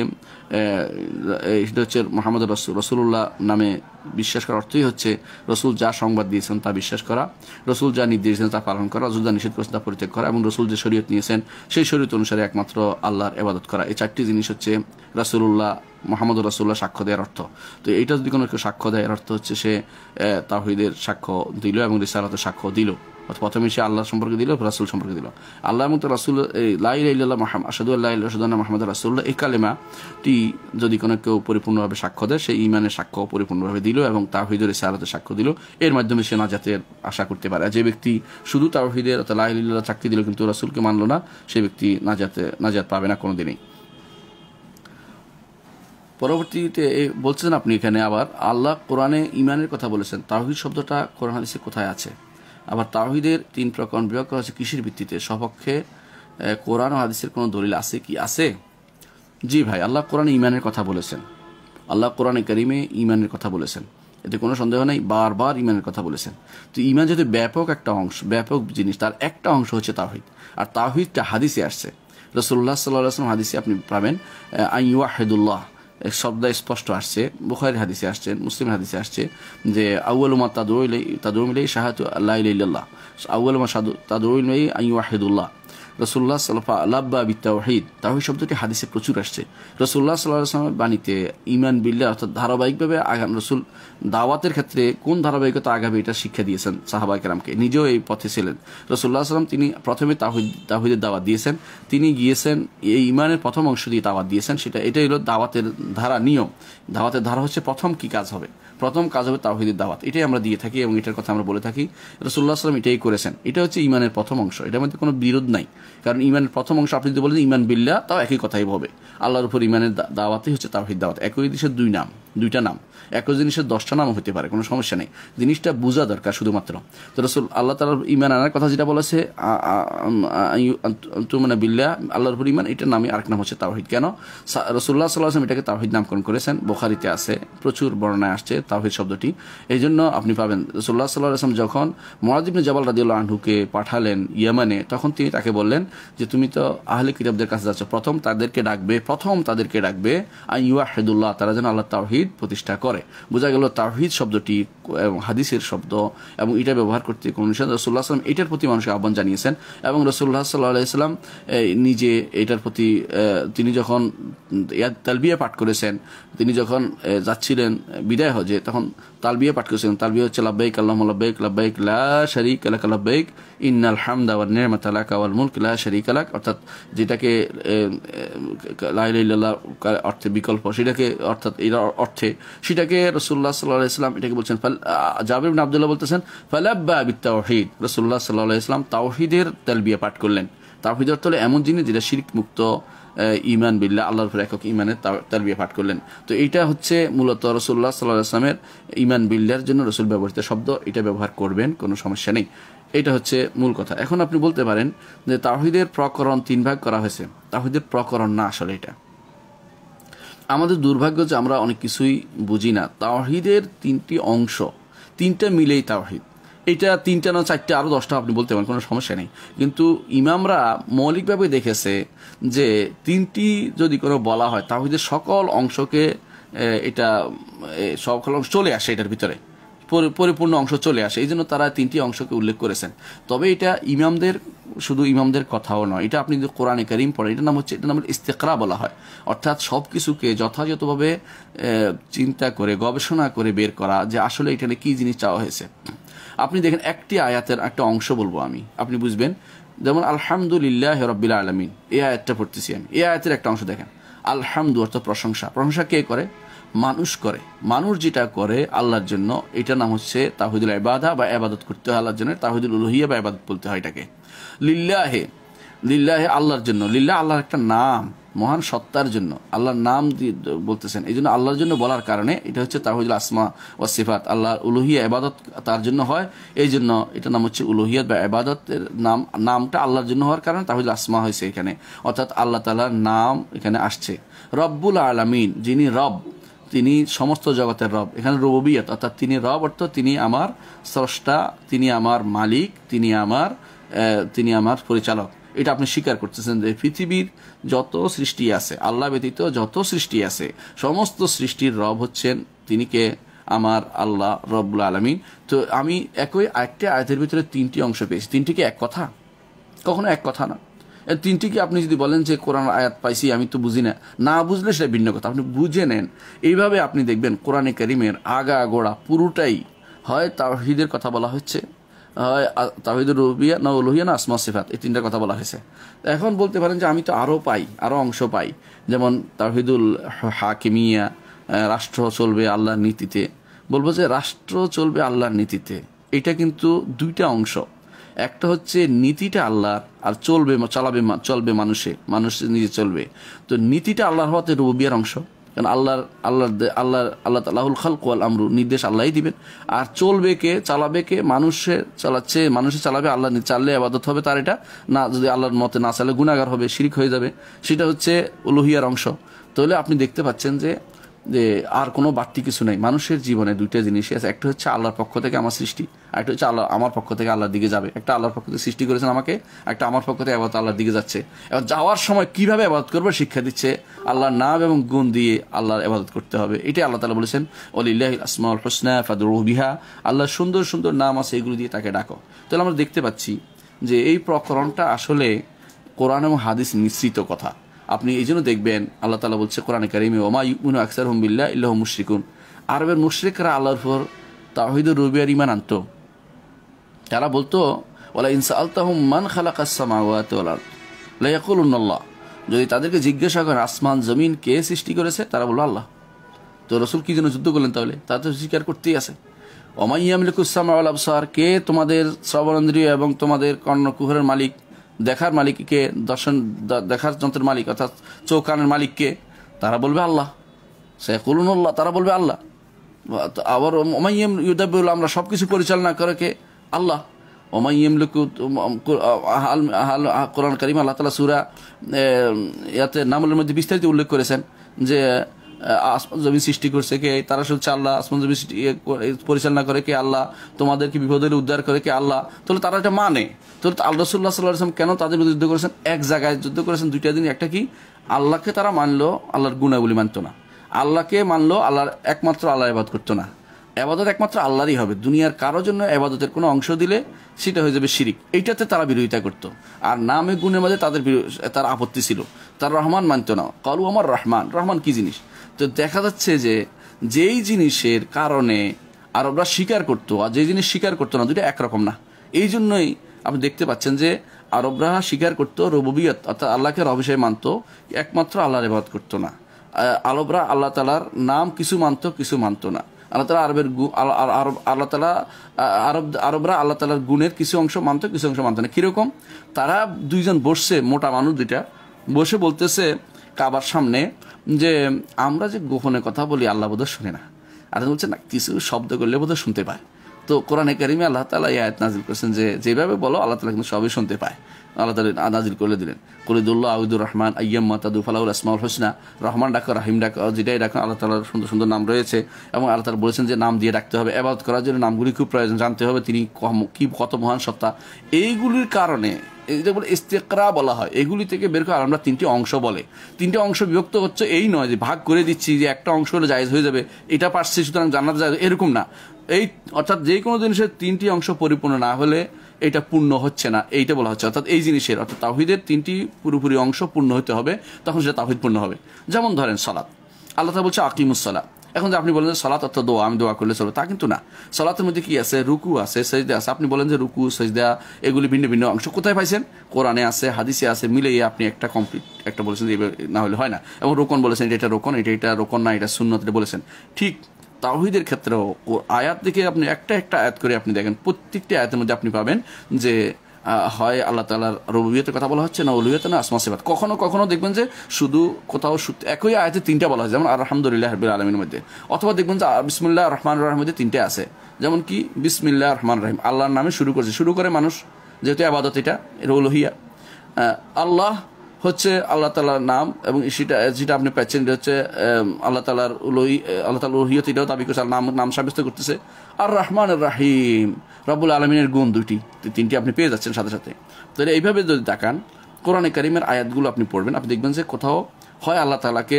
সেটা হচ্ছে মোহাম্মদ রসুল রসুল্লাহ নামে বিশ্বাস করার অর্থই হচ্ছে রসুল যা সংবাদ দিয়েছেন তা বিশ্বাস করা রসুল যা নির্দেশ দিয়েছেন তা পালন করা রসুল যা নিষেধ করেছেন তা পরিত্যাগ করা এবং রসুল যে শরীয়ত নিয়েছেন সেই শরীয়ত অনুসারে একমাত্র আল্লাহর এবাদত করা এই চারটি জিনিস হচ্ছে রসুল্লাহ মোহাম্মদ রাসুল্লাহ সাক্ষ্য দেওয়ার অর্থ তো এইটা যদি কোনো কেউ সাক্ষ্য দেয় এর অর্থ হচ্ছে সে তাহিদের সাক্ষ্য দিল এবং রিসালাতের সাক্ষ্য দিল প্রথমে সে আল্লাহ সম্পর্কে দিল রাসুল সম্পর্কে দিল আল্লাহ এবং রাসুল লাই ইল্লাহ মাহমদ আসাদু আল্লাহ মাহমুদ রাসুল্লাহ এই কালেমাটি যদি কোনো কেউ পরিপূর্ণভাবে সাক্ষ্য দেয় সে ইমানের সাক্ষ্য পরিপূর্ণভাবে দিল এবং তাহিদের সারাতে সাক্ষ্য দিল এর মাধ্যমে সে নাজাতের আশা করতে পারে যে ব্যক্তি শুধু তাহিদের অর্থাৎ লাইল্লাহ চাকরি দিল কিন্তু রাসুলকে মানল না সে ব্যক্তি নাজাতে নাজাত পাবে না কোনো দিনই পরবর্তীতে বলছেন আপনি এখানে আবার আল্লাহ কোরআনে ইমানের কথা বলেছেন তাহিদ শব্দটা কোরআন হাদিসে কোথায় আছে আবার তাহিদের তিন প্রকরণ বিভাগ করা হয়েছে কৃষির ভিত্তিতে সপক্ষে কোরআন ও হাদিসের কোনো দলিল আছে কি আছে জি ভাই আল্লাহ কোরআনে ইমানের কথা বলেছেন আল্লাহ কোরআনে করিমে ইমানের কথা বলেছেন এতে কোনো সন্দেহ নেই বারবার ইমানের কথা বলেছেন তো ইমান যেহেতু ব্যাপক একটা অংশ ব্যাপক জিনিস তার একটা অংশ হচ্ছে তাহিদ আর তাহিদটা হাদিসে আসছে রসুল্লাহ সাল্লাহ আসলাম হাদিসে আপনি পাবেন আইয়াহেদুল্লাহ শব্দ স্পষ্ট আসছে বুখারি হাদিসে আসছে মুসলিম হাদিসে আসছে যে আউ্লমা তাদু তাদু মিলেই শাহাতু আল্লাহ ইল্লাহ সাদু তাদু মিলেই আই ওয়াহিদুল্লাহ রসুল্লাহ সাল্লাহ আল্লাব্বা বিত্তাহিদ তাহিদ শব্দটি হাদিসে প্রচুর আসছে রসুল্লাহ সাল্লাহ আসলামের বাণীতে ইমান বিল্লা অর্থাৎ ধারাবাহিকভাবে আগাম রসুল দাওয়াতের ক্ষেত্রে কোন ধারাবাহিকতা আগাবে এটা শিক্ষা দিয়েছেন সাহাবা কেরামকে নিজেও এই পথে ছিলেন রসুল্লাহ সাল্লাম তিনি প্রথমে তাহিদ তাহিদের দাওয়াত দিয়েছেন তিনি গিয়েছেন এই ইমানের প্রথম অংশ দিয়ে দাওয়াত দিয়েছেন সেটা এটাই হলো দাওয়াতের ধারা নিয়ম দাওয়াতের ধারা হচ্ছে প্রথম কি কাজ হবে প্রথম কাজ হবে তাওহিদের দাওয়াত এটাই আমরা দিয়ে থাকি এবং এটার কথা আমরা বলে থাকি রসুল্লাহ সাল্লাম এটাই করেছেন এটা হচ্ছে ইমানের প্রথম অংশ এটার মধ্যে কোনো বিরোধ নাই কারণ ইমানের প্রথম অংশ আপনি যদি বলেন ইমান বিল্লা তাও একই কথাই হবে আল্লাহর উপর ইমানের দাওয়াতই হচ্ছে তাওহিদ দাওয়াত একই দেশের দুই নাম দুইটা নাম একই জিনিসের দশটা নাম হতে পারে কোনো সমস্যা নেই জিনিসটা বোঝা দরকার শুধুমাত্র তো রসুল আল্লাহ তালার ইমান আনার কথা যেটা বলেছে মানে বিল্লা আল্লাহর উপর ইমান এটার নামে আরেক নাম হচ্ছে তাওহিদ কেন রসুল্লাহ আসলাম এটাকে তাওহিদ নামকরণ করেছেন বোখারিতে আছে প্রচুর বর্ণায় আসছে তাওহিদ শব্দটি এই জন্য আপনি পাবেন রসুল্লাহ সাল্লাহ আসলাম যখন মরাজিবনে জবাল রাদিউল্লাহ আনহুকে পাঠালেন ইয়ামানে তখন তিনি তাকে বললেন যে তুমি তো আহলে কিতাবদের কাছে যাচ্ছ প্রথম তাদেরকে ডাকবে প্রথম তাদেরকে ডাকবে আই হেদুল্লাহ তারা যেন আল্লাহ তাওহিদ তাওহিদ প্রতিষ্ঠা করে বোঝা গেল তাওহিদ শব্দটি এবং হাদিসের শব্দ এবং এটা ব্যবহার করতে কোনো নিষেধ রসুল্লাহ সাল্লাম এটার প্রতি মানুষকে আহ্বান জানিয়েছেন এবং রসুল্লাহ সাল্লাহ সাল্লাম নিজে এটার প্রতি তিনি যখন তালবিয়া পাঠ করেছেন তিনি যখন যাচ্ছিলেন বিদায় হজে তখন তালবিয়া পাঠ করেছিলেন তালবিয়া হচ্ছে লাভবাইক আল্লাহ লাভবাইক লাভবাইক লা শরিক আলাক লাব্বাইক ইন্নাল হামদা ওয়াল নিয়ামাত আলাক মুলক লা শরিক আলাক অর্থাৎ যেটাকে লা অর্থে বিকল্প সেটাকে অর্থাৎ এর অর্থে সেটাকে রসুল্লাহ সাল্লাহ ইসলাম এটাকে বলছেন জাবির আবদুল্লাহ বলতেছেন ফালাব্বা বি তাওহিদ রসুল্লাহ সাল্লাহ ইসলাম তাওহিদের তালবিয়া পাঠ করলেন তাওহিদ অর্থ হলো এমন জিনিস যেটা শিরিক মুক্ত ইমান বিল্লা আল্লাহর উপর একক ইমানের বিয়ে পাঠ করলেন তো এইটা হচ্ছে মূলত রসুল্লাহ সাল্লাহ আসলামের ইমান বিল্লার জন্য রসুল ব্যবহৃত শব্দ এটা ব্যবহার করবেন কোনো সমস্যা নেই এটা হচ্ছে মূল কথা এখন আপনি বলতে পারেন যে তাহিদের প্রকরণ তিন ভাগ করা হয়েছে তাহিদের প্রকরণ না আসলে এটা আমাদের দুর্ভাগ্য যে আমরা অনেক কিছুই বুঝি না তাওহিদের তিনটি অংশ তিনটা মিলেই তাওহিদ এটা তিনটা না চারটে আরও দশটা আপনি বলতে পারেন কোনো সমস্যা নেই কিন্তু ইমামরা মৌলিকভাবে দেখেছে যে তিনটি যদি কোনো বলা হয় তাহলে সকল অংশকে এটা সকল অংশ চলে আসে এটার ভিতরে পরিপূর্ণ অংশ চলে আসে এই জন্য তারা তিনটি অংশকে উল্লেখ করেছেন তবে এটা ইমামদের শুধু ইমামদের কথাও নয় এটা আপনি যদি কোরআনে করিম পড়েন এটার নাম হচ্ছে এটার নাম ইস্তেকরা বলা হয় অর্থাৎ সব কিছুকে যথাযথভাবে চিন্তা করে গবেষণা করে বের করা যে আসলে এখানে কী জিনিস চাওয়া হয়েছে আপনি দেখেন একটি আয়াতের একটা অংশ বলবো আমি আপনি বুঝবেন যেমন আলহামদুলিল্লাহ রব্বিল আলমিন এই আয়াতটা পড়তেছি আমি এই আয়াতের একটা অংশ দেখেন আলহামদু অর্থাৎ প্রশংসা প্রশংসা কে করে মানুষ করে মানুষ যেটা করে আল্লাহর জন্য এটা নাম হচ্ছে তাহিদুল আবাদা বা আবাদত করতে হয় আল্লাহর জন্য তাহিদুল উলহিয়া বা আবাদত বলতে হয় এটাকে লিল্লাহে লিল্লাহে আল্লাহর জন্য লিল্লাহ আল্লাহর একটা নাম মহান সত্তার জন্য আল্লাহর নাম বলতেছেন এই জন্য আল্লাহর জন্য বলার কারণে এটা হচ্ছে তাহিদুল আসমা ও সিফাত আল্লাহর উলুহিয়া এবাদত তার জন্য হয় এই জন্য এটা নাম হচ্ছে উলুহিয়াত বা এবাদতের নাম নামটা আল্লাহর জন্য হওয়ার কারণে তাহিদুল আসমা হয়েছে এখানে অর্থাৎ আল্লাহ তালার নাম এখানে আসছে রব্বুল আলমিন যিনি রব তিনি সমস্ত জগতের রব এখানে রবিয়ত অর্থাৎ তিনি রব অর্থ তিনি আমার স্রষ্টা তিনি আমার মালিক তিনি আমার তিনি আমার পরিচালক এটা আপনি স্বীকার করতেছেন যে পৃথিবীর যত সৃষ্টি আছে আল্লাহ ব্যতীত যত সৃষ্টি আছে সমস্ত সৃষ্টির রব হচ্ছেন তিনিকে আমার আল্লাহ রব্বুল আলমিন তো আমি একই একটা আয়তের ভিতরে তিনটি অংশ পেয়েছি তিনটি কি এক কথা কখনো এক কথা না তিনটিকে আপনি যদি বলেন যে কোরআন আয়াত পাইছি আমি তো বুঝি না না বুঝলে সেটা ভিন্ন কথা আপনি বুঝে নেন এইভাবে আপনি দেখবেন কোরআনে করিমের আগা গোড়া পুরোটাই হয় তাহিদের কথা বলা হচ্ছে হয় তাহিদুর রুবিয়া না উলুহিয়া না আসমা সিফাত এই তিনটার কথা বলা হয়েছে এখন বলতে পারেন যে আমি তো আরও পাই আরও অংশ পাই যেমন তাহিদুল হাকিমিয়া রাষ্ট্র চলবে আল্লাহর নীতিতে বলবো যে রাষ্ট্র চলবে আল্লাহর নীতিতে এটা কিন্তু দুইটা অংশ একটা হচ্ছে নীতিটা আল্লাহর আর চলবে চালাবে চলবে মানুষে মানুষ নিজে চলবে তো নীতিটা আল্লাহর হওয়াতে রুবিয়ার অংশ কারণ আল্লাহর আল্লাহ আল্লাহ আল্লাহ তালাহুল খাল আল আমরু নির্দেশ আল্লাহই দিবেন আর চলবে কে চালাবে কে মানুষে চালাচ্ছে মানুষে চালাবে আল্লাহ চাললে আবাদত হবে তার এটা না যদি আল্লাহর মতে না চালে গুণাগার হবে শিরিক হয়ে যাবে সেটা হচ্ছে লোহিয়ার অংশ তাহলে আপনি দেখতে পাচ্ছেন যে যে আর কোনো বাড়তি কিছু নেই মানুষের জীবনে দুইটা জিনিস আছে একটা হচ্ছে আল্লাহর পক্ষ থেকে আমার সৃষ্টি আর একটা হচ্ছে আল্লাহ আমার পক্ষ থেকে আল্লাহর দিকে যাবে একটা আল্লাহর পক্ষ থেকে সৃষ্টি করেছেন আমাকে একটা আমার পক্ষ থেকে আবাদ আল্লাহর দিকে যাচ্ছে এবার যাওয়ার সময় কিভাবে আবাদত করবে শিক্ষা দিচ্ছে আল্লাহর নাম এবং গুণ দিয়ে আল্লাহর আবাদত করতে হবে এটাই আল্লাহ তালা বলেছেন অলিল্লাহ আসমাউল হোসনা ফাদুর রুবিহা আল্লাহর সুন্দর সুন্দর নাম আছে এগুলো দিয়ে তাকে ডাকো তাহলে আমরা দেখতে পাচ্ছি যে এই প্রকরণটা আসলে কোরআন এবং হাদিস মিশ্রিত কথা আপনি এই জন্য দেখবেন আল্লাহ তালা বলছে কোরআন কারিমে ওমা ইউমিন আকসার হমবিল্লা ইল্লাহ মুশরিকুন আরবের মুশরিকরা আল্লাহর ফর তাহিদুর রুবিয়ার ইমান আনত তারা বলতো ওলা ইনসা আলতাহ মান খালাক আসামাওয়াতুল্লাহ যদি তাদেরকে জিজ্ঞাসা করেন আসমান জমিন কে সৃষ্টি করেছে তারা বলল আল্লাহ তো রসুল কী জন্য যুদ্ধ করলেন তাহলে তা তো স্বীকার করতেই আছে ওমাইয়ামলিকুসামা আল্লাহ সার কে তোমাদের সর্বনেন্দ্রীয় এবং তোমাদের কর্ণকুহরের মালিক দেখার মালিককে দর্শন দেখার যন্ত্রের মালিক অর্থাৎ চোখ কানের মালিককে তারা বলবে আল্লাহ সে আল্লাহ তারা বলবে আল্লাহ আবার ওমাইম ইউদাবুল আমরা সব কিছু পরিচালনা করে কে আল্লাহ ওমাইম লুকু কোরআন করিম আল্লাহ তালা সুরা ইয়াতে নামলের মধ্যে বিস্তারিত উল্লেখ করেছেন যে আসমান জমি সৃষ্টি করছে কে তারা শুনছে আল্লাহ আসমান জমি ইয়ে পরিচালনা করে কে আল্লাহ তোমাদেরকে বিপদের উদ্ধার করে কে আল্লাহ তাহলে তারা এটা মানে তো আল্লাহ রসুল্লাহ সাল্লাহ কেন তাদের যুদ্ধ করেছেন এক জায়গায় যুদ্ধ করেছেন দুইটা দিন একটা কি আল্লাহকে তারা মানলো আল্লাহর গুণাবলী মানত না আল্লাহকে মানলো আল্লাহর একমাত্র আল্লাহ আবাদ করতো না আবাদত একমাত্র আল্লাহরই হবে দুনিয়ার কারো জন্য আবাদতের কোনো অংশ দিলে সেটা হয়ে যাবে শিরিক এইটাতে তারা বিরোধিতা করত আর নামে গুণের মাঝে তাদের তার আপত্তি ছিল তার রহমান মানত না কলু আমার রহমান রহমান কি জিনিস তো দেখা যাচ্ছে যে যেই জিনিসের কারণে আরবরা স্বীকার করতো আর যে জিনিস স্বীকার করতো না দুটা একরকম না এই জন্যই আপনি দেখতে পাচ্ছেন যে আরবরা স্বীকার করতো রবিয়ত অর্থাৎ আল্লাহকে রবিষয় মানত একমাত্র আল্লাহর এবাদ করতো না আরবরা আল্লাহ তালার নাম কিছু মানত কিছু মানত না আল্লাহ তালা আরবের আরব আল্লাহ তালা আরব আরবরা আল্লাহ তালার গুণের কিছু অংশ মানত কিছু অংশ মানত না কীরকম তারা দুইজন বসছে মোটা মানুষ দুইটা বসে বলতেছে কাবার সামনে যে আমরা যে গোপনে কথা বলি আল্লাহ বোধহয় শুনে না আর বলছে না কিছু শব্দ করলে বোধহয় শুনতে পায় তো কোরআনে কারিমে আল্লাহ তালা এই আয়াত নাজিল করেছেন যে যেভাবে বলো আল্লাহ তালা কিন্তু সবই শুনতে পায় আল্লাহ তালী নাজিল করে দিলেন কলিদুল্লাহ আবিদুর রহমান আয়াম মাতাদু ফালাউল আসমাউল হোসনা রহমান ডাকো রাহিম ডাকো যেটাই ডাকো আল্লাহ তালার সুন্দর সুন্দর নাম রয়েছে এবং আল্লাহ তালা বলেছেন যে নাম দিয়ে ডাকতে হবে এবাদত করার জন্য নামগুলি খুব প্রয়োজন জানতে হবে তিনি কী কত মহান সত্তা এইগুলির কারণে বলে ইস্তেকরা বলা হয় এগুলি থেকে বের করে আমরা তিনটি অংশ বলে তিনটি অংশ বিভক্ত হচ্ছে এই নয় যে ভাগ করে দিচ্ছি যে একটা অংশ হলে জায়জ হয়ে যাবে এটা পারছি সুতরাং জানাতে যায় এরকম না এই অর্থাৎ যে কোনো জিনিসের তিনটি অংশ পরিপূর্ণ না হলে এটা পূর্ণ হচ্ছে না এইটা বলা হচ্ছে অর্থাৎ এই জিনিসের অর্থাৎ তাহিদের তিনটি পুরোপুরি অংশ পূর্ণ হতে হবে তখন সেটা তাহিদ পূর্ণ হবে যেমন ধরেন সালাত আল্লাহ বলছে আকিমুসলা এখন যে আপনি বলেন যে সলাত অর্থাৎ দোয়া আমি দোয়া করলে চলবে তা কিন্তু না সলাতের মধ্যে কি আছে রুকু আছে সেজদা আছে আপনি বলেন যে রুকু সেজদা এগুলি ভিন্ন ভিন্ন অংশ কোথায় পাইছেন কোরআনে আছে হাদিসে আছে মিলেই আপনি একটা কমপ্লিট একটা বলেছেন যে না হলে হয় না এবং রোকন বলেছেন এটা রোকন এটা এটা রোকন না এটা শূন্য বলেছেন ঠিক তাহিদের ক্ষেত্রেও আয়াত থেকে আপনি একটা একটা আয়াত করে আপনি দেখেন প্রত্যেকটি আয়াতের মধ্যে আপনি পাবেন যে হয় আল্লাহ তালার রবিয়তের কথা বলা হচ্ছে না উলুয়তে না আসমা সেবাত কখনো কখনো দেখবেন যে শুধু কোথাও একই আয়তে তিনটা বলা হয় যেমন আলহামদুলিল্লাহ হাবিল আলমীর মধ্যে অথবা দেখবেন যে বিসমুল্লাহ রহমান রাহিমের মধ্যে তিনটে আছে যেমন কি বিসমিল্লাহ রহমান রহিম আল্লাহর নামে শুরু করছে শুরু করে মানুষ যেহেতু আবাদত এটা রৌলহিয়া আল্লাহ হচ্ছে আল্লাহ তালার নাম এবং সেটা যেটা আপনি পাচ্ছেন এটা হচ্ছে আল্লাহ তালার উলহি আল্লাহ তালা উহিয়ত এটাও দাবি করছে নাম নাম সাব্যস্ত করতেছে আর রহমান রাহিম রবুল আলমিনের গুণ দুইটি তিনটি আপনি পেয়ে যাচ্ছেন সাথে সাথে তাহলে এইভাবে যদি দেখান কোরআনে কারিমের আয়াতগুলো আপনি পড়বেন আপনি দেখবেন যে কোথাও হয় আল্লাহ তালাকে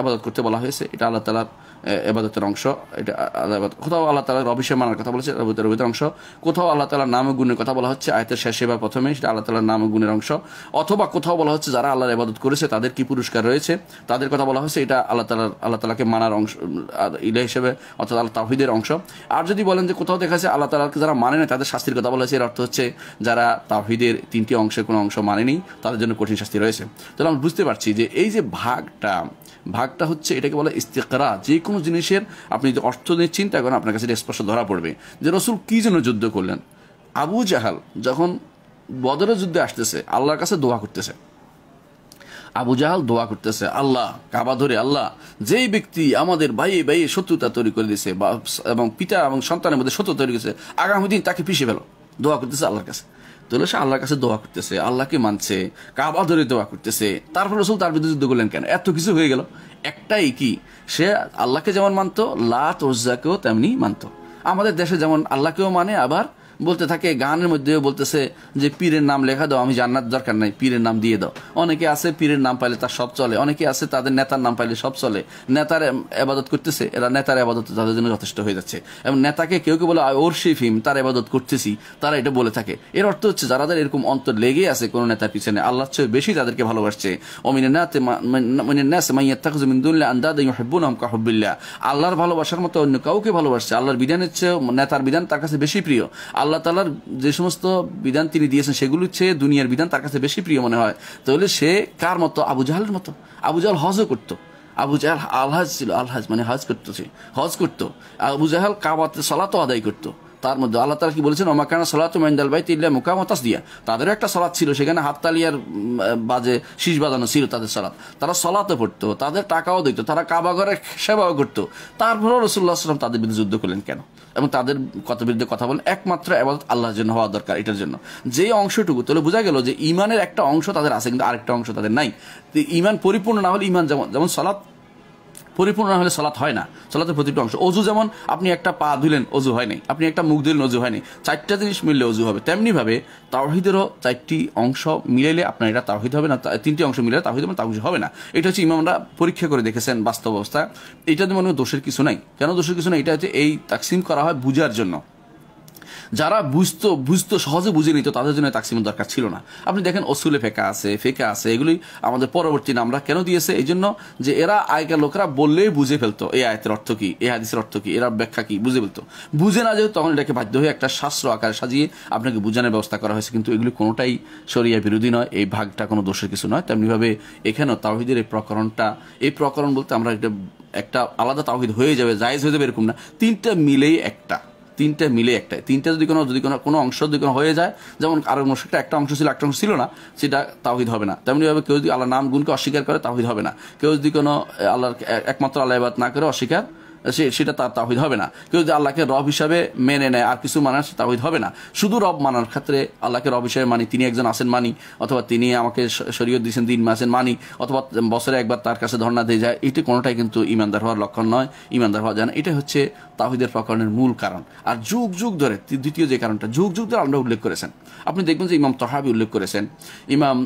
আবাদত করতে বলা হয়েছে এটা আল্লাহ তালার এবাদতের অংশ এটা কোথাও আল্লাহ তালার অভিষেক মানার কথা বলেছে রবিতের অংশ কোথাও আল্লাহ তালার নাম গুণের কথা বলা হচ্ছে আয়তের শেষে বা প্রথমে সেটা আল্লাহ তালার নাম গুণের অংশ অথবা কোথাও বলা হচ্ছে যারা আল্লাহর এবাদত করেছে তাদের কি পুরস্কার রয়েছে তাদের কথা বলা হচ্ছে এটা আল্লাহ তালার আল্লাহ তালাকে মানার অংশ ইলে হিসেবে অর্থাৎ আল্লাহ তাহিদের অংশ আর যদি বলেন যে কোথাও দেখা যাচ্ছে আল্লাহ তালাকে যারা মানে না তাদের শাস্তির কথা বলা হয়েছে এর অর্থ হচ্ছে যারা তাহিদের তিনটি অংশের কোনো অংশ মানেনি তাদের জন্য কঠিন শাস্তি রয়েছে তাহলে আমরা বুঝতে পারছি যে এই যে ভাগটা ভাগটা হচ্ছে এটাকে বলে ইস্তেকরা যে কোনো কোনো জিনিসের আপনি যদি অর্থ নিয়ে চিন্তা করেন আপনার কাছে স্পর্শ ধরা পড়বে যে রসুল কী জন্য যুদ্ধ করলেন আবু জাহাল যখন বদরের যুদ্ধে আসতেছে আল্লাহর কাছে দোয়া করতেছে আবু জাহাল দোয়া করতেছে আল্লাহ কাবা ধরে আল্লাহ যেই ব্যক্তি আমাদের ভাইয়ে ভাইয়ে শত্রুতা তৈরি করে দিয়েছে বা এবং পিতা এবং সন্তানের মধ্যে শত্রু তৈরি করেছে আগামী দিন তাকে পিষে ফেলো দোয়া করতেছে আল্লাহর কাছে তাহলে সে আল্লাহর কাছে দোয়া করতেছে আল্লাহকে মানছে কাবা ধরে দোয়া করতেছে তারপর রসুল তার বিরুদ্ধে যুদ্ধ করলেন কেন এত কিছু হয়ে গেল একটাই কি সে আল্লাহকে যেমন মানতো লাত ওজাকেও তেমনি মানতো আমাদের দেশে যেমন আল্লাহকেও মানে আবার বলতে থাকে গানের মধ্যেও বলতেছে যে পীরের নাম লেখা দাও আমি জান্নাত দরকার নাই পীরের নাম দিয়ে দাও অনেকে আছে পীরের নাম পাইলে তার সব চলে অনেকে আছে তাদের নেতার নাম পাইলে সব চলে নেতার আবাদত করতেছে এরা নেতার আবাদত তাদের জন্য যথেষ্ট হয়ে যাচ্ছে এবং নেতাকে কেউ কেউ বলে ওর ফিম তার আবাদত করতেছি তারা এটা বলে থাকে এর অর্থ হচ্ছে যারা তাদের এরকম অন্তর লেগে আছে কোনো নেতার পিছনে আল্লাহ চেয়ে বেশি তাদেরকে ভালোবাসছে আল্লাহর ভালোবাসার মতো অন্য কাউকে ভালোবাসছে আল্লাহর বিধানের চেয়ে নেতার বিধান তার কাছে বেশি প্রিয় আল্লাহ তালার যে সমস্ত বিধান তিনি দিয়েছেন সেগুলোর চেয়ে দুনিয়ার বিধান তার কাছে বেশি প্রিয় মনে হয় তাহলে সে কার মতো আবু জাহালের মতো আবু জাহাল হজও করতো আবু জাহাল আলহাজ ছিল আলহাজ মানে হজ করতো সে হজ করতো আবু জাহাল কাবাতে সলাতও আদায় করতো তার মধ্যে আল্লাহ তালা কি বলেছেন অমাকানা সলাত মাইন্দাল তিল্লা ইল্লা মতাস দিয়া তাদেরও একটা সলাত ছিল সেখানে হাততালিয়ার বাজে শীষ বাজানো ছিল তাদের সলাৎ তারা সলাতে পড়তো তাদের টাকাও দিত তারা কাবাগরের সেবাও করতো তারপরেও রসুল্লাহ আসলাম তাদের বিরুদ্ধে যুদ্ধ করলেন কেন এবং তাদের কত বিরুদ্ধে কথা বলেন একমাত্র আবাদত আল্লাহর জন্য হওয়া দরকার এটার জন্য যে অংশটুকু তাহলে বোঝা গেল যে ইমানের একটা অংশ তাদের আছে কিন্তু আরেকটা অংশ তাদের নাই ইমান পরিপূর্ণ না হলে ইমান যেমন যেমন সলাৎ পরিপূর্ণ না হলে সলাৎ হয় না সলাতের প্রতিটি অংশ অজু যেমন আপনি একটা পা ধুলেন অজু হয়নি আপনি একটা মুখ ধুলেন অজু হয়নি চারটা জিনিস মিললে অজু হবে তেমনিভাবে তাওহিদেরও চারটি অংশ মিলাইলে আপনার এটা তাওহিদ হবে না তিনটি অংশ মিলে তাওহিদ হবে তাওহিদ হবে না এটা হচ্ছে ইমামরা পরীক্ষা করে দেখেছেন বাস্তব অবস্থা এটাতে মনে হয় দোষের কিছু নাই কেন দোষের কিছু নাই এটা হচ্ছে এই তাকসিম করা হয় বুঝার জন্য যারা বুঝতো বুঝতো সহজে বুঝে নিত তাদের জন্য তাকসিমের দরকার ছিল না আপনি দেখেন অসুলে ফেঁকা আছে ফেঁকা আছে এগুলি আমাদের পরবর্তী নামরা কেন দিয়েছে এই জন্য যে এরা আগেকার লোকেরা বললেই বুঝে ফেলতো এই আয়তের অর্থ কি এই হাদিসের অর্থ কি এরা ব্যাখ্যা কি বুঝে ফেলতো বুঝে না যেহেতু তখন এটাকে বাধ্য হয়ে একটা শাস্ত্র আকারে সাজিয়ে আপনাকে বোঝানোর ব্যবস্থা করা হয়েছে কিন্তু এগুলি কোনোটাই সরিয়া বিরোধী নয় এই ভাগটা কোনো দোষের কিছু নয় তেমনিভাবে এখানেও তাহিদের এই প্রকরণটা এই প্রকরণ বলতে আমরা একটা একটা আলাদা তাহিদ হয়ে যাবে জায়েজ হয়ে যাবে এরকম না তিনটা মিলেই একটা তিনটা মিলে একটাই তিনটা যদি কোনো যদি কোনো কোনো অংশ যদি কোনো হয়ে যায় যেমন আর মুশরিকটা একটা অংশ ছিল একটা অংশ ছিল না সেটা তাহিদ হবে না তেমনিভাবে কেউ যদি আল্লাহর নাম গুণকে অস্বীকার করে তাহিদ হবে না কেউ যদি কোনো আল্লাহর একমাত্র আল্লাহ না করে অস্বীকার সেটা তার তাহিদ হবে না কেউ যদি আল্লাহকে রব হিসাবে মেনে নেয় আর কিছু মানার তাহিদ হবে না শুধু রব মানার ক্ষেত্রে আল্লাহকে রব হিসাবে মানি তিনি একজন আসেন মানি অথবা তিনি আমাকে শরীয় দিয়েছেন দিন মাসেন মানি অথবা বছরে একবার তার কাছে ধর্ণা দিয়ে যায় এটি কোনোটাই কিন্তু ইমানদার হওয়ার লক্ষণ নয় ইমানদার হওয়া যায় না এটা হচ্ছে তাহিদের প্রকরণের মূল কারণ আর যুগ যুগ ধরে দ্বিতীয় যে কারণটা যুগ যুগ ধরে আমরা উল্লেখ করেছেন আপনি দেখবেন যে ইমাম তহাবি উল্লেখ করেছেন ইমাম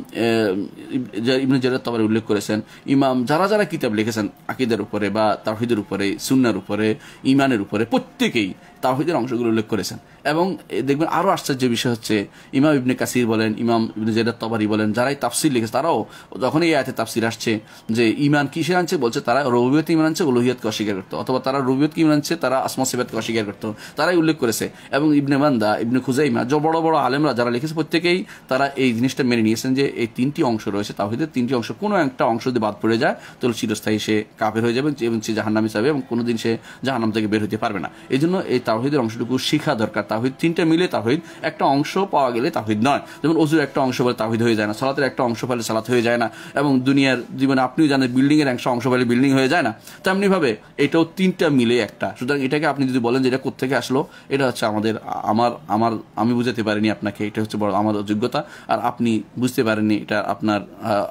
ইবনে জরার উল্লেখ করেছেন ইমাম যারা যারা কিতাব লিখেছেন আকিদের উপরে বা তাহিদের উপরে সুন্নার উপরে ইমানের উপরে প্রত্যেকেই তাহিদের অংশগুলো উল্লেখ করেছেন এবং দেখবেন আরও আশ্চর্য বিষয় হচ্ছে ইমাম ইবনে কাসির বলেন ইমাম ইবনে জেদার তবারি বলেন যারাই তাফসির লিখেছে তারাও যখন এই আয়তে তাফসির আসছে যে ইমান কিসে আনছে বলছে তারা রবিয়ত ইমান আনছে ওলহিয়াতকে অস্বীকার করতো অথবা তারা রবিয়ত ইমান আনছে তারা আসমা সিবাতকে অস্বীকার করতো তারাই উল্লেখ করেছে এবং ইবনে মান্দা ইবনে খুজাইমা যে বড় বড় আলেমরা যারা যারা লিখেছে প্রত্যেকেই তারা এই জিনিসটা মেনে নিয়েছেন যে এই তিনটি অংশ রয়েছে তাহিদের তিনটি অংশ কোনো একটা অংশ যদি বাদ পড়ে যায় তাহলে চিরস্থায়ী সে কাপের হয়ে যাবে এবং সে জাহান্নাম যাবে এবং কোনোদিন সে জাহান্নাম থেকে বের হতে পারবে না এই জন্য এই তাহিদের অংশটুকু শিখা দরকার তাহিদ তিনটা মিলে তাহিদ একটা অংশ পাওয়া গেলে তাহিদ নয় যেমন অজুর একটা অংশ বলে তাহিদ হয়ে যায় না সালাতের একটা অংশ ফেলে সালাত হয়ে যায় না এবং দুনিয়ার জীবনে আপনিও জানেন বিল্ডিংয়ের একটা অংশ ফেলে বিল্ডিং হয়ে যায় না তেমনিভাবে এটাও তিনটা মিলে একটা সুতরাং এটাকে আপনি যদি বলেন যে এটা কোথেকে আসলো এটা হচ্ছে আমাদের আমার আমার আমি বুঝাতে পারিনি আপনাকে এটা এটা হচ্ছে বড় আমাদের যোগ্যতা আর আপনি বুঝতে পারেননি এটা আপনার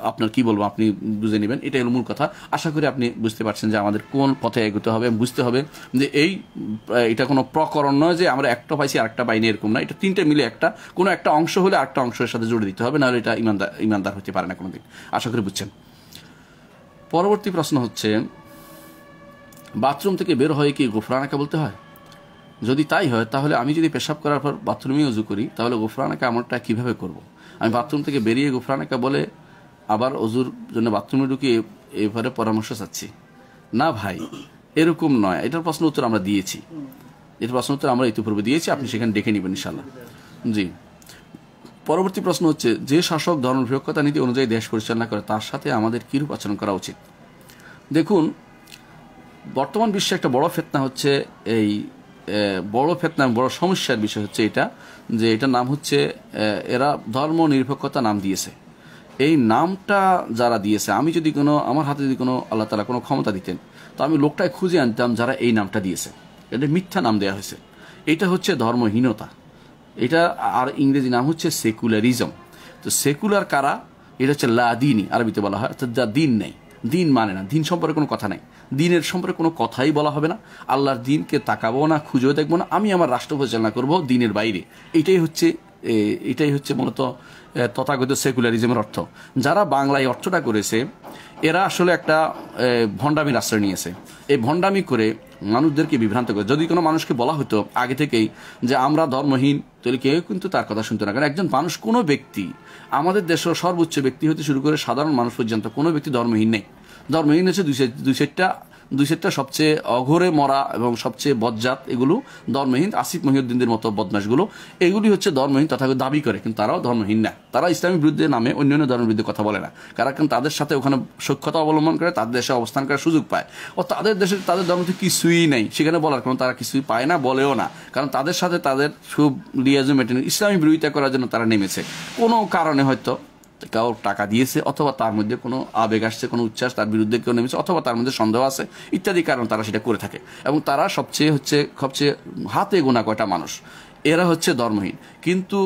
আপনার কি বলবো আপনি বুঝে নেবেন এটাই হলো মূল কথা আশা করি আপনি বুঝতে পারছেন যে আমাদের কোন পথে এগোতে হবে বুঝতে হবে যে এই এটা কোনো প্রকরণ নয় যে আমরা একটা পাইছি আরেকটা পাইনি এরকম না এটা তিনটে মিলে একটা কোনো একটা অংশ হলে আরেকটা অংশের সাথে জুড়ে দিতে হবে নাহলে এটা ইমানদার ইমানদার হতে পারে না কোনো দিন আশা করি বুঝছেন পরবর্তী প্রশ্ন হচ্ছে বাথরুম থেকে বের হয়ে কি গোফরানাকে বলতে হয় যদি তাই হয় তাহলে আমি যদি পেশাব করার পর বাথরুমে উজু করি তাহলে গোফরানাকা আমারটা কীভাবে করব। আমি বাথরুম থেকে বেরিয়ে গোফরানাকা বলে আবার অজুর জন্য বাথরুমে ঢুকে এবারে পরামর্শ চাচ্ছি না ভাই এরকম নয় এটার প্রশ্ন উত্তর আমরা দিয়েছি এটার প্রশ্ন উত্তর আমরা ইতিপূর্বে দিয়েছি আপনি সেখানে ডেকে নেবেন ইনশাল্লাহ জি পরবর্তী প্রশ্ন হচ্ছে যে শাসক বিভক্ষতা নীতি অনুযায়ী দেশ পরিচালনা করে তার সাথে আমাদের কীরূপ আচরণ করা উচিত দেখুন বর্তমান বিশ্বে একটা বড় ফেতনা হচ্ছে এই বড় ফেতনা বড় সমস্যার বিষয় হচ্ছে এটা যে এটা নাম হচ্ছে এরা ধর্ম নিরপেক্ষতা নাম দিয়েছে এই নামটা যারা দিয়েছে আমি যদি কোনো আমার হাতে যদি কোনো আল্লাহ তালা কোনো ক্ষমতা দিতেন তো আমি লোকটাই খুঁজে আনতাম যারা এই নামটা দিয়েছে এটা মিথ্যা নাম দেওয়া হয়েছে এটা হচ্ছে ধর্মহীনতা এটা আর ইংরেজি নাম হচ্ছে সেকুলারিজম তো সেকুলার কারা এটা হচ্ছে লা দিনই আরবিতে বলা হয় অর্থাৎ যা দিন নেই দিন মানে না দিন সম্পর্কে কোনো কথা নেই দিনের সম্পর্কে কোনো কথাই বলা হবে না আল্লাহর দিনকে তাকাবো না খুঁজেও দেখবো না আমি আমার রাষ্ট্র পরিচালনা করবো দিনের বাইরে এটাই হচ্ছে এটাই হচ্ছে মূলত তথাগত সেকুলারিজমের অর্থ যারা বাংলায় অর্থটা করেছে এরা আসলে একটা ভণ্ডামির আশ্রয় নিয়েছে এই ভণ্ডামি করে মানুষদেরকে বিভ্রান্ত করে যদি কোনো মানুষকে বলা হতো আগে থেকেই যে আমরা ধর্মহীন তাহলে কেউ কিন্তু তার কথা শুনতো না কারণ একজন মানুষ কোনো ব্যক্তি আমাদের দেশের সর্বোচ্চ ব্যক্তি হতে শুরু করে সাধারণ মানুষ পর্যন্ত কোনো ব্যক্তি ধর্মহীন নেই ধর্মহীন হচ্ছে দুই দুই সেটটা দুই সেটটা সবচেয়ে অঘরে মরা এবং সবচেয়ে বজ্জাত এগুলো ধর্মহীন আসিফ মহিউদ্দিনদের মতো বদমাসগুলো এগুলি হচ্ছে ধর্মহীন তথা দাবি করে কিন্তু তারাও ধর্মহীন না তারা ইসলামের বিরুদ্ধে নামে অন্য অন্য ধর্মের বিরুদ্ধে কথা বলে না কারণ কারণ তাদের সাথে ওখানে সক্ষতা অবলম্বন করে তাদের দেশে অবস্থান করার সুযোগ পায় ও তাদের দেশে তাদের ধর্ম তো কিছুই নেই সেখানে বলার কারণ তারা কিছুই পায় না বলেও না কারণ তাদের সাথে তাদের খুব লিয়াজ মেটেন ইসলামী বিরোধিতা করার জন্য তারা নেমেছে কোনো কারণে হয়তো কেউ টাকা দিয়েছে অথবা তার মধ্যে কোনো আবেগ আসছে কোনো উচ্ছ্বাস তার বিরুদ্ধে কেউ নেমেছে অথবা তার মধ্যে সন্দেহ আছে ইত্যাদি কারণ তারা সেটা করে থাকে এবং তারা সবচেয়ে হচ্ছে সবচেয়ে হাতে গোনা কয়টা মানুষ এরা হচ্ছে ধর্মহীন কিন্তু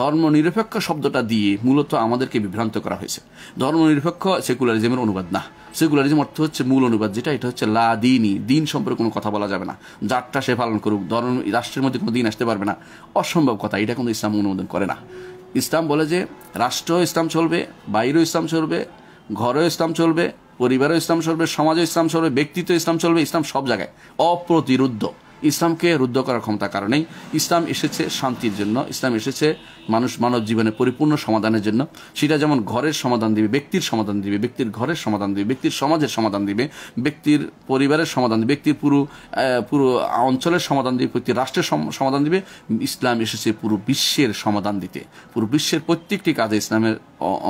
ধর্ম নিরপেক্ষ শব্দটা দিয়ে মূলত আমাদেরকে বিভ্রান্ত করা হয়েছে ধর্ম নিরপেক্ষ সেকুলারিজমের অনুবাদ না সেকুলারিজম অর্থ হচ্ছে মূল অনুবাদ যেটা এটা হচ্ছে লা দিনই দিন সম্পর্কে কোনো কথা বলা যাবে না যারটা সে পালন করুক ধর্ম রাষ্ট্রের মধ্যে কোনো দিন আসতে পারবে না অসম্ভব কথা এটা কোনো ইসলাম অনুমোদন করে না ইসলাম বলে যে রাষ্ট্র ইসলাম চলবে বাইরেও ইসলাম চলবে ঘরেও ইসলাম চলবে পরিবারও ইসলাম চলবে সমাজও ইসলাম চলবে ব্যক্তিত্ব ইসলাম চলবে ইসলাম সব জায়গায় অপ্রতিরুদ্ধ ইসলামকে রুদ্ধ করার ক্ষমতা কারণেই ইসলাম এসেছে শান্তির জন্য ইসলাম এসেছে মানুষ মানব জীবনে পরিপূর্ণ সমাধানের জন্য সেটা যেমন ঘরের সমাধান দিবে ব্যক্তির সমাধান দিবে ব্যক্তির ঘরের সমাধান দিবে ব্যক্তির সমাজের সমাধান দিবে ব্যক্তির পরিবারের সমাধান দিবে ব্যক্তির পুরো পুরো অঞ্চলের সমাধান দিবে প্রতি রাষ্ট্রের সমাধান দিবে ইসলাম এসেছে পুরো বিশ্বের সমাধান দিতে পুরো বিশ্বের প্রত্যেকটি কাজে ইসলামের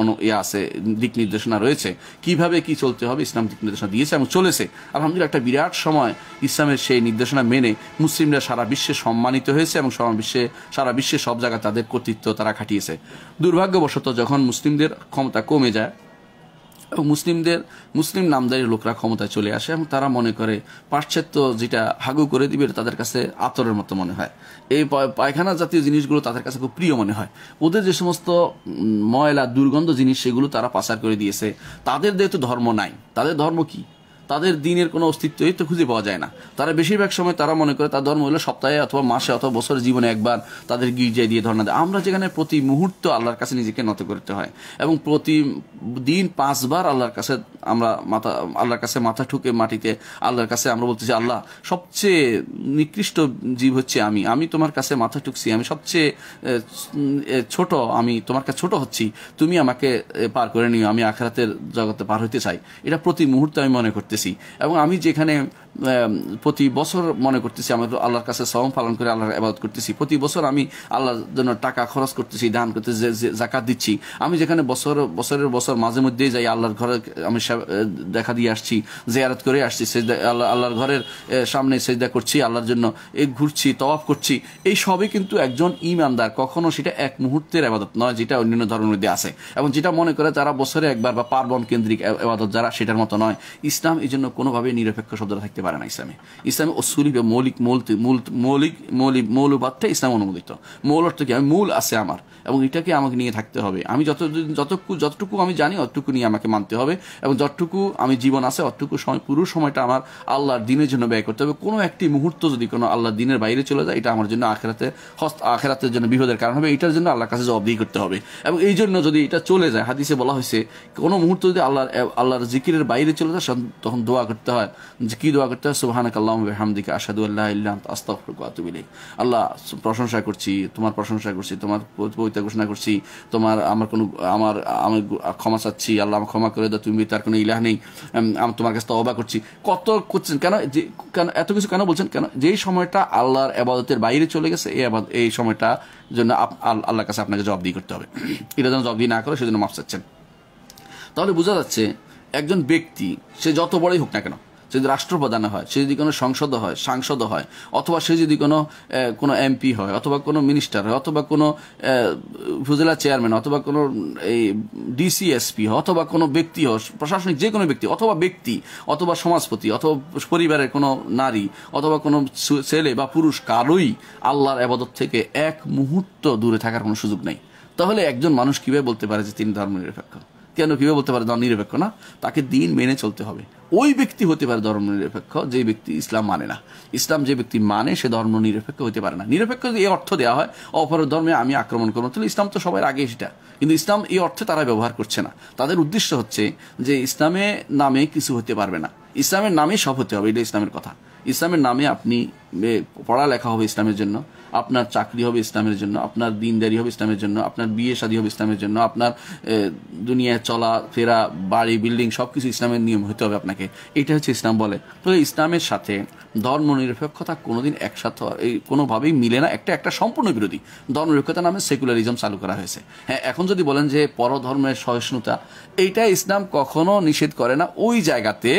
অনু ইয়ে আছে দিক নির্দেশনা রয়েছে কিভাবে কি চলতে হবে ইসলাম দিক নির্দেশনা দিয়েছে এবং চলেছে আলহামদুলিল্লাহ একটা বিরাট সময় ইসলামের সেই নির্দেশনা মেনে মুসলিমরা সারা বিশ্বে সম্মানিত হয়েছে এবং সারা বিশ্বে সারা বিশ্বে সব জায়গায় তাদের কর্তৃত্ব তারা খাটিয়েছে দুর্ভাগ্যবশত যখন মুসলিমদের ক্ষমতা কমে যায় এবং মুসলিমদের মুসলিম নামদারির লোকরা ক্ষমতায় চলে আসে এবং তারা মনে করে পাশ্চাত্য যেটা হাগু করে দিবে তাদের কাছে আতরের মতো মনে হয় এই পায়খানা জাতীয় জিনিসগুলো তাদের কাছে খুব প্রিয় মনে হয় ওদের যে সমস্ত ময়লা দুর্গন্ধ জিনিস সেগুলো তারা পাচার করে দিয়েছে তাদের যেহেতু ধর্ম নাই তাদের ধর্ম কী তাদের দিনের কোনো অস্তিত্বই তো খুঁজে পাওয়া যায় না তারা বেশিরভাগ সময় তারা মনে করে তার ধর্ম হলো সপ্তাহে অথবা মাসে অথবা বছরের জীবনে একবার তাদের গির্জায় দিয়ে ধর্ণা দেয় আমরা যেখানে প্রতি মুহূর্ত আল্লাহর কাছে নিজেকে নত করতে হয় এবং প্রতি দিন পাঁচবার আল্লাহর কাছে আমরা মাথা আল্লাহর কাছে মাথা ঠুকে মাটিতে আল্লাহর কাছে আমরা বলতেছি আল্লাহ সবচেয়ে নিকৃষ্ট জীব হচ্ছে আমি আমি তোমার কাছে মাথা ঠুকছি আমি সবচেয়ে ছোট আমি তোমার কাছে ছোট হচ্ছি তুমি আমাকে পার করে নিও আমি আখরাতের জগতে পার হইতে চাই এটা প্রতি মুহূর্তে আমি মনে করতে করতেছি এবং আমি যেখানে প্রতি বছর মনে করতেছি আমি আল্লাহর কাছে শ্রম পালন করে আল্লাহর আবাদ করতেছি প্রতি বছর আমি আল্লাহর জন্য টাকা খরচ করতেছি দান যে জাকাত দিচ্ছি আমি যেখানে বছর বছরের বছর মাঝে মধ্যেই যাই আল্লাহর ঘরে আমি দেখা দিয়ে আসছি জেয়ারত করে আসছি সেজদা আল্লাহ আল্লাহর ঘরের সামনে সেজদা করছি আল্লাহর জন্য এই ঘুরছি তওয়াফ করছি এই সবই কিন্তু একজন ইমানদার কখনো সেটা এক মুহূর্তের আবাদত নয় যেটা অন্যান্য ধরনের মধ্যে আছে এবং যেটা মনে করে তারা বছরে একবার বা পার্বণ কেন্দ্রিক আবাদত যারা সেটার মতো নয় ইসলাম এই জন্য কোনোভাবেই নিরপেক্ষ শব্দ থাকতে পারে না ইসলামে ইসলামে অসুলি বা মৌলিক মূল মৌলিক মৌলিক মৌলবাদটা ইসলাম অনুমোদিত মৌল অর্থ কি আমি মূল আছে আমার এবং এটাকে আমাকে নিয়ে থাকতে হবে আমি যত যতটুকু যতটুকু আমি জানি অতটুকু নিয়ে আমাকে মানতে হবে এবং যতটুকু আমি জীবন আছে অতটুকু সময় পুরো সময়টা আমার আল্লাহর দিনের জন্য ব্যয় করতে হবে কোনো একটি মুহূর্ত যদি কোনো আল্লাহর দিনের বাইরে চলে যায় এটা আমার জন্য আখেরাতে হস্ত আখেরাতের জন্য বিপদের কারণ হবে এটার জন্য আল্লাহর কাছে জবাবদিহি করতে হবে এবং এই জন্য যদি এটা চলে যায় হাদিসে বলা হয়েছে কোনো মুহূর্ত যদি আল্লাহর আল্লাহর জিকিরের বাইরে চলে যায় তখন দোয়া করতে হয় কী দোয়া করতে হয় সুবাহানাক আল্লাহ আসাদু আল্লাহ ইল্লাম আস্তাফরুক আতুবিলে আল্লাহ প্রশংসা করছি তোমার প্রশংসা করছি তোমার মিথ্যা ঘোষণা করছি তোমার আমার কোনো আমার আমি ক্ষমা চাচ্ছি আল্লাহ আমার ক্ষমা করে দাও তুমি তার কোনো ইলাহ নেই আমি তোমার কাছে তবা করছি কত করছেন কেন যে কেন এত কিছু কেন বলছেন কেন যেই সময়টা আল্লাহর আবাদতের বাইরে চলে গেছে এই আবাদ এই সময়টা জন্য আল্লাহর কাছে আপনাকে জবাবদি করতে হবে এটা যেন জবাবদি না করে সেজন্য মাফ চাচ্ছেন তাহলে বোঝা যাচ্ছে একজন ব্যক্তি সে যত বড়ই হোক না কেন সে যদি রাষ্ট্রপ্রধান হয় সে যদি কোনো সংসদ হয় সাংসদ হয় অথবা সে যদি কোনো কোনো এমপি হয় অথবা কোনো মিনিস্টার হয় অথবা কোনো উপজেলা চেয়ারম্যান অথবা কোনো এই ডিসিএসপি হয় অথবা কোনো ব্যক্তি হয় প্রশাসনিক যে কোনো ব্যক্তি অথবা ব্যক্তি অথবা সমাজপতি অথবা পরিবারের কোনো নারী অথবা কোনো ছেলে বা পুরুষ কারোই আল্লাহর আবাদত থেকে এক মুহূর্ত দূরে থাকার কোনো সুযোগ নেই তাহলে একজন মানুষ কীভাবে বলতে পারে যে তিনি ধর্মনিরপেক্ষ কেন কেউ বলতে পারে ধর্ম নিরপেক্ষ না তাকে দিন মেনে চলতে হবে ওই ব্যক্তি হতে পারে ধর্ম নিরপেক্ষ যে ব্যক্তি ইসলাম মানে না ইসলাম যে ব্যক্তি মানে সে ধর্ম নিরপেক্ষ হতে পারে না নিরপেক্ষ এই অর্থ দেওয়া হয় অপর ধর্মে আমি আক্রমণ করবো তাহলে ইসলাম তো সবার আগে সেটা কিন্তু ইসলাম এই অর্থে তারা ব্যবহার করছে না তাদের উদ্দেশ্য হচ্ছে যে ইসলামের নামে কিছু হতে পারবে না ইসলামের নামে সব হতে হবে এটা ইসলামের কথা ইসলামের নামে আপনি পড়ালেখা হবে ইসলামের জন্য আপনার চাকরি হবে ইসলামের জন্য আপনার দিনদারি হবে ইসলামের জন্য আপনার বিয়ে শাদী হবে ইসলামের জন্য আপনার দুনিয়ায় চলা ফেরা বাড়ি বিল্ডিং সব কিছু ইসলামের নিয়ম হতে হবে আপনাকে এটা হচ্ছে ইসলাম বলে তো ইসলামের সাথে ধর্ম নিরপেক্ষতা কোনোদিন একসাথে এই কোনোভাবেই মিলে না একটা একটা সম্পূর্ণ বিরোধী ধর্ম নিরপেক্ষতা নামে সেকুলারিজম চালু করা হয়েছে হ্যাঁ এখন যদি বলেন যে পরধর্মের সহিষ্ণুতা এইটা ইসলাম কখনো নিষেধ করে না ওই জায়গাতে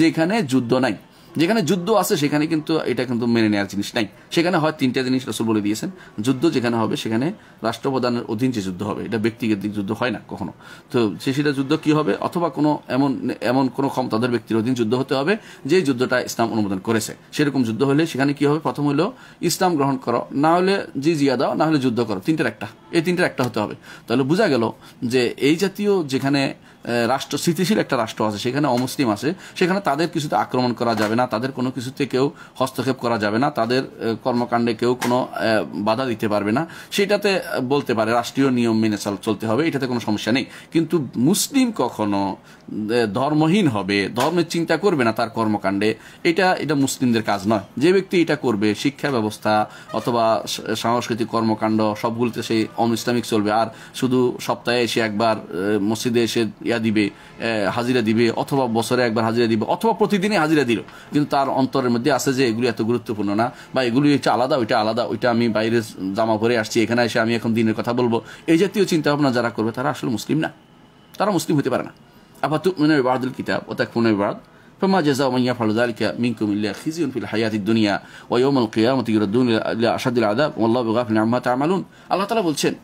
যেখানে যুদ্ধ নাই যেখানে যুদ্ধ আছে সেখানে কিন্তু এটা কিন্তু মেনে নেওয়ার জিনিস নাই সেখানে হয় তিনটা জিনিস রসুল বলে দিয়েছেন যুদ্ধ যেখানে হবে সেখানে রাষ্ট্রপ্রধানের অধীন যে যুদ্ধ হবে এটা ব্যক্তিগত যুদ্ধ হয় না কখনো তো সে সেটা যুদ্ধ কি হবে অথবা কোনো এমন এমন কোনো ক্ষমতাদের ব্যক্তির অধীন যুদ্ধ হতে হবে যে যুদ্ধটা ইসলাম অনুমোদন করেছে সেরকম যুদ্ধ হলে সেখানে কি হবে প্রথম হলো ইসলাম গ্রহণ করো না হলে জি জিয়া দাও না হলে যুদ্ধ করো তিনটার একটা এই তিনটার একটা হতে হবে তাহলে বোঝা গেল যে এই জাতীয় যেখানে রাষ্ট্র স্থিতিশীল একটা রাষ্ট্র আছে সেখানে অমুসলিম আছে সেখানে তাদের কিছুতে আক্রমণ করা যাবে না তাদের কোনো কিছুতে কেউ হস্তক্ষেপ করা যাবে না তাদের কর্মকাণ্ডে কেউ কোনো বাধা দিতে পারবে না সেটাতে বলতে পারে রাষ্ট্রীয় নিয়ম মেনে চলতে হবে এটাতে কোনো সমস্যা নেই কিন্তু মুসলিম কখনো ধর্মহীন হবে ধর্মের চিন্তা করবে না তার কর্মকাণ্ডে এটা এটা মুসলিমদের কাজ নয় যে ব্যক্তি এটা করবে শিক্ষা ব্যবস্থা অথবা সাংস্কৃতিক কর্মকাণ্ড সবগুলোতে সেই অন ইসলামিক চলবে আর শুধু সপ্তাহে এসে একবার মসজিদে এসে ইয়া দিবে হাজিরা দিবে অথবা বছরে একবার হাজিরা দিবে অথবা প্রতিদিনই হাজিরা দিল কিন্তু তার অন্তরের মধ্যে আছে যে এগুলি এত গুরুত্বপূর্ণ না বা এগুলি হচ্ছে আলাদা ওইটা আলাদা ওইটা আমি বাইরে জামা পরে আসছি এখানে এসে আমি এখন দিনের কথা বলবো এই জাতীয় চিন্তাভাবনা যারা করবে তারা আসলে মুসলিম না তারা মুসলিম হতে পারে না আপাতত মানে কিতাব ও তাক পুনর্বাদ فما جزاء من يفعل ذلك منكم إلا خزي في الحياة الدنيا ويوم القيامة يردون إلى أشد العذاب والله بغافل عما تعملون الله تعالى বলছেন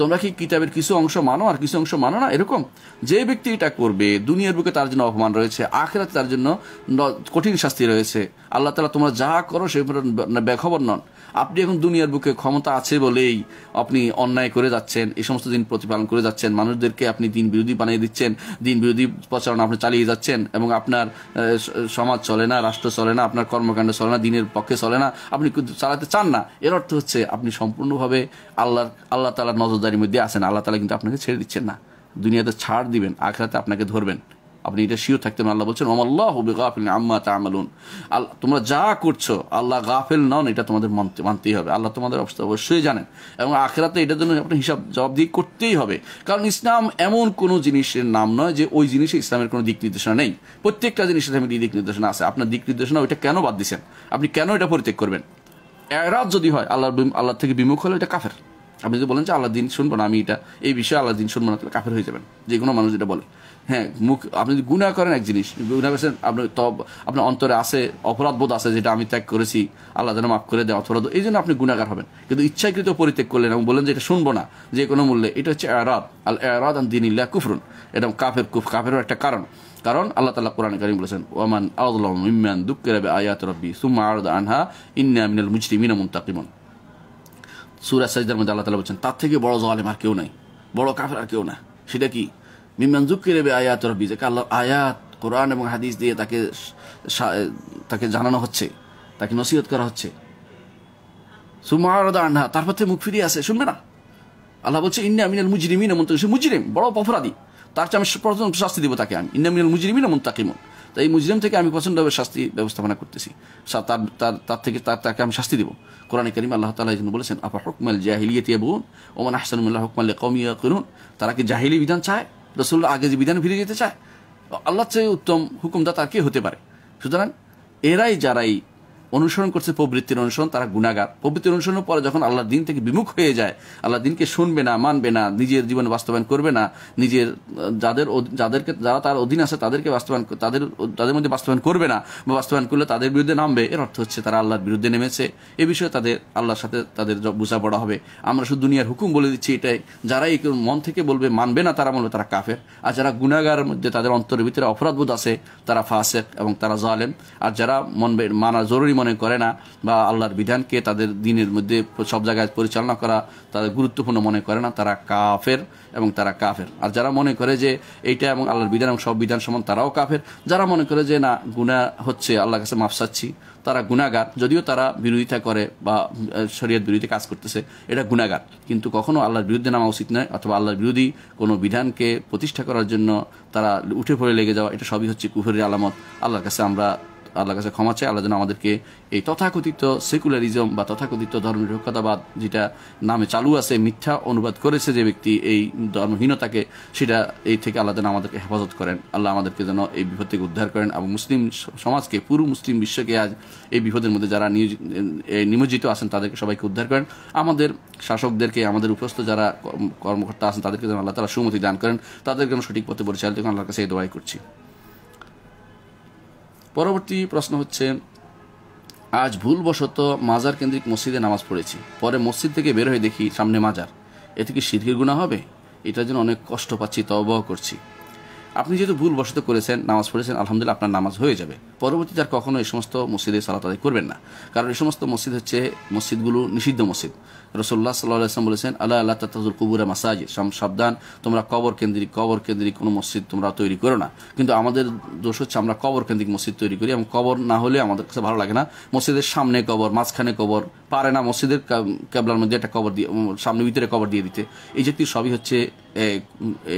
তোমরা কি কিতাবের কিছু অংশ মানো আর কিছু অংশ মানো না এরকম যে ব্যক্তি এটা করবে দুনিয়ার বুকে তার জন্য অপমান রয়েছে আখেরাতে তার জন্য কঠিন শাস্তি রয়েছে আল্লাহ তালা তোমরা যা করো সেই ব্যাখবর নন আপনি এখন দুনিয়ার বুকে ক্ষমতা আছে বলেই আপনি অন্যায় করে যাচ্ছেন এই সমস্ত দিন প্রতিপালন করে যাচ্ছেন মানুষদেরকে আপনি দিন বিরোধী বানিয়ে দিচ্ছেন দিন বিরোধী প্রচারণা আপনি চালিয়ে যাচ্ছেন এবং আপনার সমাজ চলে না রাষ্ট্র চলে না আপনার কর্মকাণ্ড চলে না দিনের পক্ষে চলে না আপনি চালাতে চান না এর অর্থ হচ্ছে আপনি সম্পূর্ণভাবে আল্লাহ আল্লাহ তালার নজরদারির মধ্যে আছেন আল্লাহ তালা কিন্তু আপনাকে ছেড়ে দিচ্ছেন না দুনিয়াতে ছাড় দিবেন আখরাতে আপনাকে ধরবেন আপনি এটা শিও থাকতে আল্লাহ বলছেন গাফিল আম্মা তামালুন আল্লাহ তোমরা যা করছো আল্লাহ গাফিল নন এটা তোমাদের মানতে মানতেই হবে আল্লাহ তোমাদের অবস্থা অবশ্যই জানেন এবং আখেরাতে এটার জন্য আপনি হিসাব জবাবদিহি করতেই হবে কারণ ইসলাম এমন কোনো জিনিসের নাম নয় যে ওই জিনিসে ইসলামের কোনো দিক নির্দেশনা নেই প্রত্যেকটা জিনিসের আমি দিক নির্দেশনা আছে আপনার দিক নির্দেশনা ওইটা কেন বাদ দিচ্ছেন আপনি কেন এটা পরিত্যাগ করবেন এরাত যদি হয় আল্লাহর আল্লাহ থেকে বিমুখ হলে এটা কাফের আপনি যদি বলেন যে আল্লাহ দিন শুনবো না আমি এটা এই বিষয়ে আল্লাহ দিন শুনবো না তাহলে কাফের হয়ে যাবেন যে কোনো মানুষ যেটা বলে হ্যাঁ মুখ আপনি যদি গুণা করেন এক জিনিস গুণা করেছেন আপনার তব আপনার অন্তরে আছে অপরাধবোধ আছে যেটা আমি ত্যাগ করেছি আল্লাহ যেন মাফ করে দেয় অপরাধ এই জন্য আপনি গুণাগার হবেন কিন্তু ইচ্ছাকৃত পরিত্যাগ করলেন এবং বললেন যে এটা শুনবো না যে কোনো মূল্যে এটা হচ্ছে এরাদ আল এরাদ আন দিন ইল্লা কুফরুন এটা কাফের কুফ কাফেরও একটা কারণ কারণ আল্লাহ তালা কোরআন করিম বলেছেন ওমান আউদুল্লাহ ইমান দুঃখের আয়াত রব্বি সুম্মা আরদ আনহা ইন্না মিনাল মুজরিমিনা তাকিমন সুরাজ সাজিদার মধ্যে আল্লাহ তালা বলছেন তার থেকে বড় জলেম আর কেউ নাই বড় কাফের আর কেউ না সেটা কি মিমান জুকির এবে আয়াত রব্বি যাকে আল্লাহর আয়াত কোরআন এবং হাদিস দিয়ে তাকে তাকে জানানো হচ্ছে তাকে নসিহত করা হচ্ছে সুমারদা আনহা তারপর থেকে মুখ ফিরিয়ে আসে শুনবে না আল্লাহ বলছে ইন্না মিনাল মুজরিমিন এমন সে মুজরিম বড় অপরাধী তার চেয়ে আমি প্রথম শাস্তি দিব তাকে আমি ইন্না মিনাল মুজরিমিন এমন তাকিমন তাই এই মুজরিম থেকে আমি প্রচণ্ডভাবে শাস্তি ব্যবস্থাপনা করতেছি তার তার তার থেকে তার তাকে আমি শাস্তি দিব কোরআন করিম আল্লাহ তালা এই বলেছেন আপা হকমাল জাহিলিয়ে তিয়া বোন ওমান আহসানুল্লাহ হকমাল কমিয়া করুন তারা কি জাহিলি বিধান চায় রসুল্লাহ আগে যে বিধান ফিরে যেতে চায় আল্লাহ চেয়ে উত্তম হুকুমদাতা কে হতে পারে সুতরাং এরাই যারাই অনুসরণ করছে প্রবৃত্তির অনুসরণ তারা গুণাগার প্রবৃত্তির অনুসরণ পরে যখন আল্লাহ দিন থেকে বিমুখ হয়ে যায় আল্লাহ দিনকে শুনবে না মানবে না নিজের জীবনে বাস্তবায়ন করবে না নিজের যাদের যাদেরকে যারা তার অধীন আছে তাদেরকে বাস্তবায়ন তাদের তাদের মধ্যে বাস্তবায়ন করবে না বা বাস্তবায়ন করলে তাদের বিরুদ্ধে নামবে এর অর্থ হচ্ছে তারা আল্লাহর বিরুদ্ধে নেমেছে এ বিষয়ে তাদের আল্লাহর সাথে তাদের বোঝাপড়া হবে আমরা শুধু দুনিয়ার হুকুম বলে দিচ্ছি এটাই যারা এই মন থেকে বলবে মানবে না তারা বলবে তারা কাফের আর যারা গুণাগার মধ্যে তাদের অন্তরের ভিতরে অপরাধবোধ আছে তারা ফাঁসেক এবং তারা জালেন আর যারা মন মানা জরুরি মনে করে না বা আল্লাহর বিধানকে তাদের দিনের মধ্যে সব জায়গায় পরিচালনা করা তাদের গুরুত্বপূর্ণ মনে করে না তারা কাফের এবং তারা কাফের আর যারা মনে করে যে এইটা এবং আল্লাহর বিধান এবং সব বিধান সমান তারাও কাফের যারা মনে করে যে না গুণা হচ্ছে আল্লাহর কাছে মাফ চাচ্ছি তারা গুণাগার যদিও তারা বিরোধিতা করে বা শরীয়ত বিরোধী কাজ করতেছে এটা গুণাগার কিন্তু কখনো আল্লাহর বিরুদ্ধে নামা উচিত নয় অথবা আল্লাহর বিরোধী কোনো বিধানকে প্রতিষ্ঠা করার জন্য তারা উঠে পড়ে লেগে যাওয়া এটা সবই হচ্ছে কুহরের আলামত আল্লাহর কাছে আমরা আল্লাহ কাছে ক্ষমা চাই আল্লাহ যেন আমাদেরকে এই তথাকথিত সেকুলারিজম বা তথাকথিত ধর্মনিরক্ষতাবাদ যেটা নামে চালু আছে মিথ্যা অনুবাদ করেছে যে ব্যক্তি এই ধর্মহীনতাকে সেটা এই থেকে আল্লাহ যেন আমাদেরকে হেফাজত করেন আল্লাহ আমাদেরকে যেন এই বিপদ থেকে উদ্ধার করেন এবং মুসলিম সমাজকে পুরো মুসলিম বিশ্বকে আজ এই বিপদের মধ্যে যারা নিমজ্জিত আছেন তাদেরকে সবাইকে উদ্ধার করেন আমাদের শাসকদেরকে আমাদের উপস্থ যারা কর্মকর্তা আছেন তাদেরকে যেন আল্লাহ তারা সুমতি দান করেন তাদেরকে সঠিক পথে পরিচালিত আল্লাহর কাছে এই দোয়াই করছি পরবর্তী প্রশ্ন হচ্ছে আজ ভুলবশত মাজার কেন্দ্রিক মসজিদে নামাজ পড়েছি পরে মসজিদ থেকে বের হয়ে দেখি সামনে মাজার এতে কি শিরগির গুণা হবে এটার জন্য অনেক কষ্ট পাচ্ছি তবাহ করছি আপনি যেহেতু ভুলবশত করেছেন নামাজ পড়েছেন আলহামদুলিল্লাহ আপনার নামাজ হয়ে যাবে পরবর্তীতে আর কখনো এই সমস্ত মসজিদে সালাত করবেন না কারণ এই সমস্ত মসজিদ হচ্ছে মসজিদগুলো নিষিদ্ধ মসজিদ রসোল্লা সাল্লাহ বলেছেন আল্লাহ আল্লাহ তাতাজুল কুবুরা মাসাজিদ সাবধান তোমরা কবর কেন্দ্রিক কবর কেন্দ্রিক কোনো মসজিদ তোমরা তৈরি করো না কিন্তু আমাদের দোষ হচ্ছে আমরা কবর কেন্দ্রিক মসজিদ তৈরি করি এবং কবর না হলে আমাদের কাছে ভালো লাগে না মসজিদের সামনে কবর মাঝখানে কবর পারে না মসজিদের ক্যাবলার মধ্যে একটা কবর দিয়ে সামনে ভিতরে কবর দিয়ে দিতে এই জাতীয় সবই হচ্ছে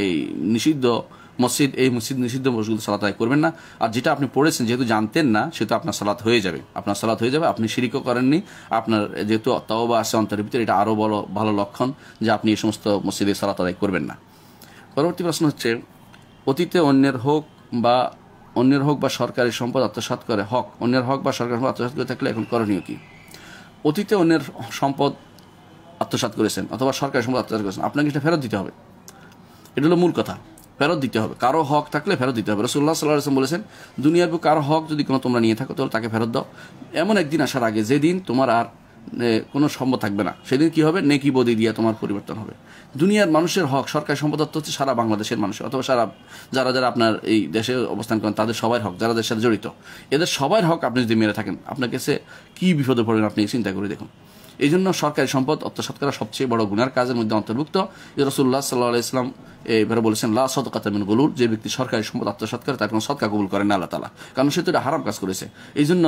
এই নিষিদ্ধ মসজিদ এই মসজিদ নিষিদ্ধ মসজিদ সালাত আদায় করবেন না আর যেটা আপনি পড়েছেন যেহেতু জানতেন না সেহেতু আপনার সালাত হয়ে যাবে আপনার সালাত হয়ে যাবে আপনি শিরিকও করেননি আপনার যেহেতু তওবা আছে অন্তরের ভিতরে এটা আরও বড় ভালো লক্ষণ যে আপনি এই সমস্ত মসজিদে সালাত আদায় করবেন না পরবর্তী প্রশ্ন হচ্ছে অতীতে অন্যের হোক বা অন্যের হোক বা সরকারি সম্পদ আত্মসাত করে হক অন্যের হক বা সরকারি সম্পদ আত্মসাত করে থাকলে এখন করণীয় কি অতীতে অন্যের সম্পদ আত্মসাত করেছেন অথবা সরকারি সম্পদ আত্মসাত করেছেন আপনাকে সেটা ফেরত দিতে হবে এটা হলো মূল কথা ফেরত দিতে হবে কারো হক থাকলে ফেরত দিতে হবে রসুল্লাহ সাল্লাহ আসলাম বলেছেন দুনিয়ার কারো হক যদি কোনো তোমরা নিয়ে থাকো তাহলে তাকে ফেরত দাও এমন একদিন আসার আগে যেদিন তোমার আর কোনো সম্ভব থাকবে না সেদিন কি হবে নেকি বদি দিয়া তোমার পরিবর্তন হবে দুনিয়ার মানুষের হক সরকারি সম্পদ হচ্ছে সারা বাংলাদেশের মানুষ অথবা সারা যারা যারা আপনার এই দেশে অবস্থান করেন তাদের সবাই হক যারা দেশের জড়িত এদের সবাই হক আপনি যদি মেরে থাকেন আপনার কাছে কী বিপদে পড়েন আপনি চিন্তা করে দেখুন এই জন্য সরকারি সম্পদ আত্মসাত করা সবচেয়ে বড় গুণার কাজের মধ্যে অন্তর্ভুক্ত রসুল্লাহ সাল্লাহ ইসলাম এবারে বলেছেন লা সদকাতামিন গলুর যে ব্যক্তি সরকারি সম্পদ আত্মসাত করে তার কোনো সৎকা কবুল করেন না আল্লাহ তালা কারণ সে তো এটা হারাম কাজ করেছে এই জন্য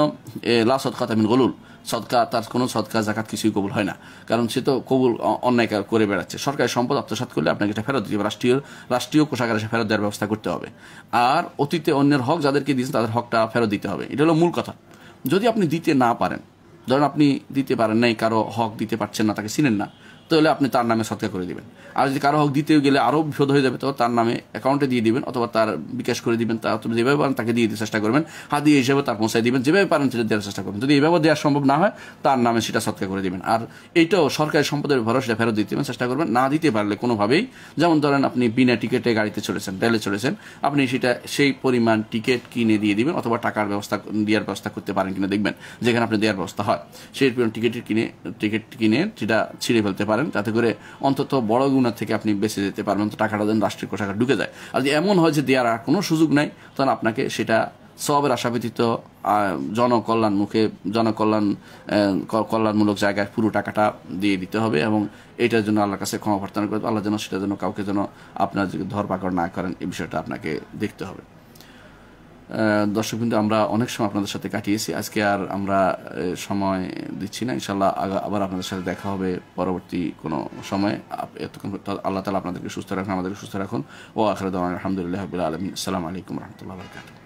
লা সদকাতামিন গলুল সদকা তার কোনো সৎকা জাকাত কিছুই কবুল হয় না কারণ সে তো কবুল অন্যায় করে বেড়াচ্ছে সরকারি সম্পদ আত্মসাত করলে আপনাকে এটা ফেরত দিতে হবে রাষ্ট্রীয় রাষ্ট্রীয় কোষাগারে সে ফেরত দেওয়ার ব্যবস্থা করতে হবে আর অতীতে অন্যের হক যাদেরকে দিয়েছেন তাদের হকটা ফেরত দিতে হবে এটা হলো মূল কথা যদি আপনি দিতে না পারেন ধরেন আপনি দিতে পারেন নাই কারো হক দিতে পারছেন না তাকে চিনেন না তাহলে আপনি তার নামে সৎকার করে দিবেন আর যদি কারো হোক দিতে গেলে আরও বিপদ হয়ে যাবে তো তার নামে অ্যাকাউন্টে দিয়ে দিবেন অথবা তার বিকাশ করে দিবেন তা আপনি যেভাবে পারেন তাকে দিয়ে দিতে চেষ্টা করবেন হাত দিয়ে হিসেবে তার পৌঁছায় দিবেন যেভাবে পারেন সেটা দেওয়ার চেষ্টা করবেন যদি এভাবে দেওয়া সম্ভব না হয় তার নামে সেটা সৎকার করে দিবেন আর এইটাও সরকারি সম্পদের ভরসা ফেরত দিতে চেষ্টা করবেন না দিতে পারলে কোনোভাবেই যেমন ধরেন আপনি বিনা টিকিটে গাড়িতে চলেছেন রেলে চলেছেন আপনি সেটা সেই পরিমাণ টিকিট কিনে দিয়ে দিবেন অথবা টাকার ব্যবস্থা দেওয়ার ব্যবস্থা করতে পারেন কিনা দেখবেন যেখানে আপনি দেওয়ার ব্যবস্থা হয় সেই পরিমাণ টিকিট কিনে টিকিট কিনে সেটা ছিঁড়ে ফেলতে পারেন পারেন তাতে করে অন্তত বড় গুণার থেকে আপনি বেঁচে যেতে পারবেন অন্তত টাকাটা দেন রাষ্ট্রের কোষাগার ঢুকে যায় আর যদি এমন হয় যে দেওয়ার আর কোনো সুযোগ নাই তখন আপনাকে সেটা সবের আশা ব্যতীত জনকল্যাণ মুখে জনকল্যাণ কল্যাণমূলক জায়গায় পুরো টাকাটা দিয়ে দিতে হবে এবং এটার জন্য আল্লাহর কাছে ক্ষমা প্রার্থনা করে আল্লাহ যেন সেটা যেন কাউকে যেন আপনার ধরপাকড় না করেন এই বিষয়টা আপনাকে দেখতে হবে দর্শক কিন্তু আমরা অনেক সময় আপনাদের সাথে কাটিয়েছি আজকে আর আমরা সময় দিচ্ছি না ইনশাল্লাহ আবার আপনাদের সাথে দেখা হবে পরবর্তী কোনো সময়ে এতক্ষণ আল্লাহ তালা আপনাদেরকে সুস্থ রাখুন আমাদেরকে সুস্থ রাখুন ও আখরদ আলহামদুলিল্লাহ আলমিন আসসালামু আলাইকুম রহমতুল্লাহ বরকাতু